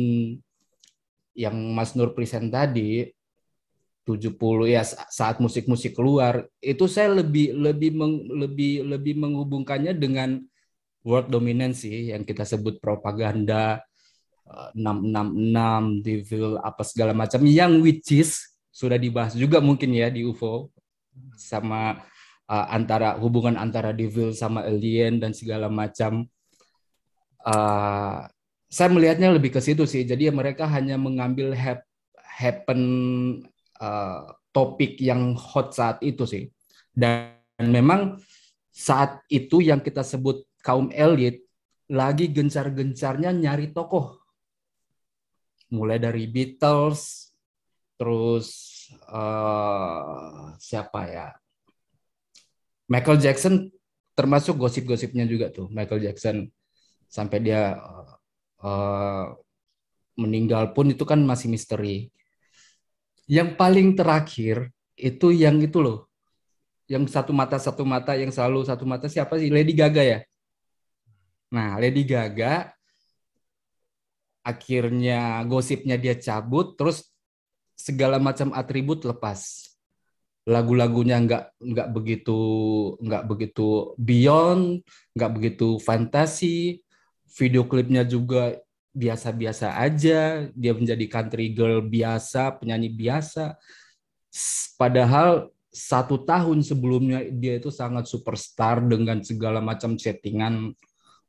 yang Mas Nur present tadi 70 ya saat musik-musik keluar itu saya lebih lebih meng, lebih lebih menghubungkannya dengan world dominance yang kita sebut propaganda 666 eh, devil apa segala macam yang which is sudah dibahas juga mungkin ya di UFO sama uh, antara hubungan antara devil sama alien dan segala macam uh, saya melihatnya lebih ke situ sih. Jadi ya mereka hanya mengambil happen uh, topik yang hot saat itu sih. Dan memang saat itu yang kita sebut kaum elit lagi gencar-gencarnya nyari tokoh. Mulai dari Beatles, terus uh, siapa ya? Michael Jackson termasuk gosip-gosipnya juga tuh Michael Jackson sampai dia uh, Eh, meninggal pun itu kan masih misteri. Yang paling terakhir itu yang itu loh, yang satu mata satu mata yang selalu satu mata siapa sih Lady Gaga ya? Nah Lady Gaga akhirnya gosipnya dia cabut terus segala macam atribut lepas lagu-lagunya nggak nggak begitu nggak begitu beyond nggak begitu fantasi video klipnya juga biasa-biasa aja dia menjadi country girl biasa penyanyi biasa padahal satu tahun sebelumnya dia itu sangat superstar dengan segala macam settingan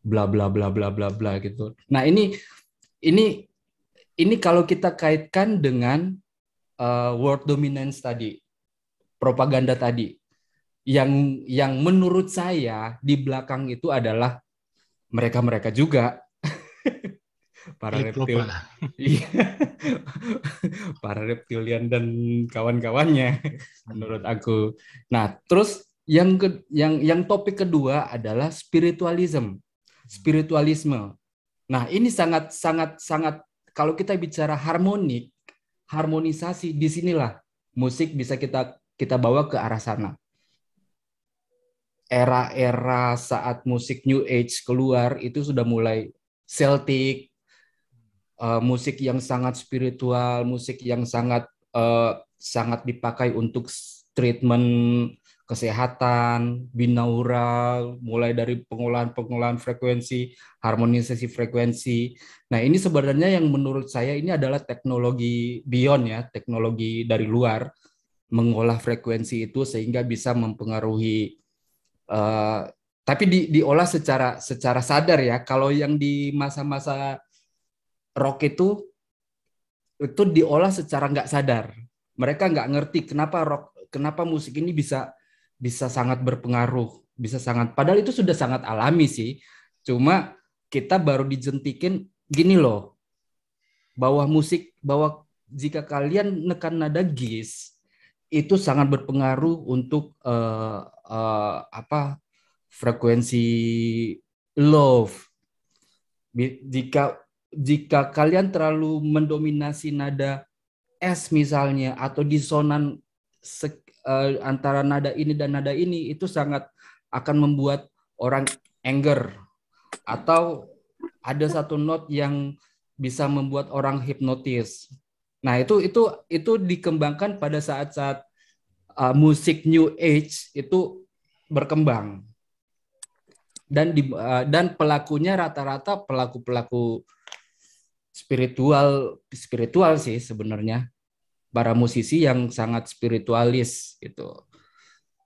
bla bla bla bla bla bla gitu nah ini ini ini kalau kita kaitkan dengan uh, world dominance tadi propaganda tadi yang yang menurut saya di belakang itu adalah mereka-mereka juga para reptil iya para reptilian dan kawan-kawannya menurut aku nah terus yang ke, yang yang topik kedua adalah spiritualisme, spiritualisme nah ini sangat sangat sangat kalau kita bicara harmonik harmonisasi disinilah musik bisa kita kita bawa ke arah sana era-era saat musik new age keluar itu sudah mulai Celtic uh, musik yang sangat spiritual musik yang sangat uh, sangat dipakai untuk treatment kesehatan binaural mulai dari pengolahan-pengolahan frekuensi harmonisasi frekuensi nah ini sebenarnya yang menurut saya ini adalah teknologi beyond ya teknologi dari luar mengolah frekuensi itu sehingga bisa mempengaruhi Eh, tapi di, diolah secara secara sadar ya. Kalau yang di masa-masa rock itu itu diolah secara nggak sadar. Mereka nggak ngerti kenapa rock, kenapa musik ini bisa bisa sangat berpengaruh, bisa sangat. Padahal itu sudah sangat alami sih. Cuma kita baru dijentikin gini loh. Bahwa musik, bahwa jika kalian nekan nada gis itu sangat berpengaruh untuk uh, uh, apa frekuensi love. Jika jika kalian terlalu mendominasi nada S misalnya atau disonan sek, uh, antara nada ini dan nada ini itu sangat akan membuat orang anger atau ada satu note yang bisa membuat orang hipnotis. Nah, itu itu itu dikembangkan pada saat-saat uh, musik new age itu berkembang dan di, eh, dan pelakunya rata-rata pelaku-pelaku spiritual spiritual sih sebenarnya para musisi yang sangat spiritualis gitu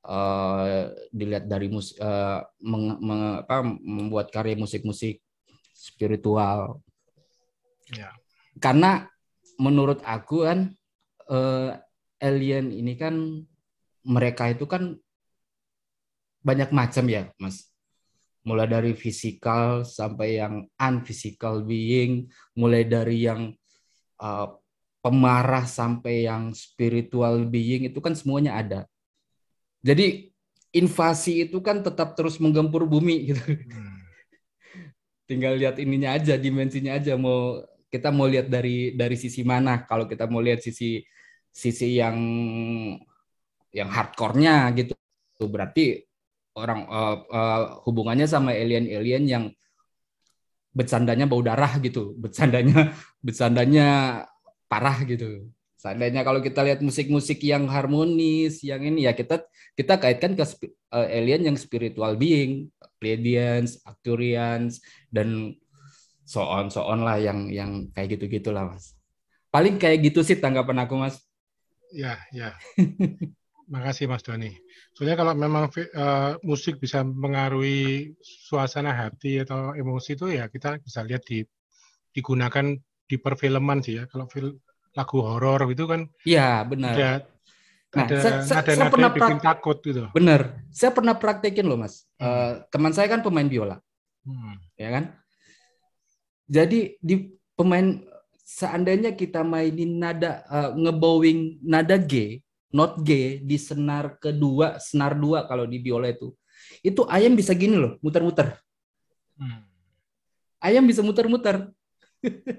uh, dilihat dari mus uh, eh, meng, meng, apa, membuat karya musik-musik spiritual ya. karena menurut aku kan uh, alien ini kan mereka itu kan banyak macam ya, Mas. Mulai dari fisikal sampai yang unphysical being, mulai dari yang uh, pemarah sampai yang spiritual being itu kan semuanya ada. Jadi invasi itu kan tetap terus menggempur bumi gitu. Hmm. Tinggal lihat ininya aja, dimensinya aja mau kita mau lihat dari dari sisi mana. Kalau kita mau lihat sisi sisi yang yang hardcore-nya gitu. Berarti orang uh, uh, hubungannya sama alien-alien yang bercandanya bau darah gitu, bercandanya bercandanya parah gitu. Seandainya kalau kita lihat musik-musik yang harmonis, yang ini ya kita kita kaitkan ke uh, alien yang spiritual being, Pleiadians, Arcturians dan so on so on lah yang yang kayak gitu gitulah mas. Paling kayak gitu sih tanggapan aku mas. Ya ya. Makasih Mas Doni. Soalnya kalau memang uh, musik bisa mengaruhi suasana hati atau emosi itu ya kita bisa lihat di digunakan di perfilman sih ya. Kalau film, lagu horor itu kan. Iya, benar. Ada, nah, ada, saya, saya, ada saya pernah bikin takut gitu. Benar. Saya pernah praktekin loh, Mas. Hmm. Uh, teman saya kan pemain biola. Hmm. Ya kan? Jadi di pemain seandainya kita mainin nada uh, ngebowing nada G not G di senar kedua, senar dua kalau di biola itu. Itu ayam bisa gini loh, muter-muter. Hmm. Ayam bisa muter-muter.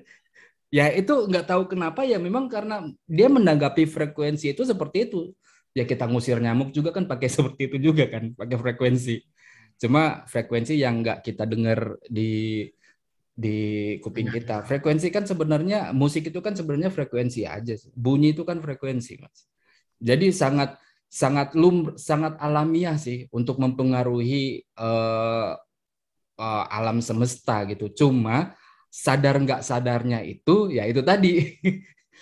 ya itu nggak tahu kenapa ya memang karena dia menanggapi frekuensi itu seperti itu. Ya kita ngusir nyamuk juga kan pakai seperti itu juga kan, pakai frekuensi. Cuma frekuensi yang nggak kita dengar di di kuping kita. Frekuensi kan sebenarnya musik itu kan sebenarnya frekuensi aja. Bunyi itu kan frekuensi, Mas. Jadi sangat sangat lum sangat alamiah sih untuk mempengaruhi uh, uh, alam semesta gitu. Cuma sadar nggak sadarnya itu ya itu tadi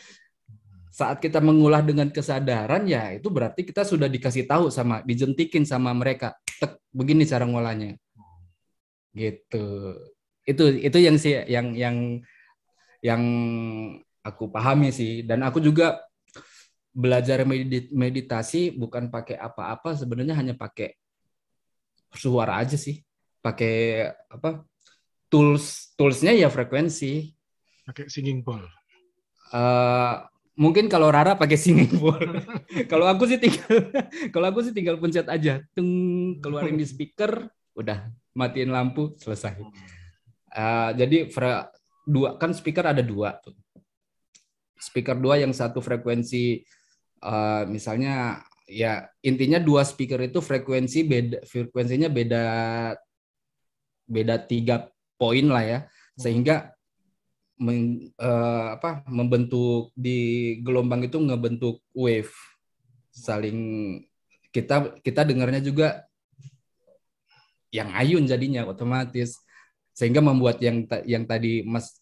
saat kita mengulah dengan kesadaran ya itu berarti kita sudah dikasih tahu sama dijentikin sama mereka Tek, begini cara ngolahnya gitu itu itu yang sih yang yang yang aku pahami sih dan aku juga belajar meditasi bukan pakai apa-apa sebenarnya hanya pakai suara aja sih pakai apa tools toolsnya ya frekuensi pakai singing bowl uh, mungkin kalau Rara pakai singing bowl kalau aku sih tinggal kalau aku sih tinggal pencet aja tung keluarin di speaker udah matiin lampu selesai uh, jadi fra dua kan speaker ada dua tuh speaker dua yang satu frekuensi Eh, misalnya ya intinya dua speaker itu frekuensi beda frekuensinya beda beda tiga poin lah ya hmm. sehingga men, uh, apa membentuk di gelombang itu ngebentuk wave saling kita kita dengarnya juga yang ayun jadinya otomatis sehingga membuat yang yang tadi Mas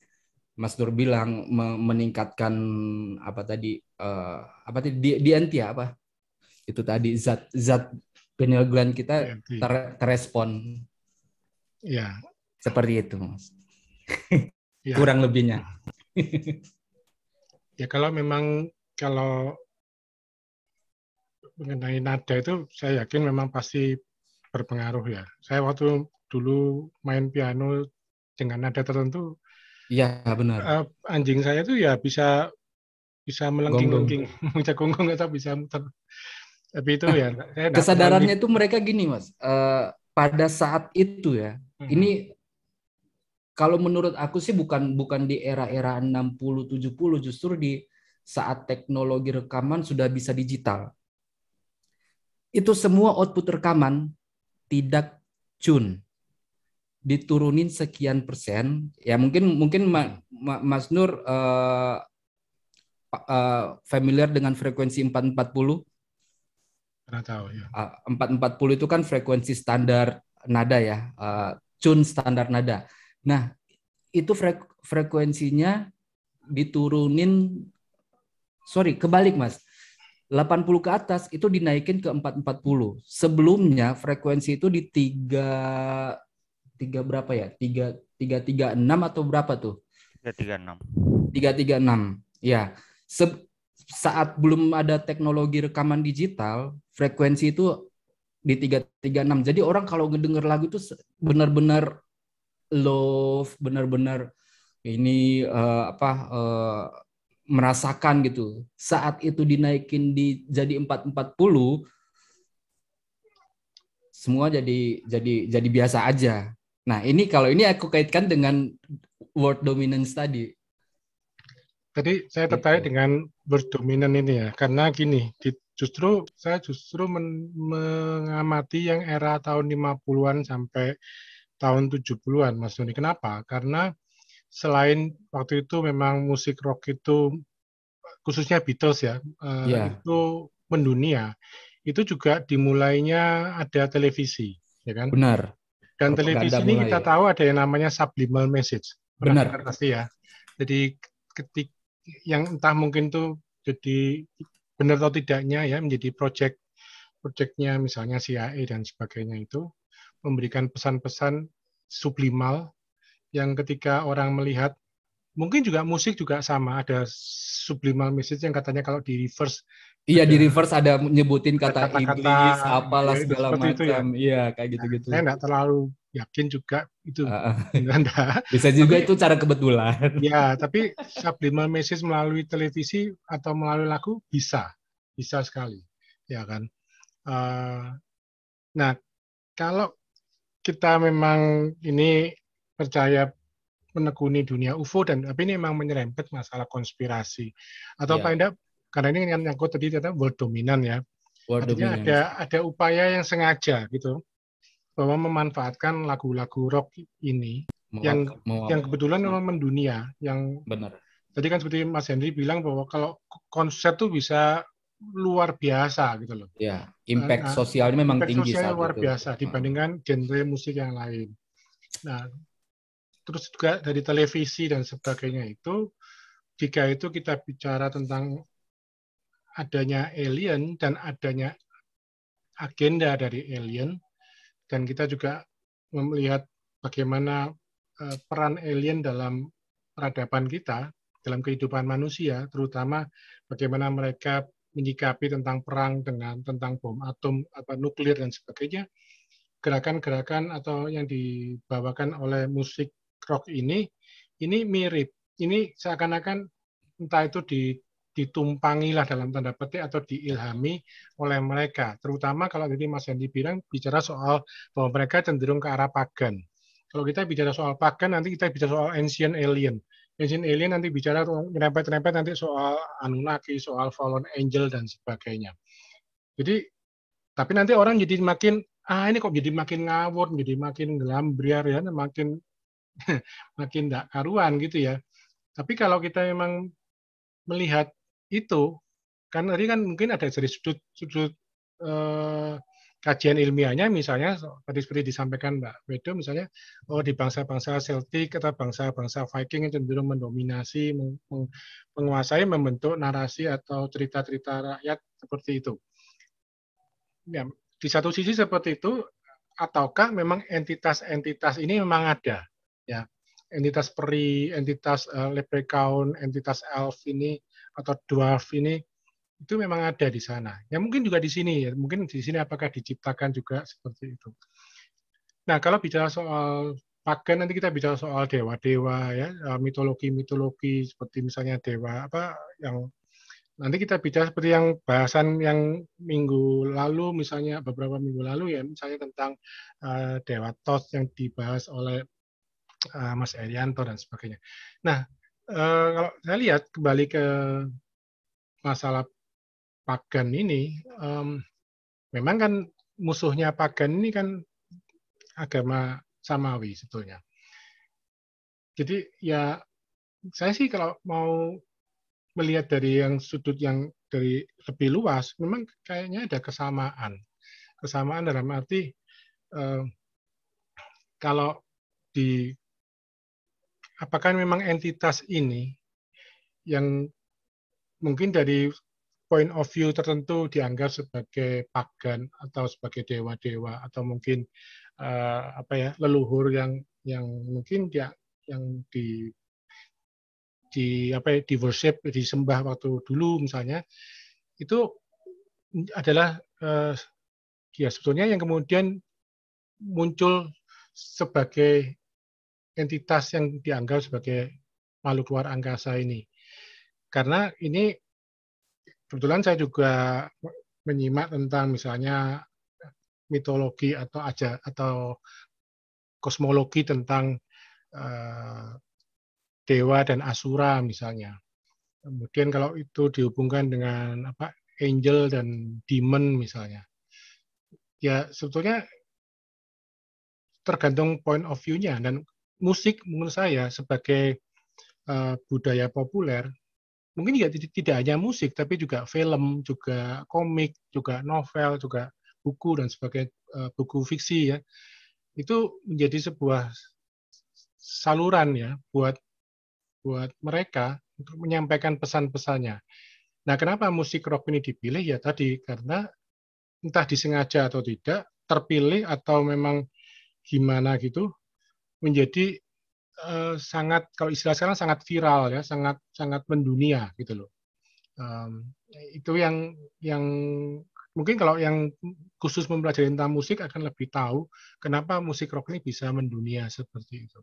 Mas Nur bilang me meningkatkan apa tadi uh, apa tadi di, ya, apa itu tadi zat zat pineal gland kita ter, terespon ya seperti itu mas ya. kurang lebihnya ya kalau memang kalau mengenai nada itu saya yakin memang pasti berpengaruh ya saya waktu dulu main piano dengan nada tertentu Iya benar. Uh, anjing saya tuh ya bisa bisa melengking-lengking, bisa gonggong atau bisa muter. Tapi itu ya. Saya Kesadarannya itu mereka gini mas. Uh, pada saat itu ya. Hmm. Ini kalau menurut aku sih bukan bukan di era-era 60-70 justru di saat teknologi rekaman sudah bisa digital. Itu semua output rekaman tidak tune diturunin sekian persen ya mungkin mungkin Ma, Ma, Mas Nur uh, uh, familiar dengan frekuensi 440 Pernah tahu ya. Ah, uh, 440 itu kan frekuensi standar nada ya, uh, tune standar nada. Nah, itu frek frekuensinya diturunin sorry, kebalik Mas. 80 ke atas itu dinaikin ke 440. Sebelumnya frekuensi itu di 3 tiga berapa ya? Tiga tiga tiga enam atau berapa tuh? Tiga tiga enam. Tiga tiga enam. Ya. Se saat belum ada teknologi rekaman digital, frekuensi itu di tiga tiga enam Jadi orang kalau ngedenger lagu itu benar-benar love, benar-benar ini uh, apa uh, merasakan gitu. Saat itu dinaikin di jadi empat empat puluh semua jadi jadi jadi biasa aja. Nah, ini kalau ini aku kaitkan dengan world dominance tadi. Tadi saya gitu. tertarik gitu. dengan world dominance ini ya, karena gini, di, justru saya justru men, mengamati yang era tahun 50-an sampai tahun 70-an, Mas Doni. Kenapa? Karena selain waktu itu memang musik rock itu khususnya Beatles ya, yeah. Ya. itu mendunia. Itu juga dimulainya ada televisi, ya kan? Benar dan televisi ini kita ya. tahu ada yang namanya subliminal message. Benar. Pasti ya. Jadi ketik yang entah mungkin tuh jadi benar atau tidaknya ya menjadi project projectnya misalnya CIA dan sebagainya itu memberikan pesan-pesan sublimal yang ketika orang melihat mungkin juga musik juga sama ada sublimal message yang katanya kalau di reverse Iya di iya. reverse ada nyebutin kata, kata, -kata iblis iya, apalah iya, ya, segala macam. Ya. Iya kayak nah, gitu-gitu. Nah, saya nggak terlalu yakin juga itu. Uh, Anda. Bisa juga tapi, itu cara kebetulan. Iya, tapi subliminal message melalui televisi atau melalui lagu bisa. Bisa sekali. Ya kan. Uh, nah, kalau kita memang ini percaya menekuni dunia UFO dan tapi ini memang menyerempet masalah konspirasi atau yeah. paling tidak karena ini kan yang tadi ternyata world dominan ya. World dominan. ada ada upaya yang sengaja gitu bahwa memanfaatkan lagu-lagu rock ini mewak, yang mewak, yang kebetulan memang mendunia yang benar. Tadi kan seperti Mas Henry bilang bahwa kalau konser tuh bisa luar biasa gitu loh. Ya, impact nah, sosialnya memang impact tinggi sosial luar itu. biasa hmm. dibandingkan genre musik yang lain. Nah, terus juga dari televisi dan sebagainya itu jika itu kita bicara tentang adanya alien dan adanya agenda dari alien dan kita juga melihat bagaimana eh, peran alien dalam peradaban kita dalam kehidupan manusia terutama bagaimana mereka menyikapi tentang perang dengan tentang bom atom apa nuklir dan sebagainya gerakan-gerakan atau yang dibawakan oleh musik rock ini ini mirip ini seakan-akan entah itu di ditumpangilah dalam tanda petik atau diilhami oleh mereka. Terutama kalau tadi Mas Hendi bilang bicara soal bahwa mereka cenderung ke arah pagan. Kalau kita bicara soal pagan, nanti kita bicara soal ancient alien. Ancient alien nanti bicara rempet-rempet nanti soal Anunnaki, soal fallen angel, dan sebagainya. Jadi, tapi nanti orang jadi makin, ah ini kok jadi makin ngawur, jadi makin gelambriar, ya, makin makin tidak karuan gitu ya. Tapi kalau kita memang melihat itu kan tadi kan mungkin ada dari sudut sudut eh, kajian ilmiahnya misalnya tadi seperti disampaikan Mbak Wedo misalnya oh di bangsa-bangsa Celtic atau bangsa-bangsa Viking yang cenderung mendominasi meng menguasai membentuk narasi atau cerita-cerita rakyat seperti itu. Ya, di satu sisi seperti itu ataukah memang entitas-entitas ini memang ada ya entitas peri, entitas uh, leprechaun, entitas elf ini atau dwarf ini itu memang ada di sana. Ya mungkin juga di sini, ya. mungkin di sini apakah diciptakan juga seperti itu. Nah kalau bicara soal pagan nanti kita bicara soal dewa-dewa ya e, mitologi-mitologi seperti misalnya dewa apa yang nanti kita bicara seperti yang bahasan yang minggu lalu misalnya beberapa minggu lalu ya misalnya tentang uh, dewa tos yang dibahas oleh uh, Mas Erianto dan sebagainya. Nah Eh, kalau saya lihat kembali ke masalah pagan ini, um, memang kan musuhnya pagan ini kan agama samawi sebetulnya. Jadi ya saya sih kalau mau melihat dari yang sudut yang dari lebih luas, memang kayaknya ada kesamaan. Kesamaan dalam arti eh, kalau di apakah memang entitas ini yang mungkin dari point of view tertentu dianggap sebagai pagan atau sebagai dewa-dewa atau mungkin uh, apa ya leluhur yang yang mungkin dia yang di di apa ya, di worship disembah waktu dulu misalnya itu adalah uh, ya sebetulnya yang kemudian muncul sebagai entitas yang dianggap sebagai makhluk luar angkasa ini. Karena ini kebetulan saya juga menyimak tentang misalnya mitologi atau aja atau kosmologi tentang uh, dewa dan asura misalnya. Kemudian kalau itu dihubungkan dengan apa angel dan demon misalnya. Ya sebetulnya tergantung point of view-nya dan musik menurut saya sebagai uh, budaya populer mungkin juga tidak hanya musik tapi juga film juga komik juga novel juga buku dan sebagai uh, eh, buku fiksi ya itu menjadi sebuah saluran ya buat buat mereka untuk menyampaikan pesan-pesannya. Nah, kenapa musik rock ini dipilih ya tadi karena entah disengaja atau tidak terpilih atau memang gimana gitu menjadi uh, sangat kalau istilah sekarang sangat viral ya, sangat sangat mendunia gitu loh. Um, itu yang yang mungkin kalau yang khusus mempelajari tentang musik akan lebih tahu kenapa musik rock ini bisa mendunia seperti itu.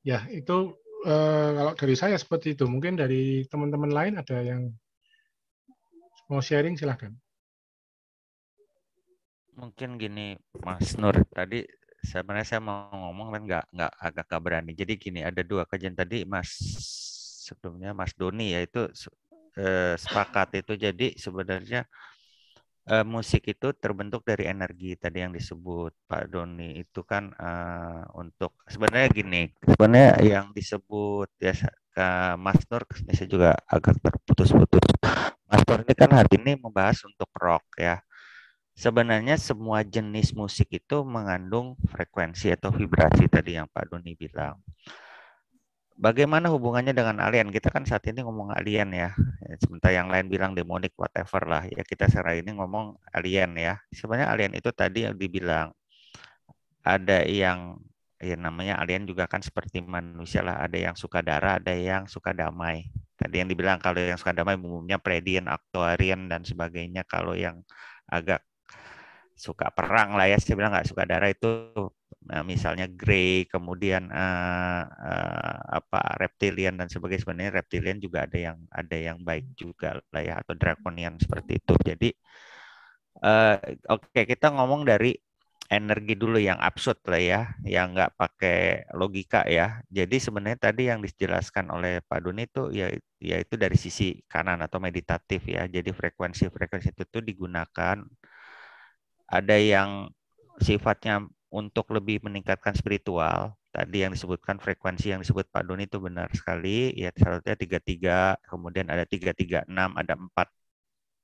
Ya, itu uh, kalau dari saya seperti itu. Mungkin dari teman-teman lain ada yang mau sharing silahkan mungkin gini Mas Nur tadi sebenarnya saya mau ngomong kan nggak nggak agak nggak berani jadi gini ada dua kajian tadi Mas sebelumnya Mas Doni ya itu eh, sepakat itu jadi sebenarnya eh, musik itu terbentuk dari energi tadi yang disebut Pak Doni itu kan eh, untuk sebenarnya gini sebenarnya yang disebut ya ke Mas Nur saya juga agak terputus-putus Mas Nur ini kan hari ini membahas untuk rock ya sebenarnya semua jenis musik itu mengandung frekuensi atau vibrasi tadi yang Pak Doni bilang. Bagaimana hubungannya dengan alien? Kita kan saat ini ngomong alien ya. Sementara yang lain bilang demonik whatever lah. Ya kita secara ini ngomong alien ya. Sebenarnya alien itu tadi yang dibilang ada yang ya namanya alien juga kan seperti manusia lah. Ada yang suka darah, ada yang suka damai. Tadi yang dibilang kalau yang suka damai umumnya predian, aktuarian dan sebagainya. Kalau yang agak suka perang lah ya saya bilang nggak suka darah itu nah, misalnya grey kemudian uh, uh, apa reptilian dan sebagainya sebenarnya reptilian juga ada yang ada yang baik juga lah ya atau draconian seperti itu jadi uh, oke okay, kita ngomong dari energi dulu yang absurd lah ya, yang nggak pakai logika ya. Jadi sebenarnya tadi yang dijelaskan oleh Pak duni itu ya yaitu dari sisi kanan atau meditatif ya. Jadi frekuensi-frekuensi itu tuh digunakan ada yang sifatnya untuk lebih meningkatkan spiritual tadi yang disebutkan frekuensi yang disebut Pak Doni itu benar sekali ya seharusnya 33 kemudian ada 336 ada 4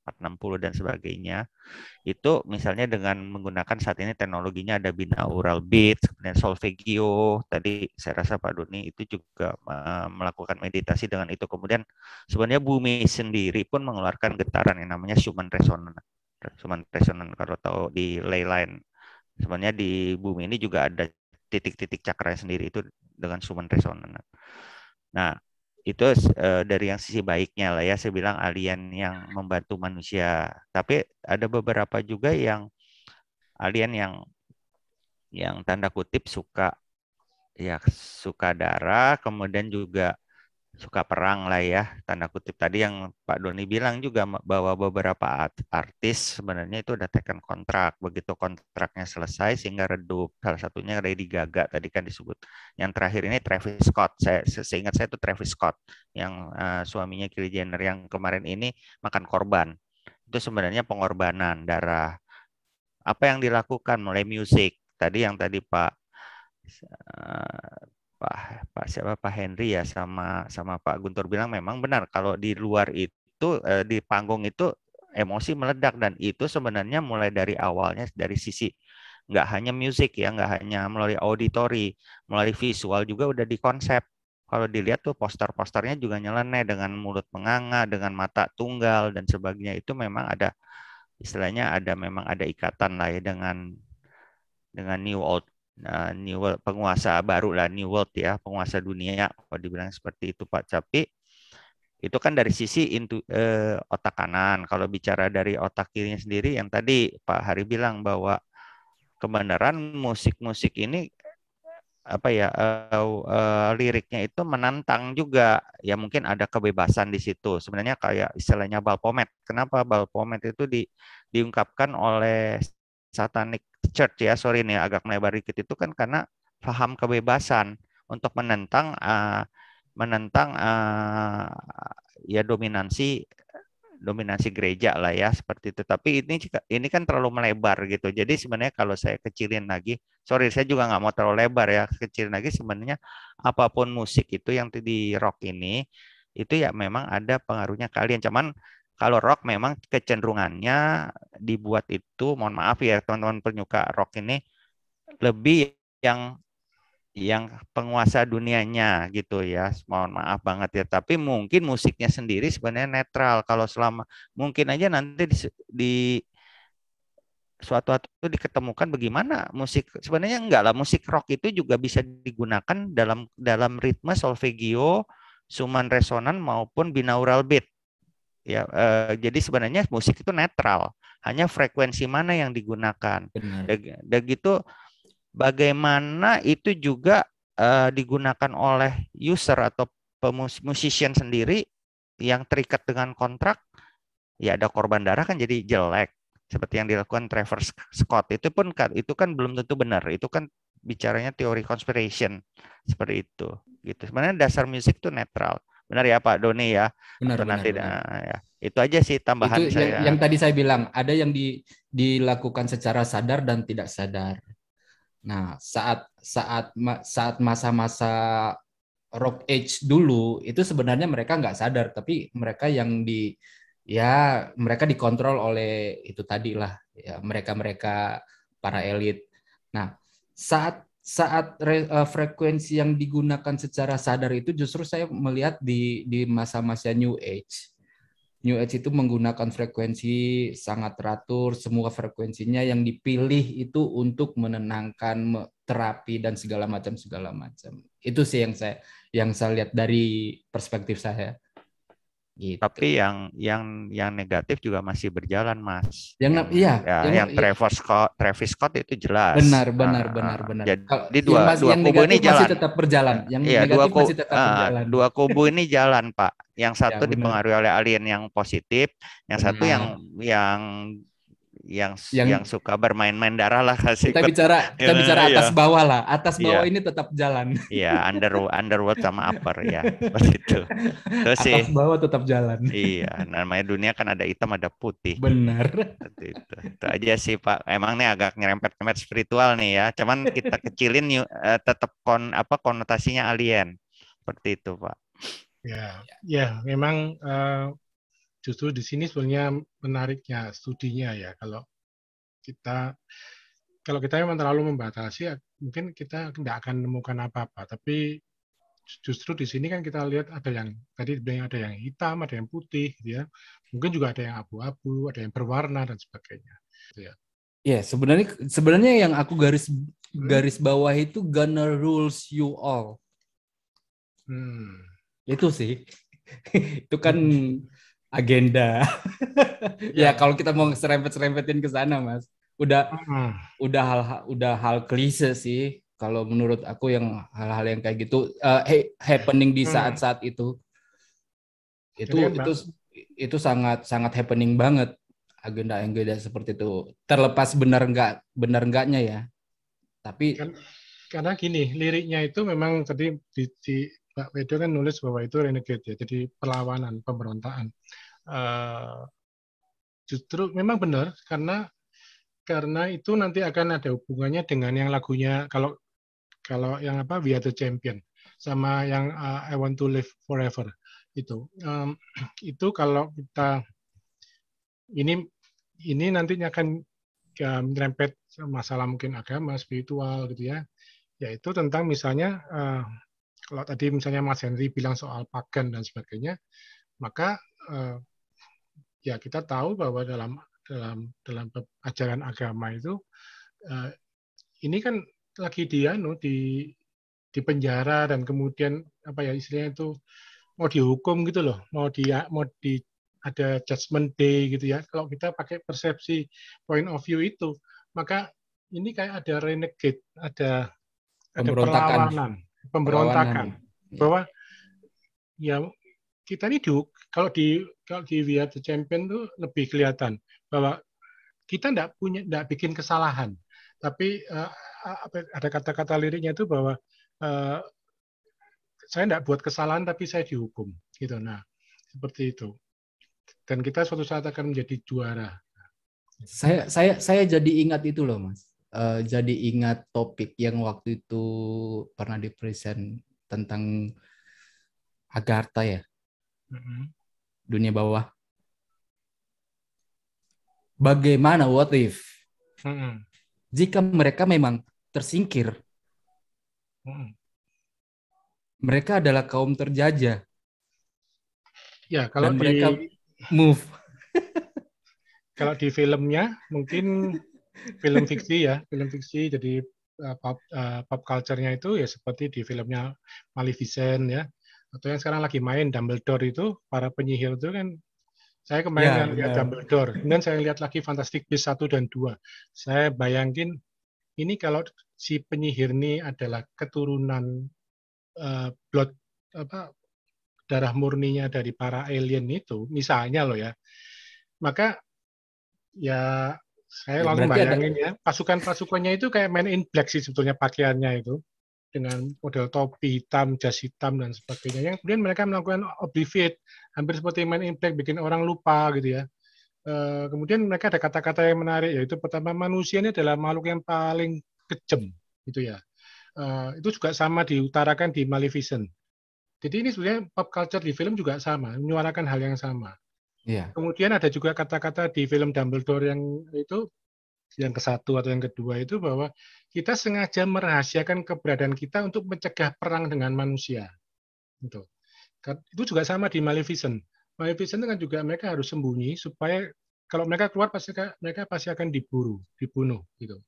460 dan sebagainya itu misalnya dengan menggunakan saat ini teknologinya ada binaural beat, kemudian solfeggio tadi saya rasa Pak Doni itu juga melakukan meditasi dengan itu kemudian sebenarnya bumi sendiri pun mengeluarkan getaran yang namanya human resonance cuman resonan kalau tahu di ley line sebenarnya di bumi ini juga ada titik-titik cakra sendiri itu dengan suman resonan nah itu e, dari yang sisi baiknya lah ya saya bilang alien yang membantu manusia tapi ada beberapa juga yang alien yang yang tanda kutip suka ya suka darah kemudian juga suka perang lah ya tanda kutip tadi yang Pak Doni bilang juga bahwa beberapa artis sebenarnya itu udah tekan kontrak begitu kontraknya selesai sehingga redup salah satunya Lady Gaga tadi kan disebut yang terakhir ini Travis Scott saya seingat saya itu Travis Scott yang uh, suaminya Kylie Jenner yang kemarin ini makan korban itu sebenarnya pengorbanan darah apa yang dilakukan mulai musik tadi yang tadi Pak eh, Pak Pak siapa Pak Henry ya sama sama Pak Guntur bilang memang benar kalau di luar itu eh, di panggung itu emosi meledak dan itu sebenarnya mulai dari awalnya dari sisi nggak hanya musik ya nggak hanya melalui auditori melalui visual juga udah di konsep kalau dilihat tuh poster-posternya juga nyeleneh dengan mulut menganga dengan mata tunggal dan sebagainya itu memang ada istilahnya ada memang ada ikatan lah ya dengan dengan new old uh, New World penguasa baru lah New World ya penguasa dunia kalau dibilang seperti itu Pak Capi itu kan dari sisi intu, eh, otak kanan kalau bicara dari otak kirinya sendiri yang tadi Pak Hari bilang bahwa kebenaran musik-musik ini apa ya uh, uh, liriknya itu menantang juga ya mungkin ada kebebasan di situ sebenarnya kayak istilahnya balpomet kenapa balpomet itu di diungkapkan oleh satanic church ya sorry nih agak melebar dikit itu kan karena paham kebebasan untuk menentang uh, menentang uh, ya dominansi dominasi gereja lah ya seperti itu. Tapi ini ini kan terlalu melebar gitu. Jadi sebenarnya kalau saya kecilin lagi, sorry saya juga nggak mau terlalu lebar ya kecilin lagi sebenarnya apapun musik itu yang di rock ini itu ya memang ada pengaruhnya kalian. Cuman kalau rock memang kecenderungannya dibuat itu, mohon maaf ya teman-teman penyuka rock ini lebih yang yang penguasa dunianya gitu ya. Mohon maaf banget ya, tapi mungkin musiknya sendiri sebenarnya netral kalau selama mungkin aja nanti di, di suatu waktu itu diketemukan bagaimana musik sebenarnya enggak lah musik rock itu juga bisa digunakan dalam dalam ritme solfeggio, suman resonan maupun binaural beat ya eh, jadi sebenarnya musik itu netral hanya frekuensi mana yang digunakan dan gitu bagaimana itu juga eh, digunakan oleh user atau musician sendiri yang terikat dengan kontrak ya ada korban darah kan jadi jelek seperti yang dilakukan Trevor Scott itu pun kan itu kan belum tentu benar itu kan bicaranya teori conspiration seperti itu gitu sebenarnya dasar musik itu netral Benar ya Pak Doni ya. Benar. benar nanti benar. Nah, ya. Itu aja sih tambahan itu saya. Yang, yang tadi saya bilang ada yang di, dilakukan secara sadar dan tidak sadar. Nah, saat saat saat masa-masa rock age dulu itu sebenarnya mereka nggak sadar, tapi mereka yang di ya mereka dikontrol oleh itu tadi lah ya mereka-mereka para elit. Nah, saat saat re, uh, frekuensi yang digunakan secara sadar itu justru saya melihat di di masa-masa new age. New age itu menggunakan frekuensi sangat teratur, semua frekuensinya yang dipilih itu untuk menenangkan terapi dan segala macam segala macam. Itu sih yang saya yang saya lihat dari perspektif saya. Gitu. Tapi yang yang yang negatif juga masih berjalan, Mas. Yang iya, ya, yang, yang Travis Scott, Travis Scott itu jelas. Benar, benar, benar, benar. Jadi dua yang, dua yang kubu ini jalan. Masih tetap berjalan. Yang iya, negatif dua kubu, masih tetap uh, Dua kubu ini jalan, Pak. Yang ya, satu ya, dipengaruhi oleh alien yang positif, yang satu yang yang yang yang, yang suka bermain-main darah lah kasih kita bicara kita iya, bicara atas yeah. bawah lah atas iya. bawah yeah. ini tetap jalan iya under underworld sama upper ya seperti itu terus atas sih, bawah tetap jalan iya namanya dunia kan ada hitam ada putih benar itu, itu. itu aja sih pak emang nih agak nyerempet nyerempet spiritual nih ya cuman kita kecilin uh, eh, tetap kon apa konotasinya alien seperti itu pak ya ya memang uh, justru di sini sebenarnya menariknya studinya ya kalau kita kalau kita memang terlalu membatasi ya mungkin kita tidak akan menemukan apa-apa tapi justru di sini kan kita lihat ada yang tadi bilang ada yang hitam ada yang putih gitu ya mungkin juga ada yang abu-abu ada yang berwarna dan sebagainya gitu ya yeah, sebenarnya sebenarnya yang aku garis hmm. garis bawah itu gonna rules you all hmm. itu sih itu kan hmm agenda. Ya, ya, kalau kita mau serempet-serempetin ke sana, Mas. Udah hmm. udah hal udah hal klise sih kalau menurut aku yang hal-hal yang kayak gitu uh, happening di hmm. saat-saat itu. Itu itu bang. itu sangat sangat happening banget agenda-agenda seperti itu. Terlepas benar enggak benar enggaknya ya. Tapi kan, karena gini, liriknya itu memang tadi di, di Pak Wedo kan nulis bahwa itu renegade ya, jadi perlawanan, pemberontakan. Eh, justru memang benar karena karena itu nanti akan ada hubungannya dengan yang lagunya kalau kalau yang apa We Are the Champion sama yang uh, I Want to Live Forever itu um, itu kalau kita ini ini nantinya akan uh, um, masalah mungkin agama spiritual gitu ya yaitu tentang misalnya uh, kalau tadi misalnya Mas Henry bilang soal pagan dan sebagainya maka uh, ya kita tahu bahwa dalam dalam dalam ajaran agama itu uh, ini kan lagi dia no, di di penjara dan kemudian apa ya istilahnya itu mau dihukum gitu loh mau dia mau di ada judgment day gitu ya kalau kita pakai persepsi point of view itu maka ini kayak ada renegade ada ada perlawanan pemberontakan bahwa ya kita ini dihuk, kalau di kalau di We Are the Champion tuh lebih kelihatan bahwa kita tidak punya tidak bikin kesalahan tapi uh, ada kata-kata liriknya itu bahwa uh, saya tidak buat kesalahan tapi saya dihukum gitu nah seperti itu dan kita suatu saat akan menjadi juara saya saya saya jadi ingat itu loh mas uh, jadi ingat topik yang waktu itu pernah dipresent tentang Agartha ya mm-hmm dunia bawah. Bagaimana what if? Hmm. Jika mereka memang tersingkir, hmm. mereka adalah kaum terjajah. Ya, kalau di... mereka move. kalau di filmnya mungkin film fiksi ya, film fiksi jadi uh, pop, uh, pop culture-nya itu ya seperti di filmnya Maleficent ya, atau yang sekarang lagi main Dumbledore itu para penyihir itu kan saya kemarin yeah, lihat yeah. Dumbledore kemudian saya lihat lagi Fantastic Beasts 1 dan 2 saya bayangin ini kalau si penyihir ini adalah keturunan uh, blood apa darah murninya dari para alien itu misalnya loh ya maka ya saya ya, langsung bayangin ada... ya pasukan pasukannya itu kayak main in black sih sebetulnya pakaiannya itu dengan model topi hitam, jas hitam dan sebagainya. Yang kemudian mereka melakukan obliviate, hampir seperti main impact bikin orang lupa gitu ya. Eh, kemudian mereka ada kata-kata yang menarik yaitu pertama manusia ini adalah makhluk yang paling kejam gitu ya. Eh, itu juga sama diutarakan di Maleficent. Jadi ini sebenarnya pop culture di film juga sama, menyuarakan hal yang sama. Yeah. Kemudian ada juga kata-kata di film Dumbledore yang itu yang ke satu atau yang kedua itu bahwa kita sengaja merahasiakan keberadaan kita untuk mencegah perang dengan manusia. Itu. Kan, itu juga sama di Maleficent. Maleficent kan juga mereka harus sembunyi supaya kalau mereka keluar pasti mereka pasti akan diburu, dibunuh gitu.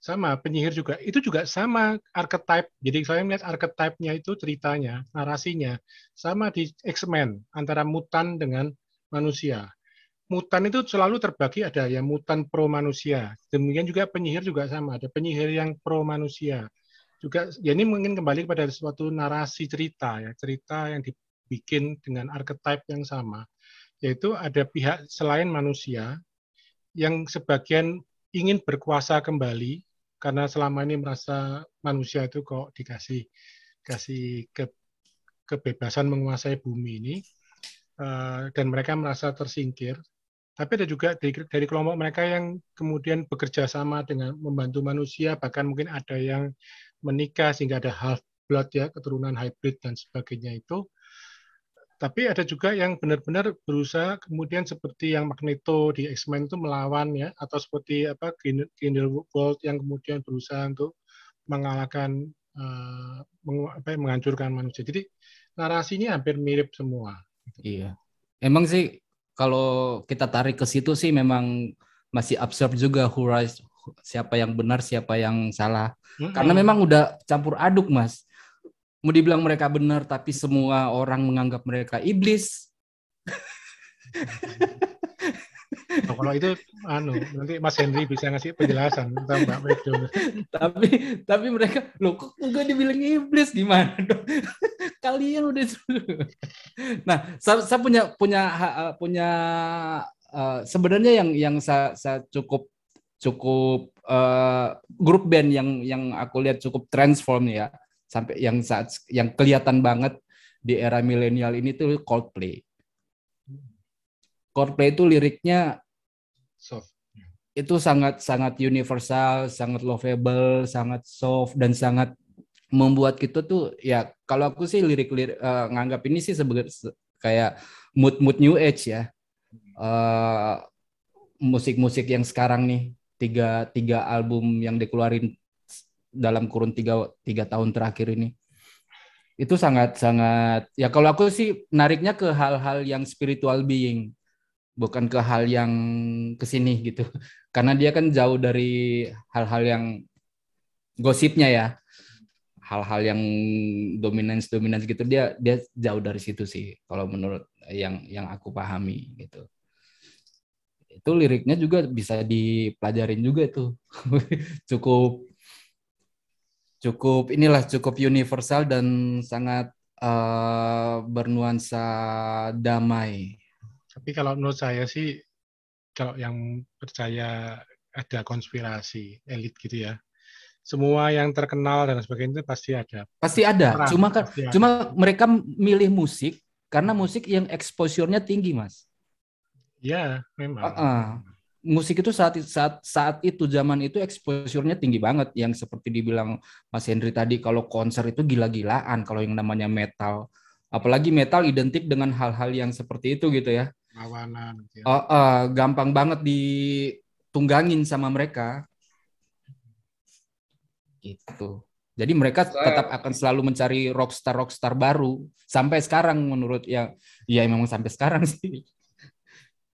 Sama penyihir juga. Itu juga sama archetype. Jadi saya melihat archetype-nya itu ceritanya, narasinya sama di X-Men antara mutan dengan manusia mutan itu selalu terbagi ada yang mutan pro manusia. Demikian juga penyihir juga sama, ada penyihir yang pro manusia. Juga ya ini mungkin kembali kepada suatu narasi cerita ya, cerita yang dibikin dengan archetype yang sama, yaitu ada pihak selain manusia yang sebagian ingin berkuasa kembali karena selama ini merasa manusia itu kok dikasih kasih ke, kebebasan menguasai bumi ini eh, dan mereka merasa tersingkir tapi ada juga dari, dari kelompok mereka yang kemudian bekerja sama dengan membantu manusia, bahkan mungkin ada yang menikah sehingga ada half blood ya, keturunan hybrid dan sebagainya itu. Tapi ada juga yang benar-benar berusaha kemudian seperti yang Magneto di X-Men itu melawan ya, atau seperti apa Grindelwald yang kemudian berusaha untuk mengalahkan eh, apa, ya, menghancurkan manusia. Jadi narasinya hampir mirip semua. Iya, emang sih kalau kita tarik ke situ sih memang masih absurd juga who siapa yang benar siapa yang salah mm-hmm. karena memang udah campur aduk mas mau dibilang mereka benar tapi semua orang menganggap mereka iblis Nah, kalau itu anu nanti Mas Henry bisa ngasih penjelasan tentang Mbak Medo. tapi tapi mereka loh kok enggak dibilang iblis gimana dong? Kalian udah Nah, saya, saya punya punya eh, punya uh, sebenarnya yang yang saya, saya cukup cukup uh, grup band yang yang aku lihat cukup transform ya sampai yang saat yang kelihatan banget di era milenial ini tuh Coldplay. Coldplay itu liriknya soft itu sangat sangat universal, sangat lovable, sangat soft dan sangat membuat kita tuh ya kalau aku sih lirik-lirik uh, nganggap ini sih sebagai se kayak mood mood new age ya eh, musik-musik uh, musik -musik yang sekarang nih tiga tiga album yang dikeluarin dalam kurun tiga tiga tahun terakhir ini itu sangat sangat ya kalau aku sih nariknya ke hal-hal yang spiritual being bukan ke hal yang kesini gitu karena dia kan jauh dari hal-hal yang gosipnya ya hal-hal yang dominance dominance gitu dia dia jauh dari situ sih kalau menurut yang yang aku pahami gitu itu liriknya juga bisa dipelajarin juga itu cukup cukup inilah cukup universal dan sangat uh, bernuansa damai tapi kalau menurut saya sih, kalau yang percaya ada konspirasi elit gitu ya, semua yang terkenal dan sebagainya itu pasti ada. Pasti ada. Perang, cuma kan, cuma mereka milih musik karena musik yang eksposurnya tinggi, Mas. Ya, memang. Uh -uh. Musik itu saat saat saat itu zaman itu eksposurnya tinggi banget yang seperti dibilang Mas Hendri tadi kalau konser itu gila-gilaan kalau yang namanya metal. Apalagi metal identik dengan hal-hal yang seperti itu gitu ya. Lawanan. Ya. Uh, uh, gampang banget ditunggangin sama mereka. Gitu. Jadi mereka tetap akan selalu mencari rockstar rockstar baru sampai sekarang menurut ya ya memang sampai sekarang sih.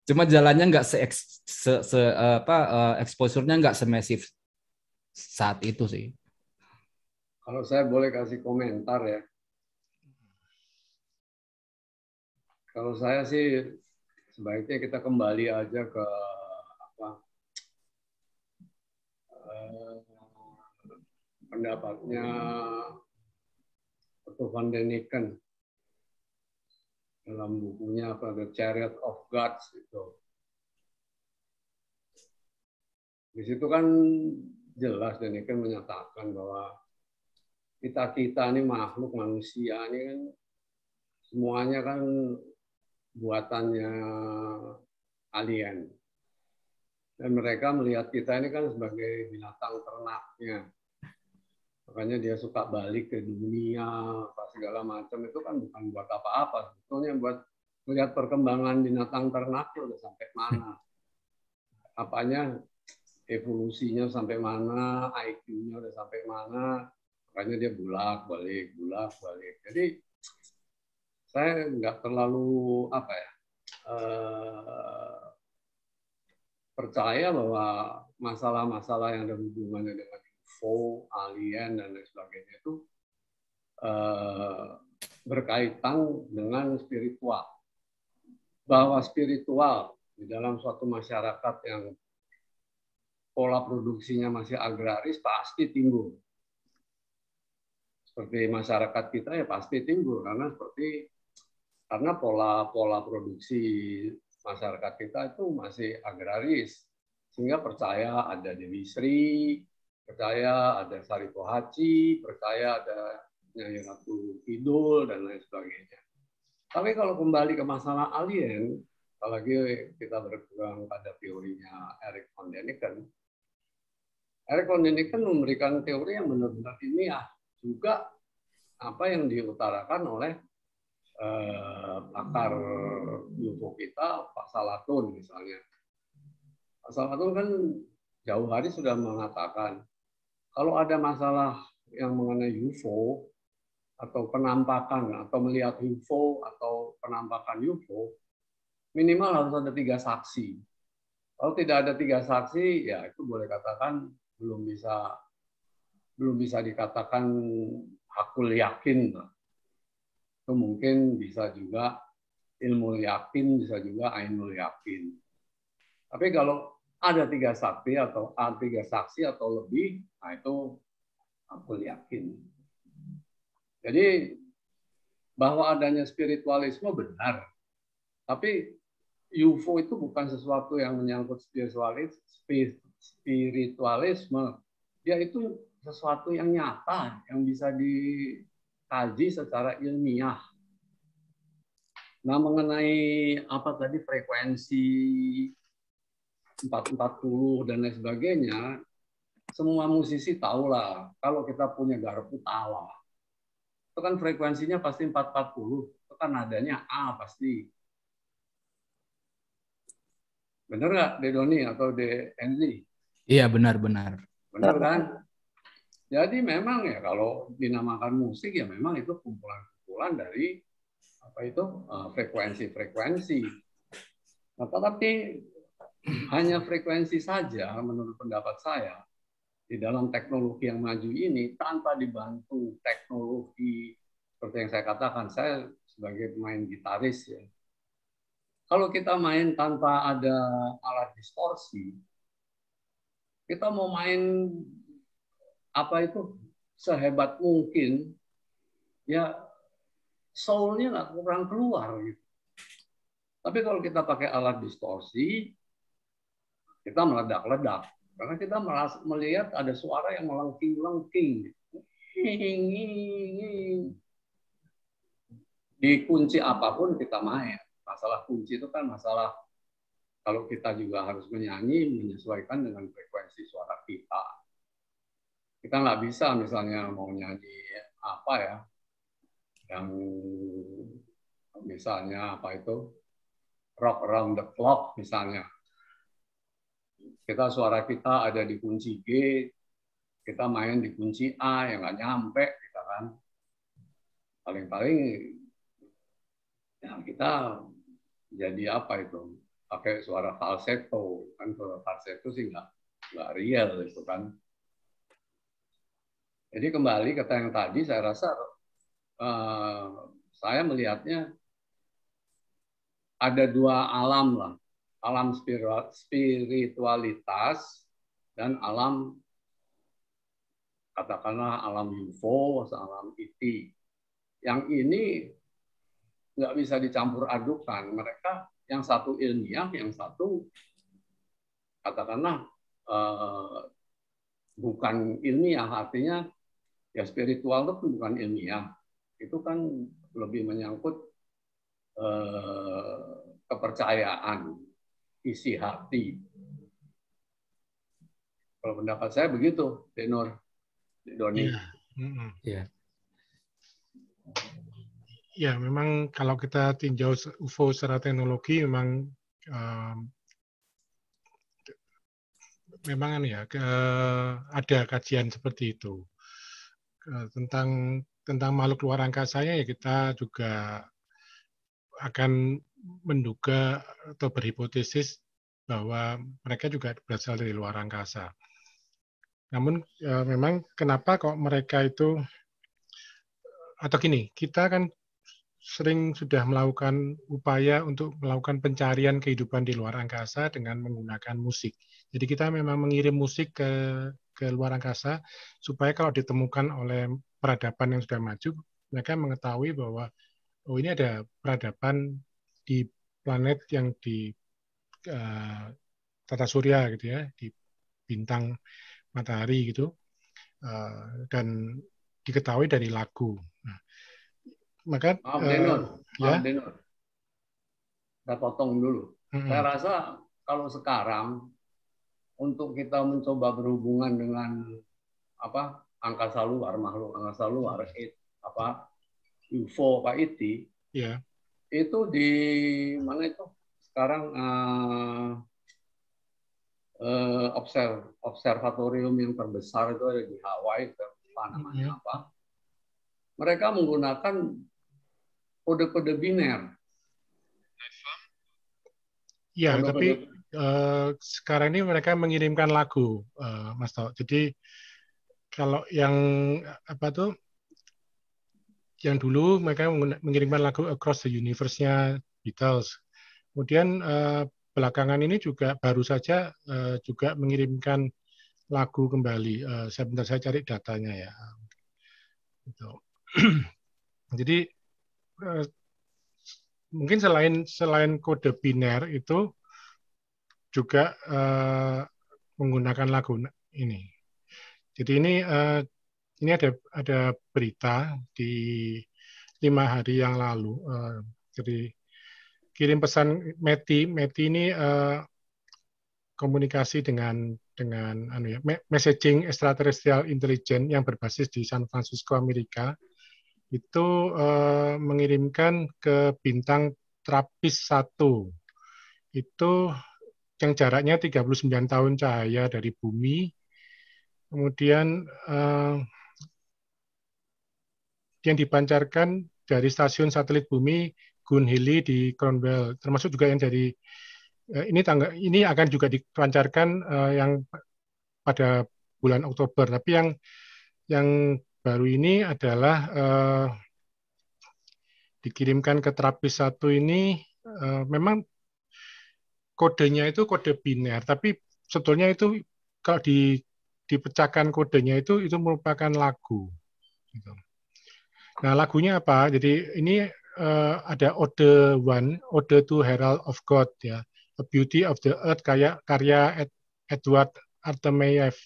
Cuma jalannya nggak se, se, se eh, apa uh, exposure-nya nggak semasif saat itu sih. Kalau saya boleh kasih komentar ya. Kalau saya sih sebaiknya kita kembali aja ke apa, eh, pendapatnya Otto van Deniken dalam bukunya apa The Chariot of Gods itu. Di situ kan jelas Deniken menyatakan bahwa kita kita ini makhluk manusia ini kan semuanya kan buatannya alien. Dan mereka melihat kita ini kan sebagai binatang ternaknya. Makanya dia suka balik ke dunia, apa segala macam itu kan bukan buat apa-apa. Sebetulnya buat melihat perkembangan binatang ternak udah sampai mana. Apanya evolusinya sampai mana, IQ-nya udah sampai mana. Makanya dia bulak balik bulak balik Jadi saya nggak terlalu apa ya eh, percaya bahwa masalah-masalah yang ada hubungannya dengan UFO, alien dan lain sebagainya itu eh, berkaitan dengan spiritual bahwa spiritual di dalam suatu masyarakat yang pola produksinya masih agraris pasti timbul seperti masyarakat kita ya pasti timbul karena seperti karena pola pola produksi masyarakat kita itu masih agraris sehingga percaya ada Dewi Sri, percaya ada Sari Pohaci, percaya ada Nyai Ratu Kidul dan lain sebagainya. Tapi kalau kembali ke masalah alien, apalagi kita berpegang pada teorinya Eric von Däniken, Eric von Däniken memberikan teori yang benar-benar ini ya juga apa yang diutarakan oleh Eh, pakar UFO kita Pak Salatun misalnya. Pak Salatun kan jauh hari sudah mengatakan kalau ada masalah yang mengenai UFO atau penampakan atau melihat UFO atau penampakan UFO minimal harus ada tiga saksi. Kalau tidak ada tiga saksi, ya itu boleh katakan belum bisa belum bisa dikatakan hakul yakin. Lah itu mungkin bisa juga ilmu yakin, bisa juga ainul yakin. Tapi kalau ada tiga saksi atau tiga saksi atau lebih, nah itu aku yakin. Jadi bahwa adanya spiritualisme benar, tapi UFO itu bukan sesuatu yang menyangkut spiritualisme. Dia itu sesuatu yang nyata, yang bisa di kaji secara ilmiah. Nah, mengenai apa tadi frekuensi 440 dan lain sebagainya, semua musisi tahulah kalau kita punya garpu tawa. Itu kan frekuensinya pasti 440, itu kan adanya A pasti. Benar nggak, De Doni atau De Enzi? Iya, benar-benar. Benar kan? Jadi memang ya kalau dinamakan musik ya memang itu kumpulan-kumpulan dari apa itu eh, frekuensi-frekuensi. Nah, tetapi hanya frekuensi saja menurut pendapat saya di dalam teknologi yang maju ini tanpa dibantu teknologi seperti yang saya katakan saya sebagai pemain gitaris ya. Kalau kita main tanpa ada alat distorsi, kita mau main apa itu sehebat mungkin ya soulnya nggak kurang keluar gitu. Tapi kalau kita pakai alat distorsi, kita meledak-ledak karena kita merasa, melihat ada suara yang melengking-lengking. Gitu. Di kunci apapun kita main. Masalah kunci itu kan masalah kalau kita juga harus menyanyi menyesuaikan dengan frekuensi suara kita kita nggak bisa misalnya mau nyanyi apa ya yang misalnya apa itu rock around the clock misalnya kita suara kita ada di kunci G kita main di kunci A yang nggak nyampe kita gitu kan paling-paling ya kita jadi apa itu pakai suara falsetto kan suara falsetto sih nggak nggak real itu kan jadi kembali kata yang tadi, saya rasa uh, saya melihatnya ada dua alam lah, alam spiritualitas dan alam katakanlah alam UFO, alam IT. Yang ini nggak bisa dicampur adukan. Mereka yang satu ilmiah, yang satu katakanlah uh, bukan ilmiah, artinya ya spiritual itu bukan ilmiah itu kan lebih menyangkut eh, kepercayaan isi hati kalau pendapat saya begitu Tenor, Doni ya. ya ya memang kalau kita tinjau UFO secara teknologi memang um, memang anu ya ada kajian seperti itu Eh, tentang tentang makhluk luar angkasanya ya kita juga akan menduga atau berhipotesis bahwa mereka juga berasal dari luar angkasa. Namun e, memang kenapa kok mereka itu atau gini, kita kan sering sudah melakukan upaya untuk melakukan pencarian kehidupan di luar angkasa dengan menggunakan musik. Jadi kita memang mengirim musik ke ke luar angkasa supaya kalau ditemukan oleh peradaban yang sudah maju mereka mengetahui bahwa oh ini ada peradaban di planet yang di uh, tata surya gitu ya di bintang matahari gitu uh, dan diketahui dari lagu nah, maka Maaf, uh, ya saya potong dulu hmm. saya rasa kalau sekarang untuk kita mencoba berhubungan dengan apa angkasa luar makhluk angkasa luar hmm. apa UFO apa itu yeah. itu di mana itu sekarang uh, eh, uh, eh, observ observatorium yang terbesar itu ada di Hawaii apa namanya hmm. apa mereka menggunakan kode-kode biner. Ya, kode -kode tapi uh, sekarang ini mereka mengirimkan lagu, uh, Mas Tau. Jadi kalau yang apa tuh, yang dulu mereka mengirimkan lagu Across the Universe-nya Beatles. Kemudian uh, belakangan ini juga baru saja uh, juga mengirimkan lagu kembali. Uh, saya bentar saya cari datanya ya. Gitu. Jadi uh, mungkin selain selain kode biner itu juga uh, menggunakan lagu ini. Jadi ini uh, ini ada ada berita di lima hari yang lalu. Uh, jadi kirim pesan Meti. Meti ini uh, komunikasi dengan dengan anu ya, messaging extraterrestrial intelligence yang berbasis di San Francisco, Amerika itu uh, mengirimkan ke bintang Trapis satu itu yang jaraknya 39 tahun cahaya dari bumi. Kemudian uh, yang dipancarkan dari stasiun satelit bumi Gunhili di Cornwall, termasuk juga yang dari uh, ini tangga ini akan juga dipancarkan uh, yang pada bulan Oktober. Tapi yang yang baru ini adalah uh, dikirimkan ke terapis satu ini uh, memang kodenya itu kode biner, tapi sebetulnya itu kalau di dipecahkan kodenya itu itu merupakan lagu. Gitu. Nah lagunya apa? Jadi ini uh, ada Ode One, Ode to Herald of God ya, A Beauty of the Earth kayak karya Ed, Edward Artemyev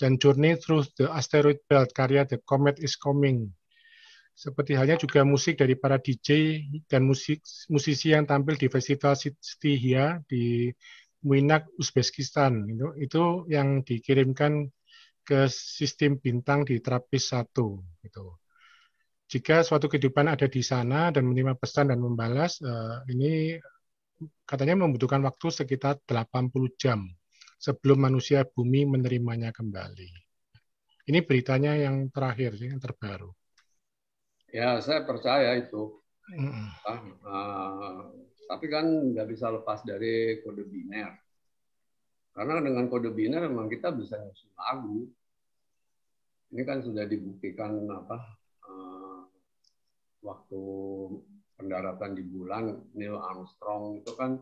dan Journey Through the Asteroid Belt karya The Comet is Coming seperti halnya juga musik dari para DJ dan musik musisi yang tampil di Festival Hia di Muinak, Uzbekistan. Itu, itu yang dikirimkan ke sistem bintang di Trapis Satu. Gitu. Jika suatu kehidupan ada di sana dan menerima pesan dan membalas, eh, ini katanya membutuhkan waktu sekitar 80 jam sebelum manusia bumi menerimanya kembali. Ini beritanya yang terakhir, yang terbaru. Ya, saya percaya itu. Mm. tapi kan nggak bisa lepas dari kode biner. Karena dengan kode biner memang kita bisa nyusun lagu. Ini kan sudah dibuktikan apa uh, waktu pendaratan di bulan Neil Armstrong itu kan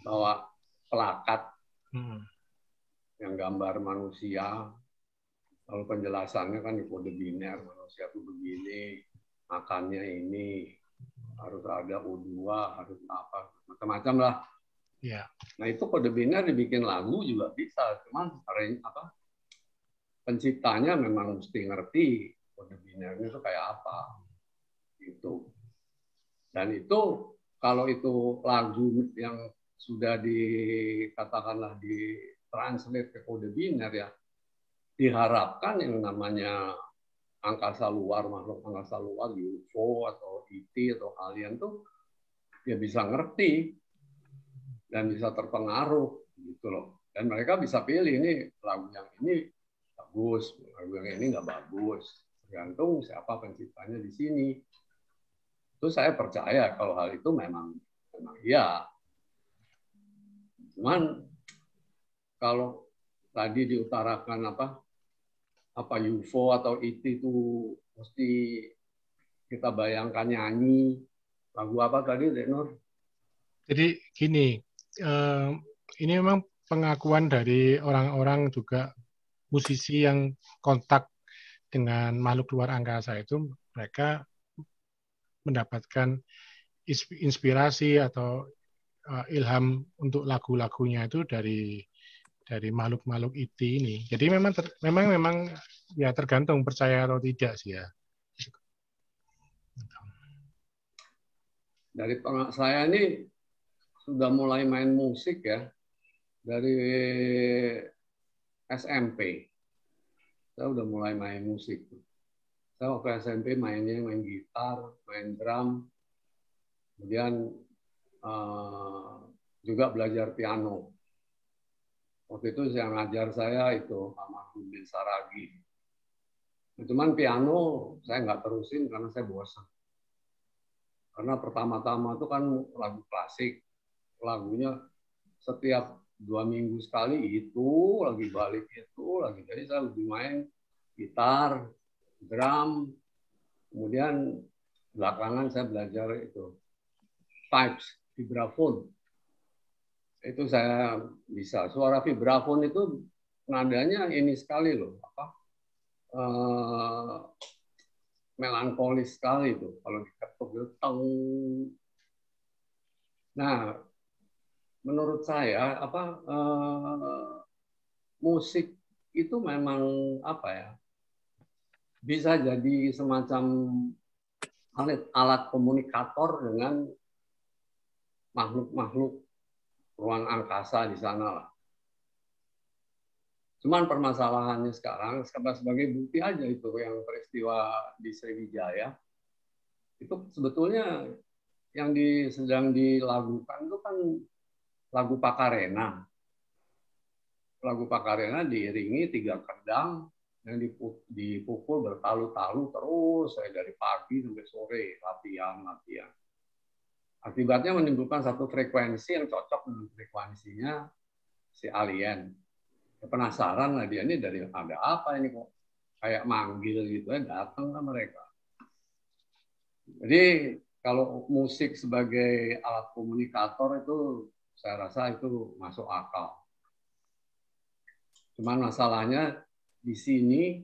bawa pelakat hmm. yang gambar manusia lalu penjelasannya kan di kode biner manusia itu begini makannya ini harus ada U2 harus apa macam-macam lah ya. nah itu kode biner dibikin lagu juga bisa cuman apa penciptanya memang mesti ngerti kode binernya itu kayak apa itu dan itu kalau itu lagu yang sudah dikatakanlah di translate ke kode biner ya diharapkan yang namanya angkasa luar, makhluk angkasa luar, UFO atau ET atau alien tuh ya bisa ngerti dan bisa terpengaruh gitu loh. Dan mereka bisa pilih ini lagu yang ini bagus, lagu yang ini nggak bagus. Tergantung siapa penciptanya di sini. Terus saya percaya kalau hal itu memang memang iya. Cuman kalau tadi diutarakan apa apa UFO atau IT itu mesti kita bayangkan nyanyi lagu apa tadi Renor? Jadi gini, eh, ini memang pengakuan dari orang-orang juga musisi yang kontak dengan makhluk luar angkasa itu mereka mendapatkan inspirasi atau eh, ilham untuk lagu-lagunya itu dari dari makhluk-makhluk itu e ini. Jadi memang ter, memang memang ya tergantung percaya atau tidak sih ya. Dari saya ini sudah mulai main musik ya dari SMP. Saya sudah mulai main musik. Saya waktu SMP mainnya main gitar, main drum, kemudian uh, juga belajar piano Waktu itu yang ngajar saya itu sama bin Saragi. Nah, cuman piano saya nggak terusin karena saya bosan. Karena pertama-tama itu kan lagu klasik, lagunya setiap dua minggu sekali itu lagi balik itu lagi. Jadi saya lebih main gitar, drum, kemudian belakangan saya belajar itu types vibraphone itu saya bisa suara vibrafon itu nadanya ini sekali loh apa uh, melankolis sekali itu kalau diketuk itu nah menurut saya apa uh, musik itu memang apa ya bisa jadi semacam alat, alat komunikator dengan makhluk-makhluk ruang angkasa di sana lah. Cuman permasalahannya sekarang, sebagai bukti aja itu yang peristiwa di Sriwijaya, itu sebetulnya yang di, sedang dilakukan itu kan lagu Pakarena. Lagu Pakarena diiringi tiga kerdang yang dipukul bertalu-talu terus saya eh, dari pagi sampai sore latihan-latihan. Akibatnya menimbulkan satu frekuensi yang cocok dengan frekuensinya si alien. Ya, penasaran lah dia ini dari ada apa ini kok kayak manggil gitu ya datang lah mereka. Jadi kalau musik sebagai alat komunikator itu saya rasa itu masuk akal. Cuman masalahnya di sini,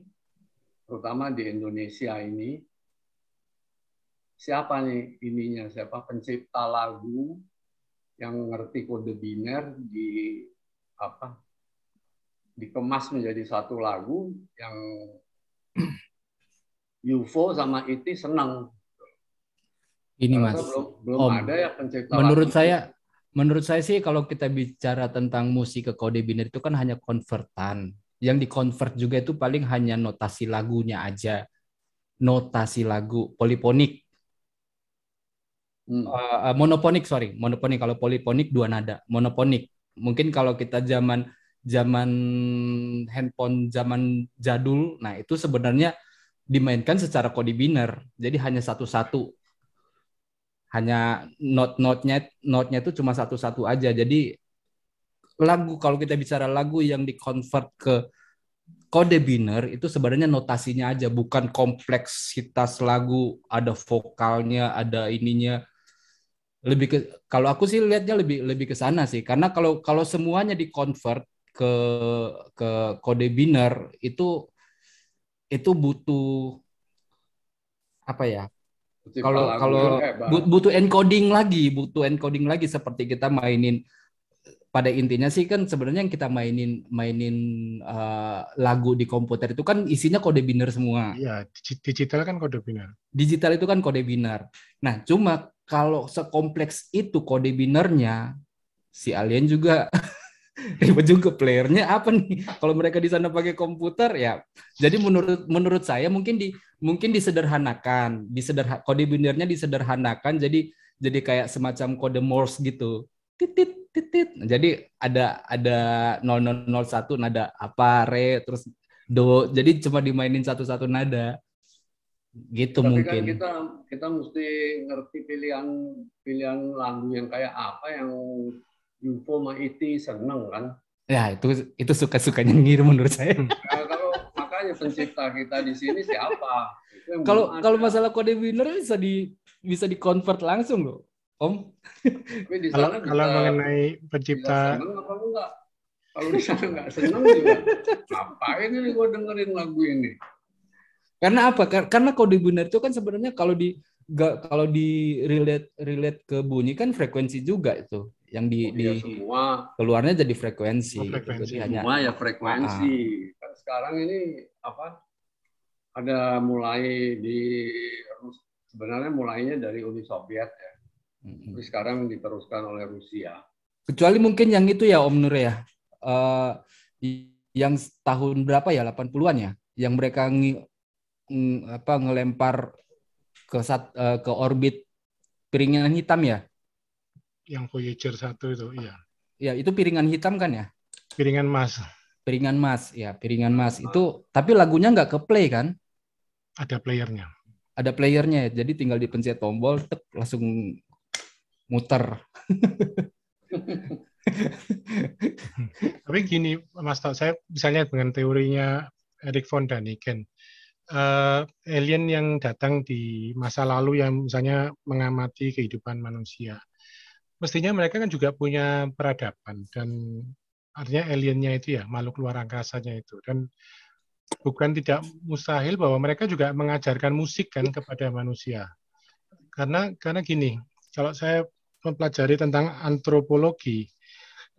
terutama di Indonesia ini, siapa nih ininya siapa pencipta lagu yang ngerti kode biner di apa dikemas menjadi satu lagu yang UFO sama IT senang. Ini Mas. Belum, belum Om, ada ya pencipta. Menurut lagu. saya menurut saya sih kalau kita bicara tentang musik ke kode biner itu kan hanya konvertan. Yang dikonvert juga itu paling hanya notasi lagunya aja. Notasi lagu poliponik uh, monoponik sorry monoponik kalau poliponik dua nada monoponik mungkin kalau kita zaman zaman handphone zaman jadul nah itu sebenarnya dimainkan secara kode biner jadi hanya satu-satu hanya not notnya notnya itu cuma satu-satu aja jadi lagu kalau kita bicara lagu yang di convert ke kode biner itu sebenarnya notasinya aja bukan kompleksitas lagu ada vokalnya ada ininya lebih ke kalau aku sih lihatnya lebih lebih ke sana sih karena kalau kalau semuanya di convert ke ke kode biner itu itu butuh apa ya kalau kalau eh, butuh encoding lagi butuh encoding lagi seperti kita mainin pada intinya sih kan sebenarnya yang kita mainin mainin uh, lagu di komputer itu kan isinya kode biner semua. Iya, digital kan kode biner. Digital itu kan kode biner. Nah, cuma kalau sekompleks itu kode binernya, si alien juga ribet juga playernya apa nih kalau mereka di sana pakai komputer ya jadi menurut menurut saya mungkin di mungkin disederhanakan disederha kode binernya disederhanakan jadi jadi kayak semacam kode Morse gitu titit titit jadi ada ada 0001 nada apa re terus do jadi cuma dimainin satu-satu nada gitu Tapi kan mungkin kan kita kita mesti ngerti pilihan pilihan lagu yang kayak apa yang UFO sama IT seneng kan ya itu itu suka sukanya ngiru menurut saya nah, kalau makanya pencipta kita di sini siapa kalau kalau masalah kode winner bisa di bisa di convert langsung loh om kalau, kalau mengenai pencipta kalau di sana nggak seneng juga ngapain ini gue dengerin lagu ini karena apa? Karena kode binar itu kan sebenarnya kalau di gak, kalau di relate relate ke bunyi kan frekuensi juga itu yang di, oh, di ya semua keluarnya jadi frekuensi. frekuensi. Oh, gitu. Jadi semua ya frekuensi. Ah. Kan sekarang ini apa? Ada mulai di sebenarnya mulainya dari Uni Soviet ya. Tapi sekarang diteruskan oleh Rusia. Kecuali mungkin yang itu ya Om Nur ya. Uh, yang tahun berapa ya 80-an ya yang mereka Mm, apa ngelempar ke sat, uh, ke orbit piringan hitam ya? Yang Voyager satu itu, iya. Ya, itu piringan hitam kan ya? Piringan emas. Piringan emas, ya, piringan emas. Itu tapi lagunya nggak ke play kan? Ada playernya. Ada playernya ya. Jadi tinggal dipencet tombol tek langsung muter. tapi gini Mas Tau, saya misalnya dengan teorinya Erik von Daniken uh, alien yang datang di masa lalu yang misalnya mengamati kehidupan manusia. Mestinya mereka kan juga punya peradaban dan artinya aliennya itu ya makhluk luar angkasanya itu dan bukan tidak mustahil bahwa mereka juga mengajarkan musik kan kepada manusia. Karena karena gini, kalau saya mempelajari tentang antropologi,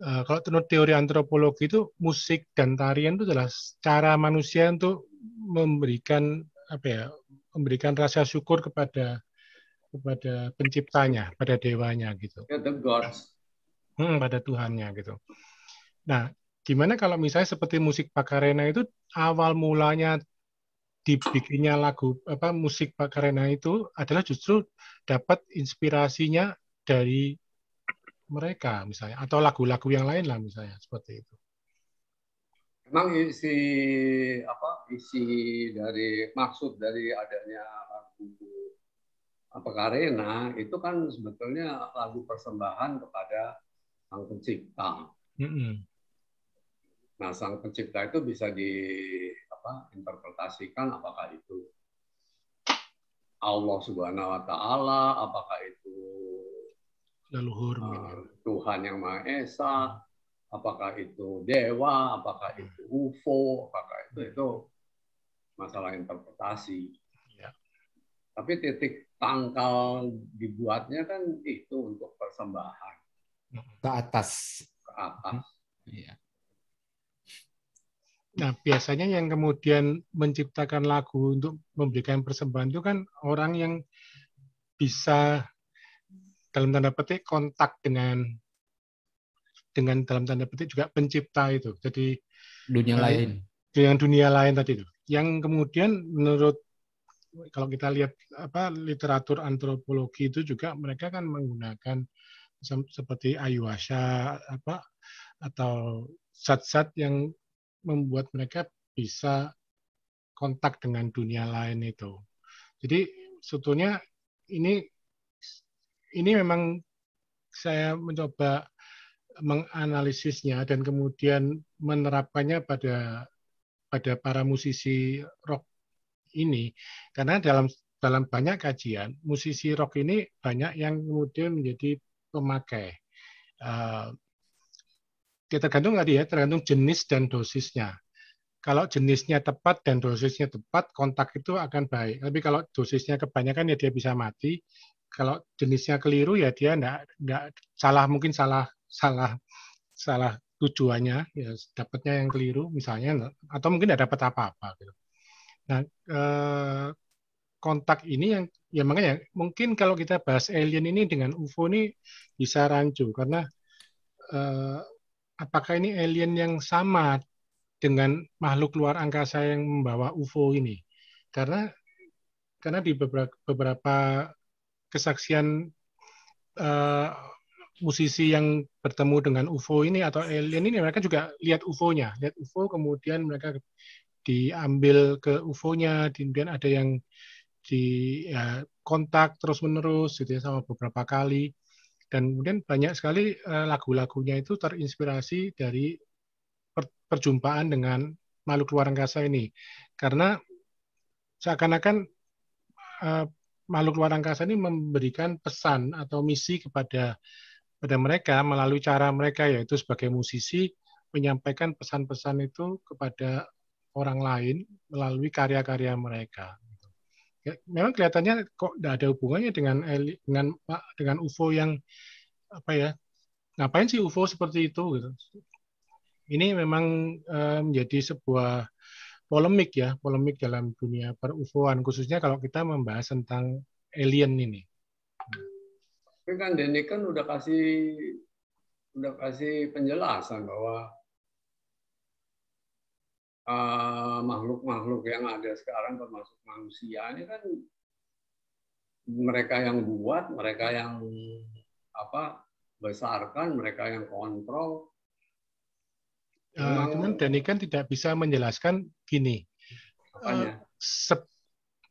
eh, kalau menurut teori antropologi itu musik dan tarian itu adalah cara manusia untuk memberikan apa ya memberikan rasa syukur kepada kepada penciptanya pada dewanya gitu hmm, pada Tuhannya gitu nah gimana kalau misalnya seperti musik Pakarena itu awal mulanya dibikinnya lagu apa musik Pakarena itu adalah justru dapat inspirasinya dari mereka misalnya atau lagu-lagu yang lain lah misalnya seperti itu. Emang si apa isi dari maksud dari adanya lagu apa karena itu kan sebetulnya lagu persembahan kepada sang pencipta. Mm -hmm. Nah, sang pencipta itu bisa interpretasikan apakah itu Allah Subhanahu wa taala, apakah itu leluhur uh, eh, Tuhan yang Maha Esa, apakah itu dewa, apakah itu UFO, apakah itu itu masalah interpretasi. Ya. Tapi titik tangkal dibuatnya kan itu untuk persembahan. Ke atas. Ke atas. Ya. Nah, biasanya yang kemudian menciptakan lagu untuk memberikan persembahan itu kan orang yang bisa dalam tanda petik kontak dengan dengan dalam tanda petik juga pencipta itu. Jadi dunia eh, lain. Dengan dunia lain tadi itu yang kemudian menurut kalau kita lihat apa literatur antropologi itu juga mereka kan menggunakan seperti ayuasha apa atau zat-zat yang membuat mereka bisa kontak dengan dunia lain itu. Jadi sebetulnya ini ini memang saya mencoba menganalisisnya dan kemudian menerapkannya pada pada para musisi rock ini karena dalam dalam banyak kajian musisi rock ini banyak yang kemudian menjadi pemakai uh, tergantung tadi ya tergantung jenis dan dosisnya kalau jenisnya tepat dan dosisnya tepat kontak itu akan baik tapi kalau dosisnya kebanyakan ya dia bisa mati kalau jenisnya keliru ya dia enggak, enggak salah mungkin salah salah salah tujuannya ya dapatnya yang keliru misalnya nah, atau mungkin tidak dapat apa-apa gitu. Nah, eh, kontak ini yang ya makanya mungkin kalau kita bahas alien ini dengan UFO ini bisa rancu karena eh, apakah ini alien yang sama dengan makhluk luar angkasa yang membawa UFO ini? Karena karena di beberapa, kesaksian eh, musisi yang bertemu dengan UFO ini atau alien ini mereka juga lihat UFO-nya, lihat UFO kemudian mereka diambil ke UFO-nya, kemudian ada yang di ya, kontak terus menerus gitu ya sama beberapa kali dan kemudian banyak sekali eh, lagu-lagunya itu terinspirasi dari perjumpaan dengan makhluk luar angkasa ini karena seakan-akan uh, makhluk luar angkasa ini memberikan pesan atau misi kepada pada mereka melalui cara mereka yaitu sebagai musisi menyampaikan pesan-pesan itu kepada orang lain melalui karya-karya mereka. Ya, memang kelihatannya kok tidak ada hubungannya dengan dengan dengan UFO yang apa ya? Ngapain sih UFO seperti itu? Gitu. Ini memang eh, menjadi sebuah polemik ya, polemik dalam dunia per UFOan khususnya kalau kita membahas tentang alien ini. Tapi kan Denny kan udah kasih udah kasih penjelasan bahwa eh, makhluk-makhluk uh, yang ada sekarang termasuk manusia ini kan mereka yang buat, mereka yang apa besarkan, mereka yang kontrol. Uh, cuman Dani kan tidak bisa menjelaskan gini. Uh,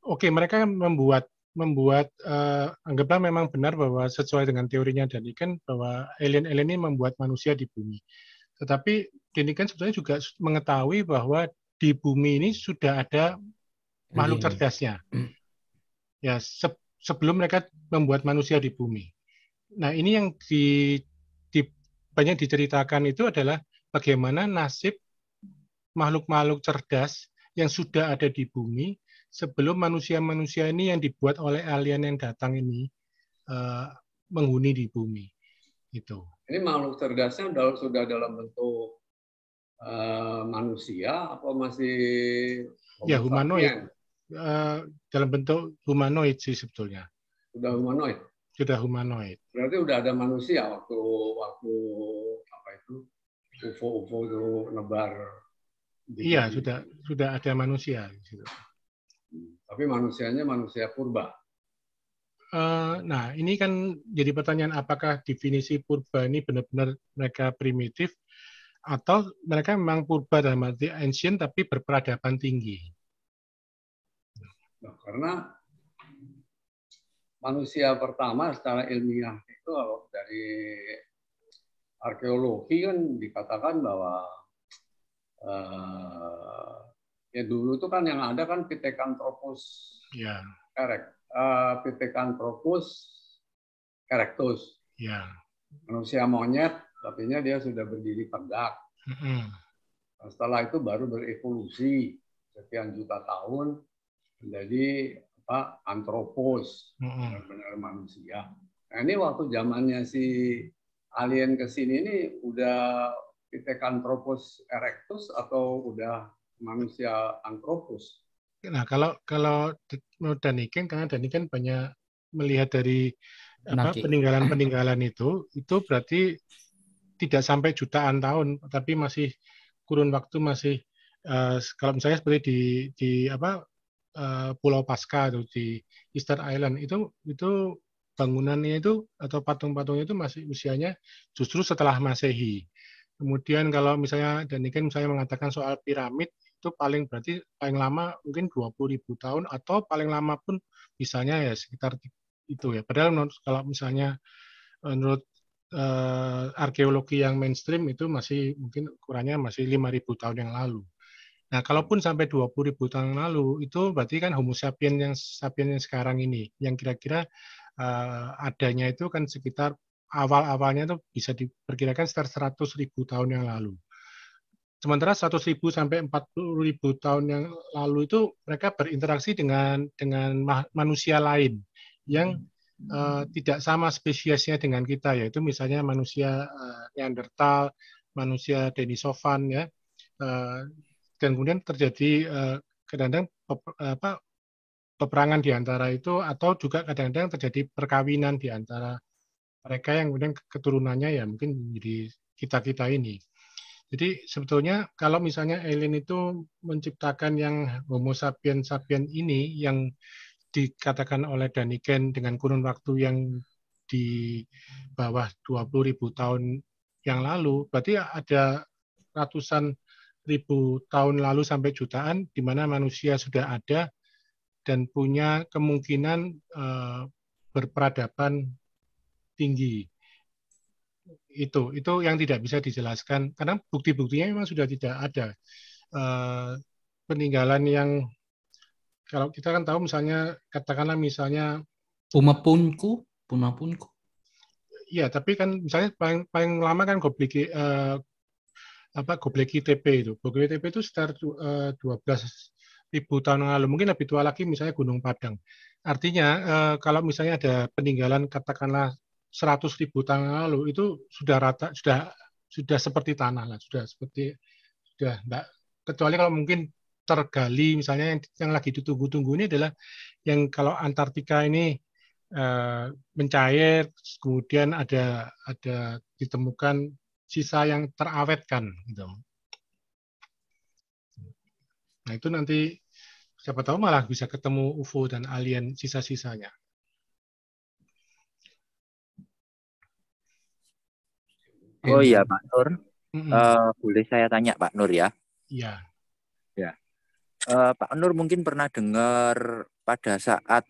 Oke, okay, mereka kan membuat membuat uh, anggaplah memang benar bahwa sesuai dengan teorinya Daniken bahwa alien-alien ini membuat manusia di bumi. Tetapi Daniken sebetulnya juga mengetahui bahwa di bumi ini sudah ada makhluk cerdasnya. Hmm. Ya, se sebelum mereka membuat manusia di bumi. Nah, ini yang di, di banyak diceritakan itu adalah bagaimana nasib makhluk-makhluk cerdas yang sudah ada di bumi sebelum manusia-manusia ini yang dibuat oleh alien yang datang ini uh, menghuni di bumi. Itu. Ini makhluk cerdasnya sudah, sudah dalam bentuk uh, manusia apa masih Ya humanoid. Uh, dalam bentuk humanoid sih sebetulnya. Sudah humanoid. Sudah humanoid. Berarti sudah ada manusia waktu waktu apa itu UFO UFO itu nebar. Iya, sudah sudah ada manusia di situ tapi manusianya manusia purba. Eh, nah, ini kan jadi pertanyaan apakah definisi purba ini benar-benar mereka primitif atau mereka memang purba dalam arti ancient tapi berperadaban tinggi? Nah, karena manusia pertama secara ilmiah itu kalau dari arkeologi kan dikatakan bahwa eh, Ya dulu itu kan yang ada kan PT Kantropus ya. erect, uh, eh, Kantropus erectus. Ya. Manusia monyet, tapi dia sudah berdiri tegak. Mm -hmm. Setelah itu baru berevolusi sekian juta tahun menjadi apa antropos mm -hmm. benar-benar manusia. Nah ini waktu zamannya si alien kesini ini udah Pithecanthropus erectus atau udah manusia antropus. Nah, kalau kalau Daniken karena Daniken banyak melihat dari peninggalan-peninggalan itu, itu berarti tidak sampai jutaan tahun, tapi masih kurun waktu masih uh, kalau misalnya seperti di di apa uh, Pulau Pasca atau di Easter Island itu itu bangunannya itu atau patung-patungnya itu masih usianya justru setelah Masehi. Kemudian kalau misalnya Daniken misalnya mengatakan soal piramid itu paling berarti paling lama mungkin ribu tahun atau paling lama pun misalnya ya sekitar itu ya. Padahal menurut, kalau misalnya eh, menurut uh, arkeologi yang mainstream itu masih mungkin ukurannya masih ribu tahun yang lalu. Nah, kalaupun sampai ribu tahun lalu itu berarti kan Homo sapiens yang sapien yang sekarang ini yang kira-kira uh, adanya itu kan sekitar awal-awalnya itu bisa diperkirakan sekitar ribu tahun yang lalu. Sementara 100 ribu sampai 40 ribu tahun yang lalu itu mereka berinteraksi dengan dengan manusia lain yang uh, tidak sama spesiesnya dengan kita yaitu misalnya manusia uh, eh, Neanderthal, manusia Denisovan ya. Uh, dan kemudian terjadi uh, kadang-kadang peperangan di antara itu atau juga kadang-kadang terjadi perkawinan di antara mereka yang kemudian keturunannya ya mungkin menjadi kita-kita ini. Jadi sebetulnya kalau misalnya alien itu menciptakan yang Homo sapiens sapiens ini yang dikatakan oleh Daniken dengan kurun waktu yang di bawah 20.000 tahun yang lalu, berarti ada ratusan ribu tahun lalu sampai jutaan di mana manusia sudah ada dan punya kemungkinan eh, berperadaban tinggi itu itu yang tidak bisa dijelaskan karena bukti-buktinya memang sudah tidak ada e, peninggalan yang kalau kita kan tahu misalnya katakanlah misalnya pumapunku pumapunku ya tapi kan misalnya paling paling lama kan gobleki e, eh, apa gobleki TP itu gobleki TP itu sekitar e, belas ribu tahun yang lalu mungkin lebih tua lagi misalnya Gunung Padang artinya e, kalau misalnya ada peninggalan katakanlah Seratus ribu tahun lalu itu sudah rata sudah sudah seperti tanah lah sudah seperti sudah enggak kecuali kalau mungkin tergali misalnya yang, yang lagi ditunggu-tunggu ini adalah yang kalau Antartika ini eh, mencair kemudian ada ada ditemukan sisa yang terawetkan gitu. Nah itu nanti siapa tahu malah bisa ketemu UFO dan alien sisa-sisanya. Oh iya Pak Nur, mm-hmm. uh, boleh saya tanya Pak Nur ya? Iya. Ya. Uh, Pak Nur mungkin pernah dengar pada saat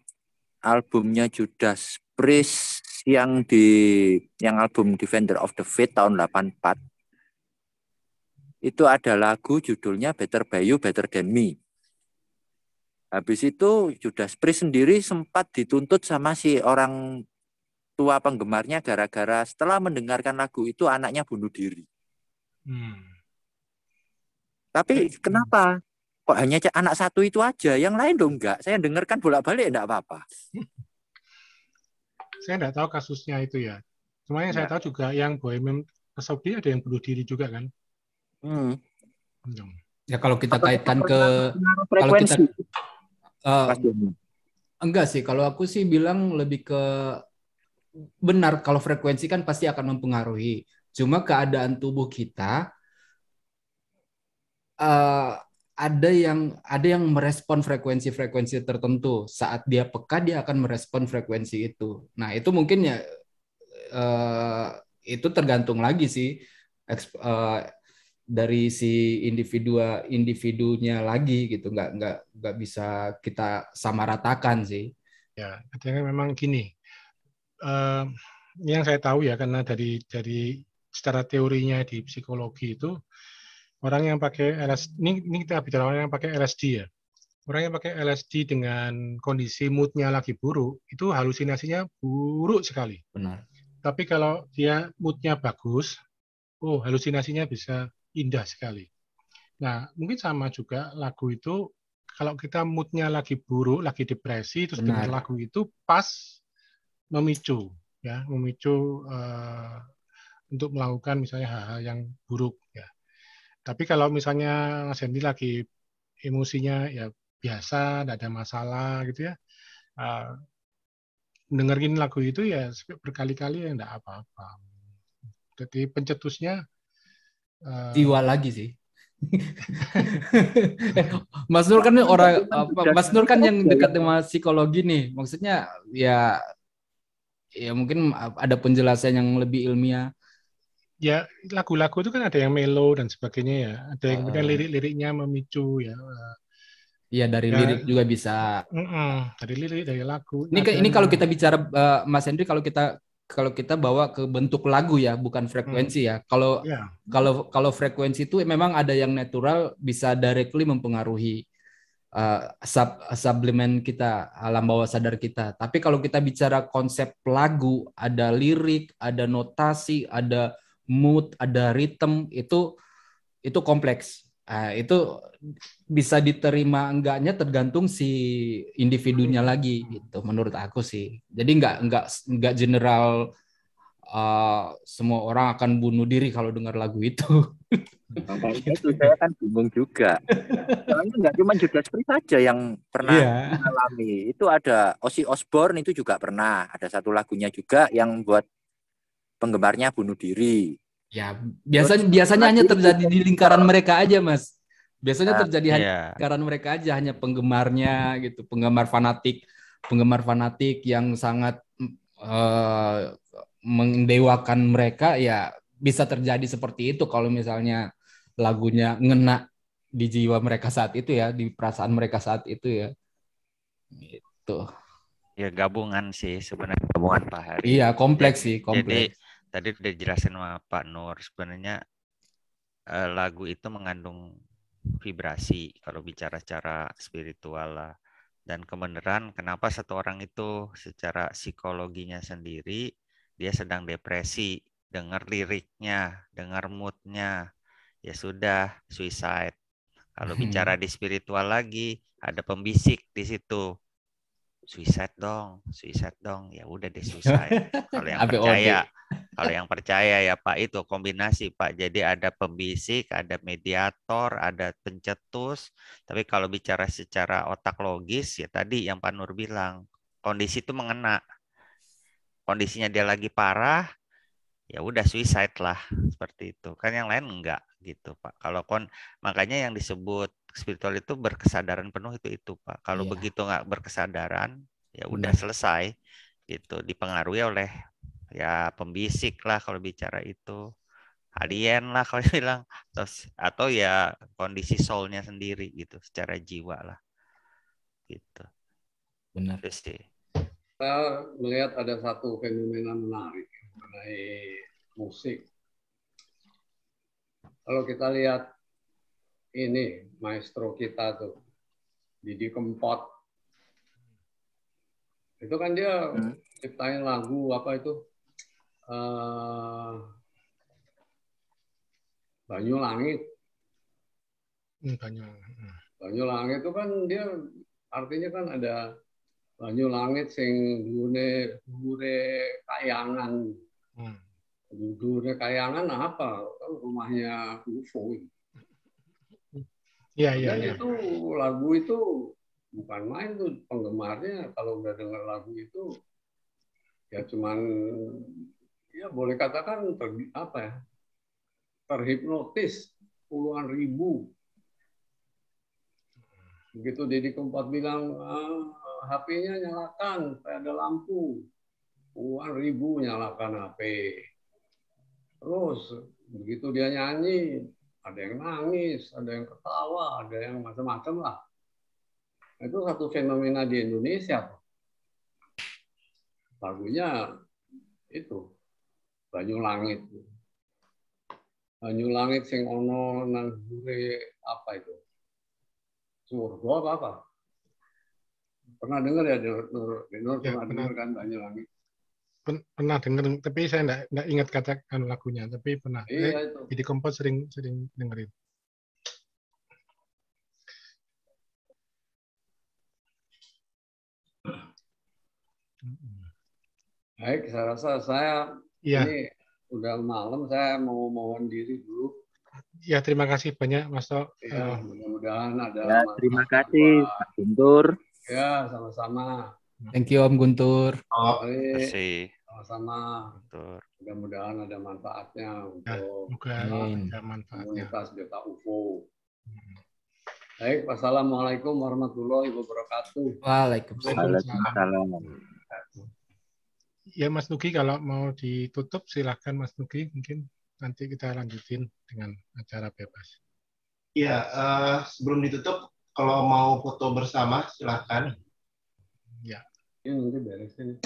albumnya Judas Priest yang di yang album Defender of the Faith tahun 84 itu ada lagu judulnya Better By You Better Than Me. Habis itu Judas Priest sendiri sempat dituntut sama si orang tua penggemarnya gara-gara setelah mendengarkan lagu itu anaknya bunuh diri. Hmm. Tapi kenapa kok hanya anak satu itu aja, yang lain dong enggak? Saya dengarkan bolak-balik enggak apa-apa. Saya enggak tahu kasusnya itu ya. Cuma yang ya. saya tahu juga yang Bohemian Rhapsody ada yang bunuh diri juga kan? Hmm. Ya kalau kita kaitkan ke kalau kita uh, enggak sih kalau aku sih bilang lebih ke benar kalau frekuensi kan pasti akan mempengaruhi. Cuma keadaan tubuh kita uh, ada yang ada yang merespon frekuensi-frekuensi tertentu. Saat dia peka dia akan merespon frekuensi itu. Nah, itu mungkin ya uh, itu tergantung lagi sih uh, dari si individu individunya lagi gitu nggak nggak nggak bisa kita samaratakan sih ya artinya memang gini ini yang saya tahu ya karena dari dari secara teorinya di psikologi itu orang yang pakai LSD ini, ini kita bicara orang yang pakai LSD ya orang yang pakai LSD dengan kondisi moodnya lagi buruk itu halusinasinya buruk sekali benar tapi kalau dia moodnya bagus oh halusinasinya bisa indah sekali nah mungkin sama juga lagu itu kalau kita moodnya lagi buruk, lagi depresi, terus Benar. dengar lagu itu pas memicu ya memicu uh, untuk melakukan misalnya hal-hal yang buruk ya tapi kalau misalnya Mas Hendy lagi emosinya ya biasa tidak ada masalah gitu ya uh, dengerin lagu itu ya berkali-kali ya tidak apa-apa jadi pencetusnya uh, lagi sih Mas Nur kan orang Mas Nur kan yang dekat dengan psikologi nih. Maksudnya ya ya mungkin ah, ada penjelasan yang lebih ilmiah ya lagu-lagu itu kan ada yang melo dan sebagainya ya ada yang kemudian uh, lirik-liriknya memicu ya eh. Iya dari ya, lirik juga bisa uh-uh, dari lirik dari lagu ini kan ini kalau kita bicara uh, Mas Hendri kalau kita kalau kita bawa ke bentuk lagu ya bukan hmm. frekuensi hmm. ya kalau yeah. kalau kalau frekuensi itu memang ada yang natural bisa directly mempengaruhi uh, sub, sublimen kita, alam bawah sadar kita. Tapi kalau kita bicara konsep lagu, ada lirik, ada notasi, ada mood, ada ritme, itu itu kompleks. Uh, itu bisa diterima enggaknya tergantung si individunya lagi gitu menurut aku sih. Jadi enggak enggak enggak general Eh, semua orang akan bunuh diri kalau dengar lagu itu. Nah, itu saya kan bingung juga. Soalnya nggak cuma Judas Priest saja yang pernah yeah. Iya. alami. Itu ada Ozzy Osbourne itu juga pernah. Ada satu lagunya juga yang buat penggemarnya bunuh diri. Ya, biasa, Terus, biasanya hanya terjadi di lingkaran mereka aja, Mas. Biasanya ah, terjadi yeah. Iya. lingkaran mereka aja, hanya penggemarnya gitu, penggemar fanatik, penggemar fanatik yang sangat mm, eh, mendewakan mereka ya bisa terjadi seperti itu kalau misalnya lagunya ngena di jiwa mereka saat itu ya di perasaan mereka saat itu ya gitu ya gabungan sih sebenarnya gabungan Pak Hari iya kompleks sih kompleks jadi tadi udah jelasin sama Pak Nur sebenarnya eh, lagu itu mengandung vibrasi kalau bicara secara spiritual lah dan kebenaran kenapa satu orang itu secara psikologinya sendiri dia sedang depresi, dengar liriknya, dengar moodnya, ya sudah suicide. Kalau bicara di spiritual lagi, ada pembisik di situ. Suicide dong, suicide dong. Ya udah deh suicide. kalau yang percaya, kalau yang percaya ya Pak itu kombinasi Pak. Jadi ada pembisik, ada mediator, ada pencetus. Tapi kalau bicara secara otak logis ya tadi yang Pak Nur bilang, kondisi itu mengena kondisinya dia lagi parah, ya udah suicide lah seperti itu. Kan yang lain enggak gitu Pak. Kalau kon makanya yang disebut spiritual itu berkesadaran penuh itu itu Pak. Kalau yeah. begitu nggak berkesadaran, ya udah selesai gitu. Dipengaruhi oleh ya pembisik lah kalau bicara itu alien lah kalau bilang atau, atau ya kondisi soulnya sendiri gitu secara jiwa lah gitu benar sih kita melihat ada satu fenomena menarik mengenai musik. Kalau kita lihat ini maestro kita tuh, Didi Kempot. Itu kan dia hmm. ciptain lagu apa itu? Uh, eh, Banyu Langit. Hmm, Banyu Langit. Hmm. Banyu Langit itu kan dia artinya kan ada banyu langit sing dhuwure dhuwure kayangan. Hmm. Dhuwure kayangan apa? Kan rumahnya UFO. Iya, iya, iya. Itu lagu itu bukan main tuh penggemarnya kalau udah dengar lagu itu ya cuman ya boleh katakan ter, apa ya terhipnotis puluhan ribu begitu jadi keempat bilang ah, HP-nya nyalakan, saya ada lampu. Puluhan ribu nyalakan HP. Terus begitu dia nyanyi, ada yang nangis, ada yang ketawa, ada yang macam-macam lah. Itu satu fenomena di Indonesia. Lagunya itu, Banyu Langit. Banyu Langit sing ono nang apa itu? Surga apa apa? Pernah dengar ya Nur? Nur, ya, pernah, dengar kan Tanya Langit? pernah dengar, tapi saya enggak, enggak ingat kata kan, lagunya, tapi pernah. Iya, itu. Jadi kompos sering sering dengerin. Baik, saya rasa saya ya. ini udah malam, saya mau mohon diri dulu. Ya, terima kasih banyak Mas Tok. Ya, mudah-mudahan ada. Ya, terima kasih Pak Guntur. Ya, sama-sama. Thank you Om Guntur. Oh, terima eh, kasih. Sama-sama. Mudah-mudahan ada manfaatnya ya, untuk ya, ada manfaatnya. komunitas Beta UFO. Hmm. Baik, wassalamualaikum warahmatullahi wabarakatuh. Waalaikumsalam. Ya Mas Nugi kalau mau ditutup silahkan Mas Nugi mungkin nanti kita lanjutin dengan acara bebas. Ya uh, sebelum ditutup kalau mau foto bersama, silahkan. Ya. Ya, nanti beresnya.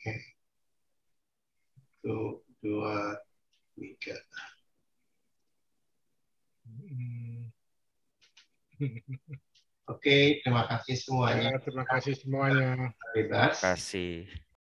satu dua tiga hmm. Oke, ya, terima kasih semuanya. terima kasih semuanya. Terima kasih.